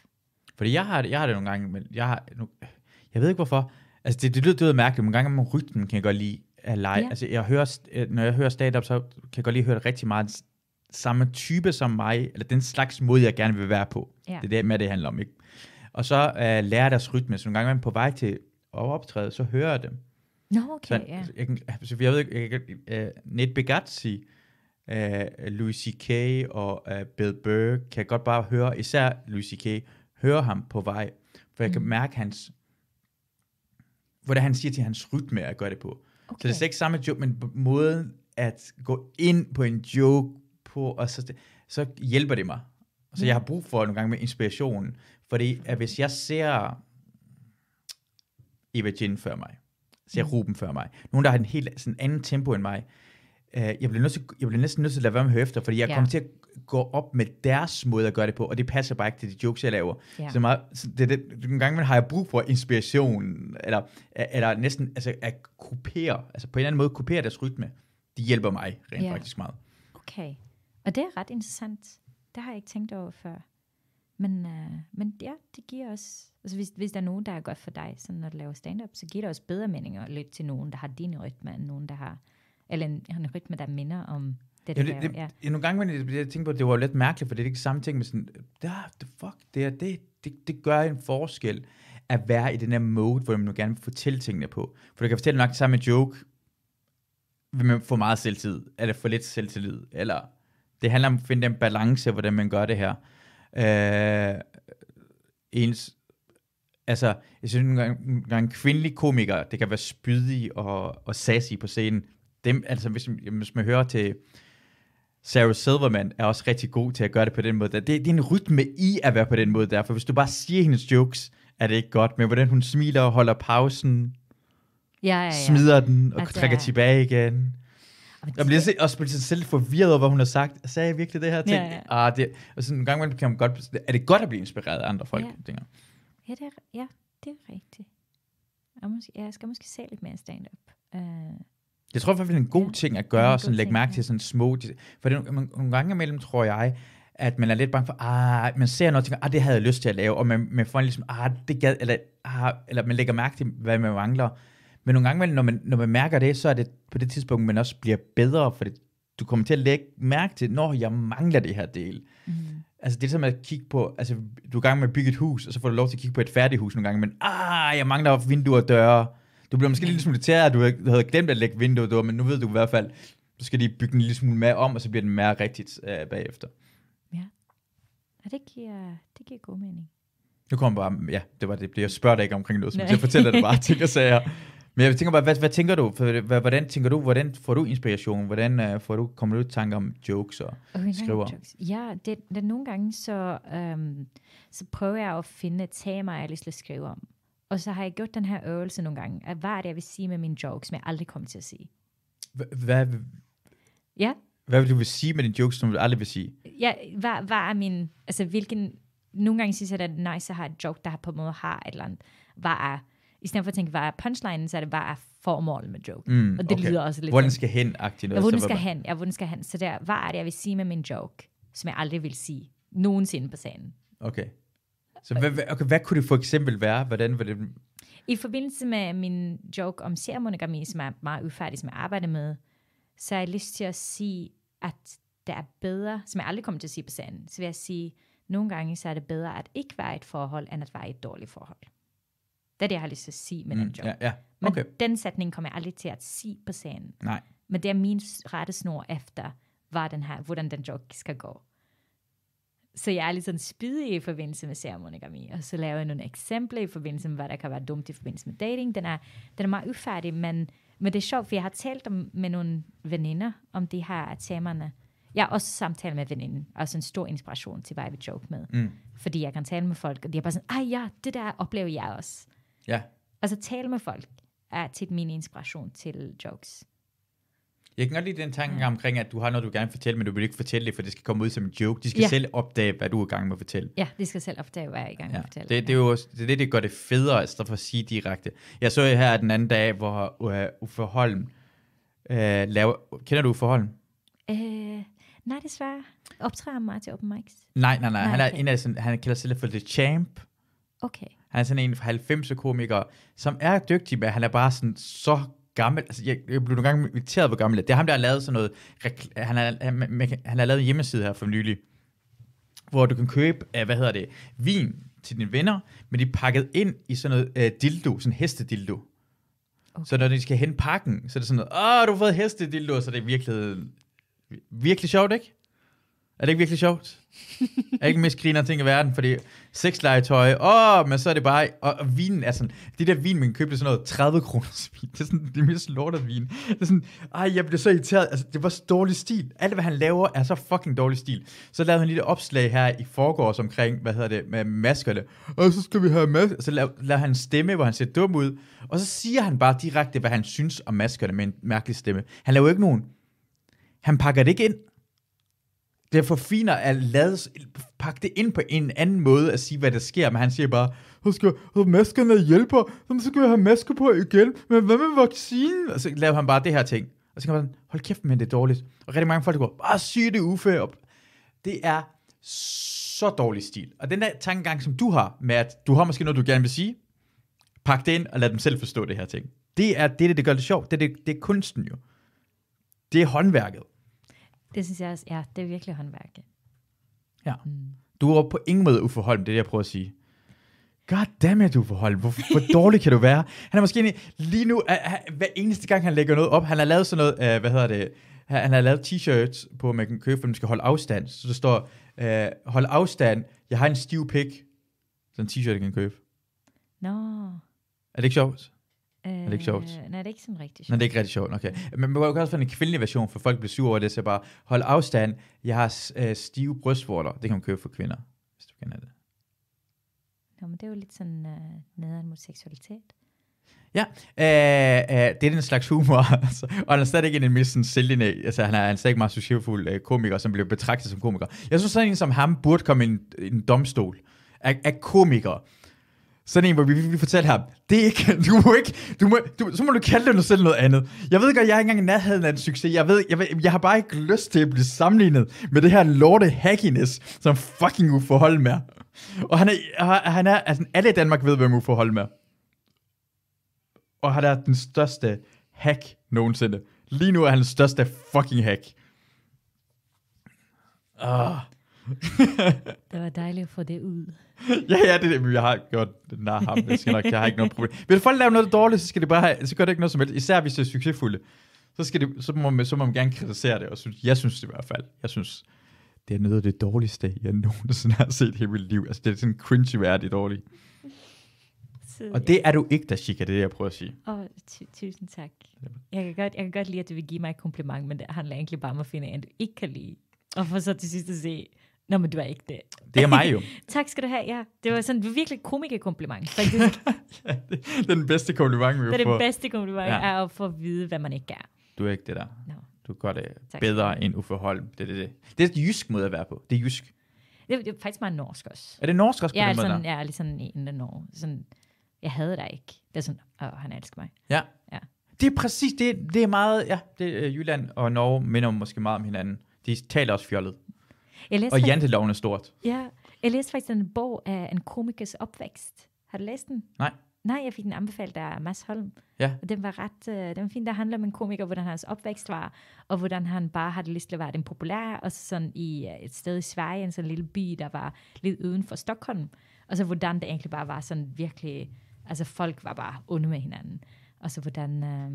Speaker 1: Fordi jeg har, jeg har det nogle gange, men jeg, har, nu, jeg ved ikke hvorfor. Altså, det, det lyder, det lyder mærkeligt, men nogle gange med rytmen kan jeg godt lide at lege. Ja. Altså, jeg hører, øh, når jeg hører stand-up, så kan jeg godt lide at høre det rigtig meget samme type som mig, eller den slags måde, jeg gerne vil være på. Ja. Det er det med, det handler om, ikke? Og så uh, lærer deres rytme, så nogle gange er man på vej til at optræde, så hører jeg dem. Nå, no, okay, så, ja. Yeah. Jeg, jeg, altså, jeg ved ikke, uh, Ned Begazzi, uh, øh, Louis C.K. og uh, Bill Burr, kan jeg godt bare høre, især Louis C.K., høre ham på vej, for jeg mm. kan mærke hans, hvordan han siger til hans rytme at gøre det på. Okay. Så det er slet ikke samme joke, men måden at gå ind på en joke på, og så, så hjælper det mig. Så mm. jeg har brug for nogle gange med inspiration, fordi at hvis jeg ser Eva Jin før mig, siger Ruben før mig. Nogen, der har en helt sådan anden tempo end mig. Øh, jeg, bliver nødt til, jeg bliver næsten nødt til at lade være med at høre efter, fordi jeg ja. kommer til at gå op med deres måde at gøre det på, og det passer bare ikke til de jokes, jeg laver. Ja. Så, det meget, så det, det, nogle gange man har jeg brug for inspiration, eller, eller næsten altså, at kopiere, altså på en eller anden måde kopiere deres rytme. Det hjælper mig
Speaker 2: rent ja. faktisk meget. Okay, og det er ret interessant. Det har jeg ikke tænkt over før. Men, øh, men ja, det giver os... Altså hvis, hvis der er nogen, der er godt for dig, sådan når du laver stand-up, så giver det også bedre mening at lytte til nogen, der har din rytme, end nogen, der har... Eller en, en rytme, der minder om det, det, ja, det, det,
Speaker 1: ja. Nogle gange, men jeg tænker på, at det var lidt mærkeligt, for det er ikke samme ting med sådan,
Speaker 2: der, the fuck,
Speaker 1: det, er, det, det, det gør en forskel at være i den her mode, hvor man gerne vil fortælle tingene på. For du kan fortælle nok det samme joke, vil man få meget selvtid, eller få lidt selvtillid, eller det handler om at finde den balance, hvordan man gør det her øh, ens, altså, jeg synes nogle gange, nogle gange kvindelige komikere, det kan være spydige og, og sassy på scenen. Dem, altså, hvis, hvis man hører til, Sarah Silverman er også rigtig god til at gøre det på den måde. Der. Det, det er en rytme i at være på den måde der, for hvis du bare siger hendes jokes, er det ikke godt, men hvordan hun smiler og holder pausen, ja, ja, ja. smider den og altså, trækker tilbage igen. Jeg bliver selv, også selv forvirret over, hvad hun har sagt. Sagde jeg virkelig det her? ting? ja, ja. Ah, det, altså, en gang man kan man godt... Er det godt at blive inspireret af andre folk? Ja,
Speaker 2: ja, det, er, ja det er rigtigt. Jeg, måske, jeg skal måske se lidt mere stand-up. Uh,
Speaker 1: jeg tror i hvert fald, en god ja, ting at gøre, og sådan lægge mærke ja. til sådan små... For det, man, nogle gange imellem, tror jeg, at man er lidt bange for, ah, man ser noget og tænker, ah, det havde jeg lyst til at lave, og man, man får en ligesom, ah, det gad, eller, ah, eller man lægger mærke til, hvad man mangler, men nogle gange, når man, når man mærker det, så er det på det tidspunkt, man også bliver bedre, for du kommer til at lægge mærke til, når jeg mangler det her del. Mm. Altså det er som at kigge på, altså du er i gang med at bygge et hus, og så får du lov til at kigge på et færdigt hus nogle gange, men ah, jeg mangler vinduer og døre. Du bliver måske lidt smule ligesom at du havde glemt at lægge vinduer og døre, men nu ved du i hvert fald, du skal lige bygge en lille smule mere om, og så bliver den mere rigtigt øh, bagefter.
Speaker 2: Ja, og det giver, det giver god mening.
Speaker 1: Nu kommer bare, ja, det var det, jeg spørger dig ikke omkring noget, så jeg fortæller det bare ting og sager. Men jeg tænker bare, hvad, hvad tænker du? For, hvordan tænker du? Hvordan får du inspiration? Hvordan uh, får du, kommer du i tanke om jokes og okay, skriver? Jokes.
Speaker 2: Ja, det, det, nogle gange så, øhm, så prøver jeg at finde et tema, jeg lige skal til at skrive om. Og så har jeg gjort den her øvelse nogle gange. At hvad er det, jeg vil sige med mine jokes, men jeg aldrig kommer til at sige? Hvad? Ja?
Speaker 1: Hvad vil du vil sige med dine jokes, som du aldrig vil sige?
Speaker 2: Ja, hvad, hvad er min... Altså, hvilken... Nogle gange synes jeg, at det er nice at have et joke, der på en måde har et eller andet. Hvad er i stedet for at tænke, hvad er punchlinen, så er det, hvad er formålet med joke. Mm, og det okay. lyder også lidt... Hvordan skal hen, agtigt. Ja, hvordan skal hen, ja, hvordan skal hen. Så der, hvad er det, jeg vil sige med min joke, som jeg aldrig vil sige nogensinde på scenen?
Speaker 1: Okay. Så hvad, hvad, okay, hvad kunne det for eksempel være? Hvordan var det...
Speaker 2: I forbindelse med min joke om seriemonogami, som jeg er meget ufærdig som jeg arbejder med, så har jeg lyst til at sige, at det er bedre, som jeg aldrig kommer til at sige på scenen, så vil jeg sige, nogle gange så er det bedre at ikke være i et forhold, end at være i et dårligt forhold. Det er det, jeg har lyst til at sige med mm, den joke. Ja, ja. Okay. Men den sætning kommer jeg aldrig til at sige på scenen. Nej. Men det er min rettesnor efter, var den her, hvordan den joke skal gå. Så jeg er lidt sådan spidig i forbindelse med ceremonigami, og så laver jeg nogle eksempler i forbindelse med, hvad der kan være dumt i forbindelse med dating. Den er, den er meget ufærdig, men, men det er sjovt, for jeg har talt om, med nogle veninder om de her temaerne. Jeg har også samtale med veninden, også en stor inspiration til, hvad jeg vil joke med. Mm. Fordi jeg kan tale med folk, og de er bare sådan, ej ja, det der oplever jeg også. Ja. Altså tale med folk er tit min inspiration til jokes.
Speaker 1: Jeg kan godt lide den tanke mm. omkring, at du har noget, du gerne vil fortælle, men du vil ikke fortælle det, for det skal komme ud som en joke. De skal ja. selv opdage, hvad du er i gang med at fortælle.
Speaker 2: Ja, de skal selv opdage, hvad jeg er i gang med ja. at fortælle. Det, det
Speaker 1: er jo også, det, det, det gør det federe, i stedet for at sige direkte. Jeg så her den anden dag, hvor uh, Uffe Holm uh, laver... Kender du Uffe Holm?
Speaker 2: Uh, nej, desværre. Optræder han meget til open mics? Nej, nej, nej. nej han, er okay. en af,
Speaker 1: sådan, han kalder sig selv for The Champ. Okay. Han er sådan en 90'er komiker, som er dygtig, men han er bare sådan så gammel. Altså, jeg, jeg blev nogle gange irriteret, hvor gammel det er. Det er ham, der har lavet sådan noget... Han har, han, han har lavet en hjemmeside her for nylig, hvor du kan købe, øh, hvad hedder det, vin til dine venner, men de er pakket ind i sådan noget uh, dildo, sådan hestedildo. Okay. Så når de skal hente pakken, så er det sådan noget, åh, du har fået hestedildo, så er det er virkelig, virkelig sjovt, ikke? Er det ikke virkelig sjovt? er ikke mest griner ting i verden, fordi sexlegetøj, åh, oh, men så er det bare, og, og vinen er sådan, det der vin, man købte sådan noget 30 kroners vin, det er sådan det er mest lortet vin. Det er sådan, ej, jeg blev så irriteret, altså det var så dårlig stil. Alt hvad han laver er så fucking dårlig stil. Så lavede han lige et opslag her i forgårs omkring, hvad hedder det, med maskerne. Og så skal vi have masker. Så lavede, lavede han stemme, hvor han ser dum ud, og så siger han bare direkte, hvad han synes om maskerne med en mærkelig stemme. Han laver ikke nogen, han pakker det ikke ind, det forfiner at lade, pakke det ind på en anden måde at sige, hvad der sker, men han siger bare, så skal så maskerne hjælper, så skal jeg have masker på igen, men hvad med vaccinen? Og så laver han bare det her ting. Og så kan man sådan, hold kæft, men det er dårligt. Og rigtig mange folk, der går, bare syg det Uffe op. Det er så dårlig stil. Og den der tankegang, som du har, med at du har måske noget, du gerne vil sige, pak det ind og lad dem selv forstå det her ting. Det er det, det gør det sjovt. Det, det, det er kunsten jo. Det er håndværket.
Speaker 2: Det synes jeg også, ja, det er virkelig håndværk.
Speaker 1: Ja. Mm. Du er på ingen måde uforholdt, det er det, jeg prøver at sige. God damn it, forhold. Hvor, hvor dårlig kan du være? Han er måske lige nu, uh, hver eneste gang, han lægger noget op, han har lavet sådan noget, uh, hvad hedder det, han har lavet t-shirts på, at man kan købe, for man skal holde afstand. Så der står, uh, hold afstand, jeg har en stiv pik. Sådan en t-shirt, jeg kan købe. Nå. No. Er det ikke sjovt?
Speaker 2: er det ikke sjovt? Øh, nej, det er ikke sådan rigtig sjovt. Nej, det er
Speaker 1: ikke rigtig sjovt, okay. Men man kan også finde en kvindelig version, for folk bliver sure over det, så bare hold afstand. Jeg har øh, stive brystvorter. Det kan man købe for kvinder, hvis du kender det.
Speaker 2: Nå, men det er jo lidt sådan øh, nederen mod seksualitet.
Speaker 1: Ja, øh, øh, det er den slags humor, altså. og han er stadig ikke en mere sådan selvinde, altså han er, han er meget socialfuld øh, komiker, som bliver betragtet som komiker. Jeg synes sådan en som ham burde komme i en, en domstol af, af komikere, sådan en, hvor vi virkelig fortalte ham, det er ikke, du må ikke, du må, du, så må du kalde dig selv noget andet. Jeg ved godt, jeg er ikke engang i nærheden af en succes. Jeg ved, jeg, ved, jeg har bare ikke lyst til at blive sammenlignet med det her lorte hackiness, som fucking Uffe Holm er. Og han er, han er altså alle i Danmark ved, hvem Uffe Holm er. Og han er den største hack nogensinde. Lige nu er han den største fucking hack. Ah
Speaker 2: det var dejligt at få det ud.
Speaker 1: ja, ja, det er det. Jeg har gjort Nej, der ham. Jeg, skal nok, jeg har ikke noget problem. Hvis folk laver noget dårligt, så, skal det bare have, så gør det ikke noget som helst. Især hvis det er succesfulde. Så, skal det, så, må, man, så må man gerne kritisere det. Og synes, jeg synes det i hvert fald. Jeg synes, det er noget af det dårligste, jeg nogensinde har set i mit liv. Altså, det er sådan cringe-værdigt dårligt. og det er du ikke, der Chica, det er det, jeg prøver at sige.
Speaker 2: Åh, oh, tusind tak. Jeg kan, godt, jeg kan godt lide, at du vil give mig et kompliment, men det handler egentlig bare om at finde en, du ikke kan lide. Og for så til sidst at se, Nå, men det var ikke det. Det er mig jo. tak skal du have, ja. Det var sådan en virkelig komikerkompliment, faktisk.
Speaker 1: ja, det, det er den bedste kompliment, vi Det er den bedste kompliment, ja. er
Speaker 2: at få at vide, hvad man ikke er.
Speaker 1: Du er ikke det der. No. Du gør det tak. bedre end Uffe Holm. Det, det, det. det er et jysk måde at være på. Det er jysk.
Speaker 2: Det, det er faktisk meget norsk også. Er det norsk også på ja, den måde? Sådan, jeg er lidt sådan en af Norge. Sådan, jeg havde dig ikke. Det er sådan, åh, han elsker mig.
Speaker 1: Ja. ja. Det er præcis, det, det er meget, ja, det, øh, Jylland og Norge minder måske meget om hinanden. De taler også fjollet.
Speaker 2: Jeg læste og faktisk, janteloven er stort. Ja, jeg læste faktisk en bog af en komikers opvækst. Har du læst den? Nej. Nej, jeg fik den anbefalt af Mads Holm. Ja. Og den var ret, øh, den var fint, der handler om en komiker, hvordan hans opvækst var, og hvordan han bare havde lyst til at være den populære, og så sådan i øh, et sted i Sverige, en sådan lille by, der var lidt uden for Stockholm. Og så hvordan det egentlig bare var sådan virkelig, altså folk var bare onde med hinanden. Og så hvordan, øh,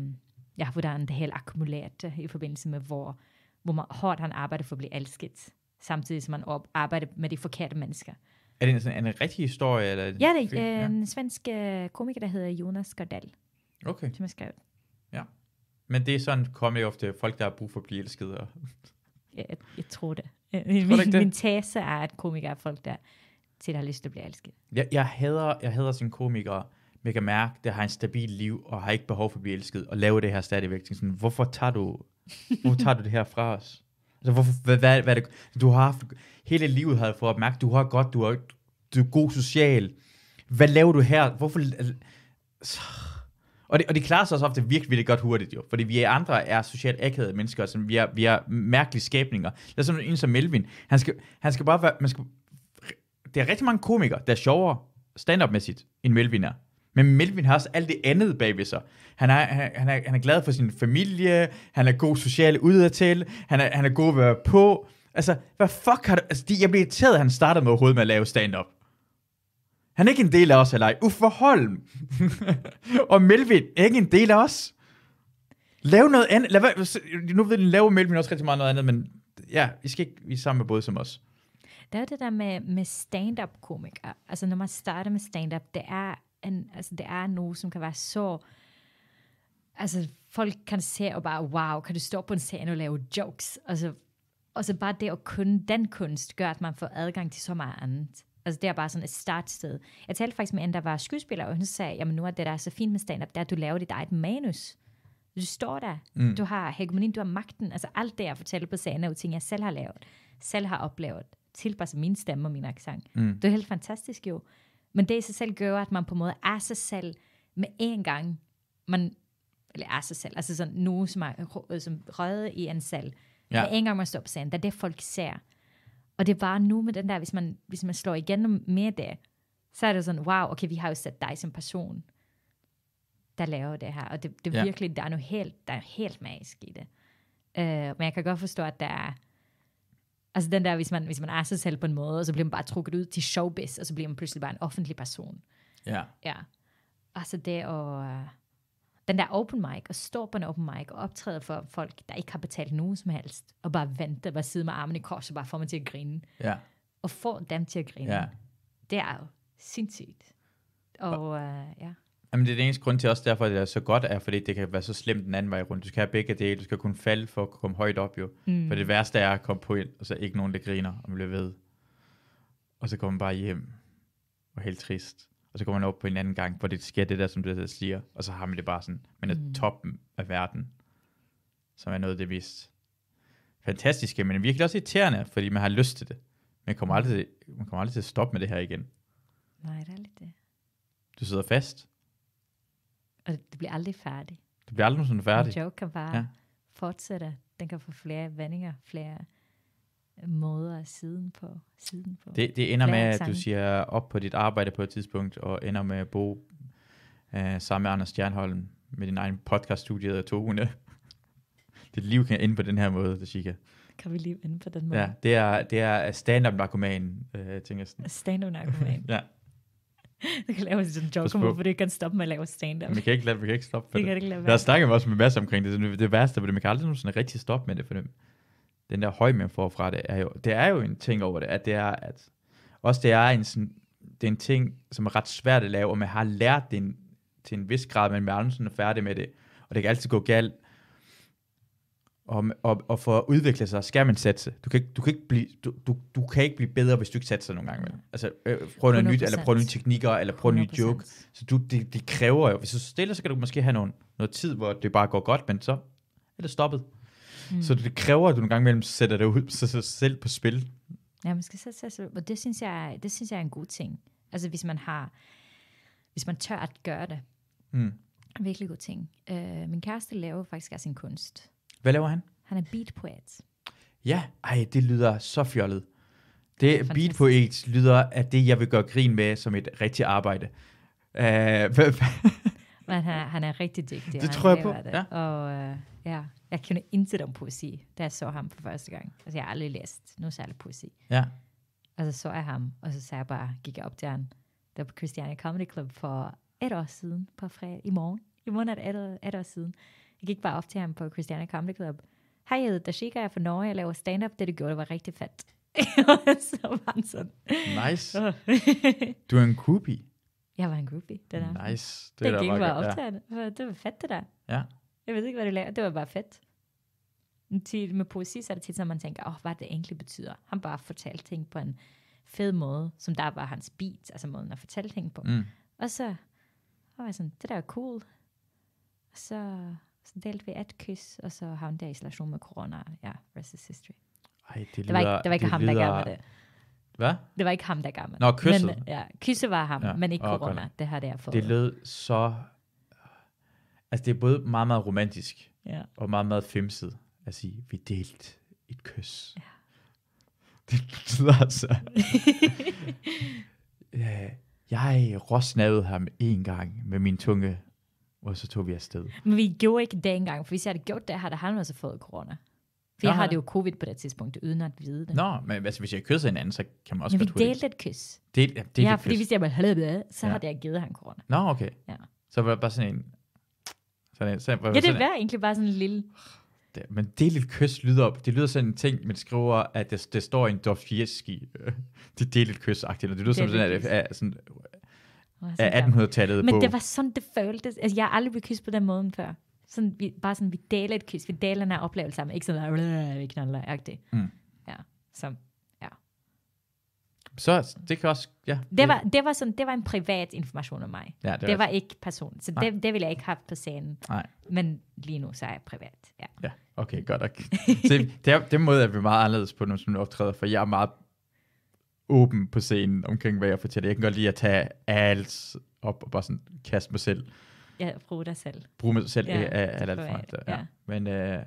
Speaker 2: ja, hvordan det hele akkumulerede i forbindelse med, hvor, hvor man, hårdt han arbejdede for at blive elsket samtidig som man op, arbejder med de forkerte mennesker.
Speaker 1: Er det en, sådan, en rigtig historie? Eller ja, det er øh, ja. en
Speaker 2: svensk øh, komiker, der hedder Jonas Gardell, okay. som har skrevet.
Speaker 1: Ja. Men det er sådan, kommer ofte folk, der har brug for at blive elsket. Og...
Speaker 2: jeg, jeg, jeg tror det. Tror min, det? min tese er, at komikere er folk, der til, har lyst til at blive elsket.
Speaker 1: Jeg, jeg, hader, jeg hader sådan komikere, men jeg kan mærke, at der har en stabil liv, og har ikke behov for at blive elsket, og lave det her stadigvæk. Sådan, hvorfor tager du, hvorfor tager du det her fra os? Altså, hvorfor, hvad, hvad, hvad det, du har haft, hele livet havde fået mærke, du har godt, du er, du er god social. Hvad laver du her? Hvorfor... Så, og det, og det klarer sig også ofte virkelig, virkelig godt hurtigt jo, fordi vi andre er socialt akavede mennesker, som vi er, vi er mærkelige skabninger. Der er sådan en som Melvin. Han skal, han skal bare være, man skal, det er rigtig mange komikere, der er sjovere stand-up-mæssigt, end Melvin er. Men Melvin har også alt det andet bag ved sig. Han er, han, han, er, han er glad for sin familie, han er god socialt udadtil, han er, han er god at være på. Altså, hvad fuck har du... Altså, de, jeg bliver irriteret, at han startede med overhovedet med at lave stand-up. Han er ikke en del af os, eller Uffe Holm. og Melvin er ikke en del af os. Lav noget andet. Lad, nu ved jeg, laver Melvin også rigtig meget noget andet, men ja, vi skal ikke vi er sammen med både som os.
Speaker 2: Der er det der med, med stand-up komikere. Altså når man starter med stand-up, det er en, altså det er noget, som kan være så... Altså folk kan se og bare, wow, kan du stå på en scene og lave jokes? Altså, og så bare det at kunne den kunst, gør, at man får adgang til så meget andet. Altså det er bare sådan et startsted. Jeg talte faktisk med en, der var skuespiller, og hun sagde, jamen nu er det der er så fint med stand-up, det er, at du laver dit eget manus. Du står der, mm. du har hegemonien, du har magten. Altså alt det, jeg fortæller på scenen, er jo ting, jeg selv har lavet, selv har oplevet, tilpasser min stemme og min accent. Mm. Det er helt fantastisk jo. Men det i sig selv gør, at man på en måde er sig selv med én gang. Man, eller er sig selv, altså sådan nogen, som, er, øh, som røde i en selv. Ja. Med én gang man står på scenen, det er det, folk ser. Og det var nu med den der, hvis man, hvis man slår igennem med det, så er det sådan, wow, okay, vi har jo set dig som person, der laver det her. Og det, det ja. virkelig, der er noget helt, der er helt magisk i det. Uh, men jeg kan godt forstå, at der er, Altså den der, hvis man, hvis man er sig selv på en måde, og så bliver man bare trukket ud til showbiz, og så bliver man pludselig bare en offentlig person. Ja. Ja. Altså det at... Øh, den der open mic, og stå på en open mic, og optræde for folk, der ikke har betalt nogen som helst, og bare vente, bare sidde med armene i kors, og bare få mig til at grine. Ja. Og få dem til at grine. Ja. Det er jo sindssygt. Og, og øh, ja.
Speaker 1: Jamen, det er den eneste grund til også derfor, at det er så godt er, fordi det kan være så slemt den anden vej rundt. Du skal have begge dele, du skal kunne falde for at komme højt op jo. Mm. For det værste er at komme på ind, og så ikke nogen, der griner, og man bliver ved. Og så kommer man bare hjem, og helt trist. Og så kommer man op på en anden gang, hvor det sker det der, som du der siger, og så har man det bare sådan, man er mm. toppen af verden, som er noget af det vist fantastiske, men virkelig også irriterende, fordi man har lyst til det. Man kommer aldrig, man kommer aldrig til at stoppe med det her igen.
Speaker 2: Nej, det er lidt det.
Speaker 1: Du sidder fast.
Speaker 2: Og det bliver aldrig færdigt. Det bliver aldrig sådan færdigt. En joke kan bare ja. fortsætte. Den kan få flere vendinger, flere øh, måder siden på. Siden på. Det, det ender flere med, at du
Speaker 1: siger op på dit arbejde på et tidspunkt, og ender med at bo øh, sammen med Anders Stjernholm med din egen podcaststudie af to hunde. Dit liv kan ende på den her måde, Tashika.
Speaker 2: Kan vi lige ende på den måde? Ja,
Speaker 1: det er, det er stand-up-narkoman, øh, tænker jeg sådan.
Speaker 2: Stand-up-narkoman. ja. Du kan lave sådan en joke om, hvorfor du ikke kan stoppe med at lave stand-up. Vi kan ikke, vi kan ikke stoppe det. Kan ikke lade være. Der
Speaker 1: snakker vi også med masser omkring det. Det værste er, det, man kan aldrig nogensinde rigtig stoppe med det for Den der høj, man får fra det, er jo, det er jo en ting over det, at det er, at også det er en, sådan, det er en ting, som er ret svært at lave, og man har lært det en, til en vis grad, men man er aldrig sådan færdig med det. Og det kan altid gå galt og, og, og for at udvikle sig, skal man satse. Du kan ikke, du kan ikke, blive, du, du, du kan ikke blive bedre, hvis du ikke satser nogle gange. Vel? Altså, øh, prøv noget 100%. nyt, eller prøv nye teknikker, eller prøv en ny joke. Så du, det, det kræver jo, hvis du stiller, så kan du måske have nogle, noget tid, hvor det bare går godt, men så er det stoppet. Mm. Så det kræver, at du nogle gange imellem sætter dig ud så, så selv på spil.
Speaker 2: Ja, man skal sætte sig selv. og det synes, jeg, det synes jeg er en god ting. Altså, hvis man har, hvis man tør at gøre det. Mm. Virkelig god ting. Øh, min kæreste laver faktisk også sin kunst hvad laver han? Han er beat poet.
Speaker 1: Ja, ej, det lyder så fjollet. Det, det beat poet lyder af det, jeg vil gøre grin med som et rigtigt arbejde. Uh,
Speaker 2: Men han, han er rigtig dygtig. Det tror jeg på. Det. Ja. Og uh, ja, jeg kender intet om poesi, da jeg så ham for første gang. Altså, jeg har aldrig læst noget særligt poesi. Ja. Og så så jeg ham, og så sagde jeg bare, gik jeg op til ham, der på Christiania Comedy Club for et år siden, på fredag, i morgen. I morgen er det et, et år siden. Jeg gik bare op til ham på Christiana Comedy Club. Hej, jeg hedder Dashika, jeg er fra Norge, jeg laver stand-up. Det, du gjorde, det var rigtig fedt. så var han sådan. Nice. du er en groupie. Jeg var en groupie, det der. Nice. Det, det der gik bare til ham. Det var fedt, det der. Ja. Jeg ved ikke, hvad du lavede. Det var bare fedt. Til, med poesi, så er det tit, at man tænker, oh, hvad det egentlig betyder. Han bare fortalte ting på en fed måde, som der var hans beat, altså måden at fortælle ting på. Mm. Og så var jeg sådan, det der er cool. Og så så delte vi et kys, og så han der i isolation med corona. Ja, rest is history. Ej, det, lyder, det var ikke, det var ikke det ham, der gav mig det. Hvad? Det var ikke ham, der gav mig Nå, kysset. Men, ja, kysset var ham, ja. men ikke oh, corona. Det har det, jeg fået. Det
Speaker 1: lød så... Altså, det er både meget, meget romantisk, ja. og meget, meget femset at sige, vi delte et kys. Ja. Det lyder altså... ja, jeg rosnavede ham en gang med min tunge, og så tog vi afsted.
Speaker 2: Men vi gjorde ikke det engang, for hvis jeg havde gjort det, havde han også altså fået corona. For Nå, jeg havde jo covid på det tidspunkt, uden at vide det. Nå,
Speaker 1: men altså, hvis jeg kysser en anden, så kan man også men godt vi delte et kys. Del, ja, delte ja, fordi kys. hvis jeg var
Speaker 2: halvbladet, så ja. havde jeg givet ham corona.
Speaker 1: Nå, okay. Ja. Så var det bare sådan en... Sådan en så var ja, det var
Speaker 2: egentlig bare sådan en lille...
Speaker 1: Det, men det lille kys lyder op. Det lyder sådan en ting, man skriver, at det, det står i en Dostoyevsky. det er dele kys-agtigt, det lyder som sådan, at, at sådan af 1800-tallet Men det
Speaker 2: var sådan, det føltes. Altså, jeg har aldrig blivet kysset på den måde før. Sådan, vi, bare sådan, vi deler et kys, vi deler en oplevelse sammen. Ikke sådan, at vi knaller, det. Mm. Ja, så, ja.
Speaker 1: Så det kan også, ja.
Speaker 2: Det var, det var, sådan, det var en privat information om mig. Ja, det, var det var, var ikke person. Så det, det ville jeg ikke have på scenen. Nej. Men lige nu, så er jeg privat. Ja, ja
Speaker 1: okay, godt. Okay. Så det, er, det måde er vi meget anderledes på, når vi optræder, for jeg er meget åben på scenen omkring, hvad jeg fortæller. Jeg kan godt lide at tage alt op og bare sådan kaste mig selv.
Speaker 2: Ja, bruge dig selv. Bruge mig selv ja, af, af alt Ja. ja.
Speaker 1: Men øh,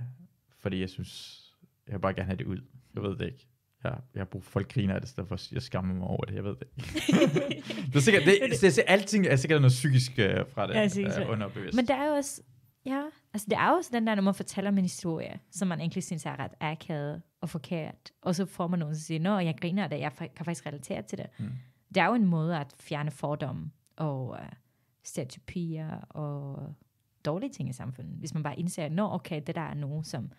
Speaker 1: fordi jeg synes, jeg vil bare gerne have det ud. Jeg ved det ikke. Jeg, jeg har brug for, folk griner af det, stedet for jeg skammer mig over det. Jeg ved det
Speaker 2: ikke. det er sikkert, det, det, det,
Speaker 1: alting er sikkert noget psykisk øh, fra det, ja, øh, underbevidst. Men der
Speaker 2: er jo også, Ja, altså det er også den der, når man fortæller en historie, som man egentlig synes er ret akavet og forkert, og så får man nogen, der siger, nå, jeg griner det, jeg kan faktisk relatere til det. Mm. Det er jo en måde at fjerne fordomme og uh, stereotypier og dårlige ting i samfundet, hvis man bare indser, nå, okay, det der er nogen, som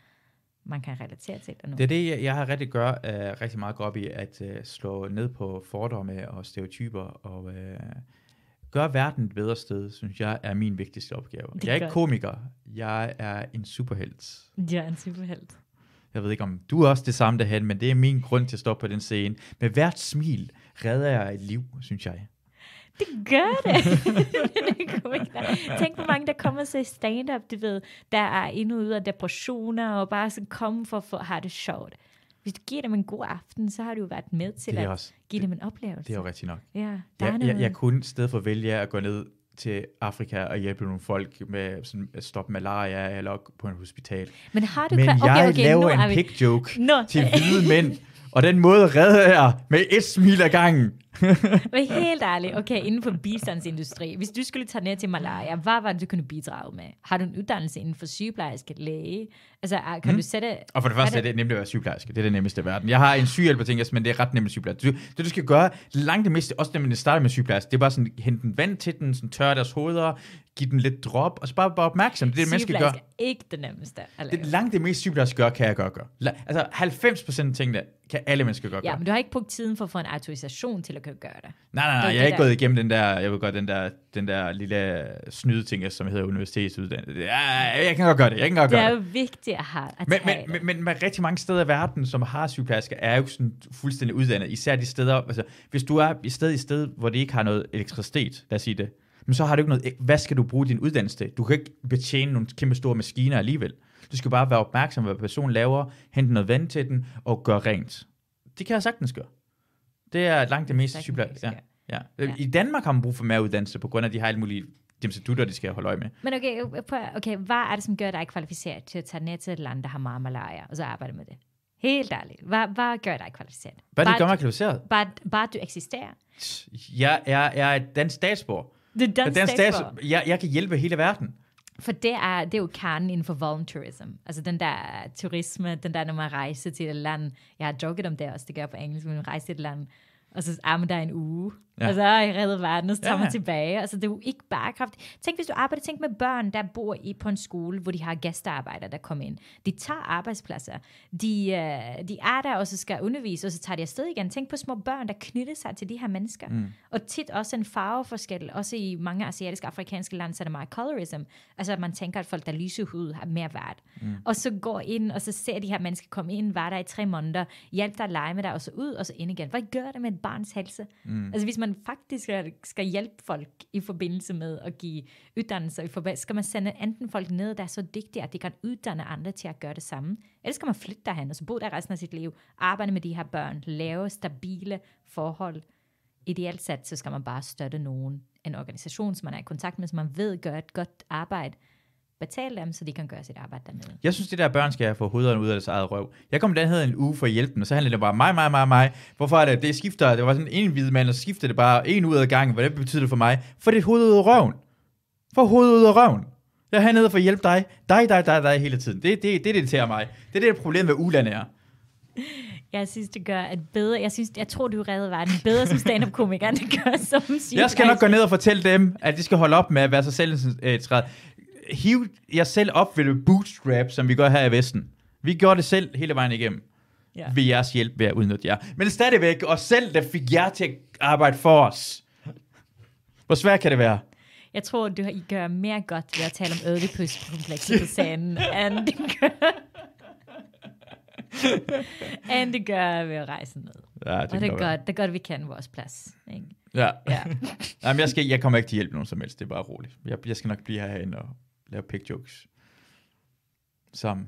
Speaker 2: man kan relatere til. Eller noget. Det
Speaker 1: er det, jeg, har rigtig gør uh, rigtig meget op i, at uh, slå ned på fordomme og stereotyper og... Uh, gøre verden et bedre sted, synes jeg, er min vigtigste opgave. Det jeg er ikke komiker, jeg er en superhelt.
Speaker 2: Jeg er en superhelt.
Speaker 1: Jeg ved ikke, om du er også det samme derhen, men det er min grund til at stå på den scene. Med hvert smil redder jeg et liv, synes jeg.
Speaker 2: Det gør det. Tænk, hvor mange der kommer til stand-up, du ved, der er endnu ude af depressioner, og bare sådan kommer for at have det sjovt hvis du giver dem en god aften, så har du jo været med til at også, give dem en oplevelse. Det er jo rigtigt nok. Ja, der jeg, er Jeg, jeg
Speaker 1: kunne i stedet for vælge at gå ned til Afrika og hjælpe nogle folk med sådan, at stoppe malaria eller på en hospital. Men har du Men okay, jeg okay, laver en pig joke no. til hvide mænd, og den måde redder jeg med et smil ad gangen.
Speaker 2: Men helt ærligt, okay, inden for bistandsindustri, hvis du skulle tage ned til Malaya, hvad var det, du kunne bidrage med? Har du en uddannelse inden for sygeplejerske, læge? Altså, kan mm. du sætte... Og for det første er det,
Speaker 1: er det nemt at være sygeplejerske. Det er det nemmeste i verden. Jeg har en sygehjælper, tænker men det er ret nemt sygeplejerske. Du, det, du skal gøre, langt det meste, også når man starter med sygeplejerske, det er bare sådan, hente den vand til den, sådan, tørre deres hoveder, give den lidt drop, og så bare være opmærksom. Det er det, man skal gøre.
Speaker 2: ikke det nemmeste. Det,
Speaker 1: langt det meste sygeplejerske gør, kan jeg godt gøre. altså, 90% af tingene kan alle mennesker godt ja, gøre. Ja,
Speaker 2: men du har ikke brugt tiden for at få en autorisation til at kan gøre det. Nej, nej, nej, jeg er ikke der. gået igennem
Speaker 1: den der, jeg vil godt den der, den der lille snydeting, som hedder universitetsuddannelse. Ja, jeg kan godt gøre det, jeg kan godt det gøre det. Det
Speaker 2: er jo vigtigt at have. At men, men,
Speaker 1: men, men, men, rigtig mange steder i verden, som har sygeplejersker, er jo sådan fuldstændig uddannet, især de steder, altså hvis du er i sted i sted, hvor det ikke har noget elektricitet, lad os sige det, men så har du ikke noget, hvad skal du bruge din uddannelse til? Du kan ikke betjene nogle kæmpe store maskiner alligevel. Du skal bare være opmærksom på, hvad personen laver, hente noget vand til den og gøre rent. Det kan jeg sagtens gøre. Det er langt det meste sygeplejersker. Ja. Ja. Øh, ja. I Danmark har man brug for mere uddannelse, på grund af, de har alle mulige institutter, de skal holde øje med.
Speaker 2: Men okay, øh, okay, hvad er det, som gør dig kvalificeret til at tage ned til et land, der har meget malaria, og så arbejde med det? Helt ærligt. Hvad, hvad gør dig kvalificeret? Hvad det gør mig kvalificeret? Bare, bare du eksisterer.
Speaker 1: Jeg, jeg, jeg er dansk statsborg.
Speaker 2: Det er dansk, dansk statsborg.
Speaker 1: Jeg, jeg kan hjælpe hele verden.
Speaker 2: For det er, det er jo kernen inden for volunteerism. Altså den der turisme, den der, når man rejser til et land. Jeg har joket om det også, det gør jeg på engelsk, men man rejser til et land, og så ah, er man der en uge, Ja. Altså, jeg redder verden, og så tager ja. man tilbage. Altså, det er jo ikke bare Tænk, hvis du arbejder, tænk med børn, der bor i på en skole, hvor de har gæstearbejdere, der kommer ind. De tager arbejdspladser. De, øh, de er der, og så skal undervise, og så tager de afsted igen. Tænk på små børn, der knytter sig til de her mennesker. Mm. Og tit også en farveforskel. Også i mange asiatiske afrikanske lande, så er der meget colorism. Altså, at man tænker, at folk, der lyser hud, har mere værd. Mm. Og så går ind, og så ser de her mennesker komme ind, var der i tre måneder, hjælper dig at lege med dig, og så ud, og så ind igen. Hvad gør det med et barns helse? Mm. Altså, hvis man man faktisk skal hjælpe folk i forbindelse med at give uddannelser, skal man sende enten folk ned, der er så dygtige, at de kan uddanne andre til at gøre det samme, eller skal man flytte derhen og så bo der resten af sit liv, arbejde med de her børn, lave stabile forhold. Ideelt set, så skal man bare støtte nogen, en organisation, som man er i kontakt med, som man ved gør et godt arbejde, betale dem, så de kan gøre sit arbejde dernede.
Speaker 1: Jeg synes, de der børn skal få hovederne ud af deres eget røv. Jeg kom der havde en uge for at hjælpe dem, og så handlede det bare mig, mig, mig, mig. Hvorfor er det? Det skifter, det var sådan en hvid mand, og så skifter det bare en ud af gangen. Hvad det betyder det for mig? For det hovedet ud af røven. For hovedet ud af røven. Jeg er hernede for at hjælpe dig. Dig, dig, dig, dig hele tiden. Det, det, det, det irriterer mig. Det er det, der problem med Ulan er.
Speaker 2: Jeg synes, det gør, at bedre... Jeg, synes, jeg tror, du reddet vejen bedre som stand-up-komiker, end det gør som sygeplejerske. Jeg skal nok
Speaker 1: gå ned og fortælle dem, at de skal holde op med at være sig selv et træd hive jer selv op ved bootstrap, som vi gør her i Vesten. Vi gør det selv hele vejen igennem. Ja. Ved jeres hjælp ved at udnytte jer. Men stadigvæk, og selv der fik jer til at arbejde for os. Hvor svært kan det være?
Speaker 2: Jeg tror, du I gør mere godt ved at tale om ødipus på scenen, end det gør, end det gør ved at rejse ned. Ja, det og det er, godt, det er godt, vi kan vores plads. Ikke?
Speaker 1: Ja. ja. Jamen, jeg, skal, jeg kommer ikke til hjælp nogen som helst, det er bare roligt. Jeg, jeg skal nok blive herinde og, lave pig jokes, som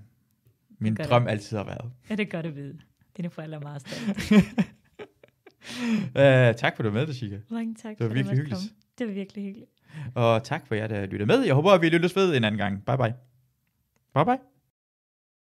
Speaker 1: min drøm det. altid har været.
Speaker 2: Ja, det gør det ved. Dine forældre er meget stolte.
Speaker 1: uh, tak for, at du var med, Tashika. Mange tak. Det var virkelig hyggeligt. Komme.
Speaker 2: Det var virkelig hyggeligt.
Speaker 1: Og tak for jer, der lyttede med. Jeg håber, at vi lyttes ved en anden gang. Bye bye. Bye bye.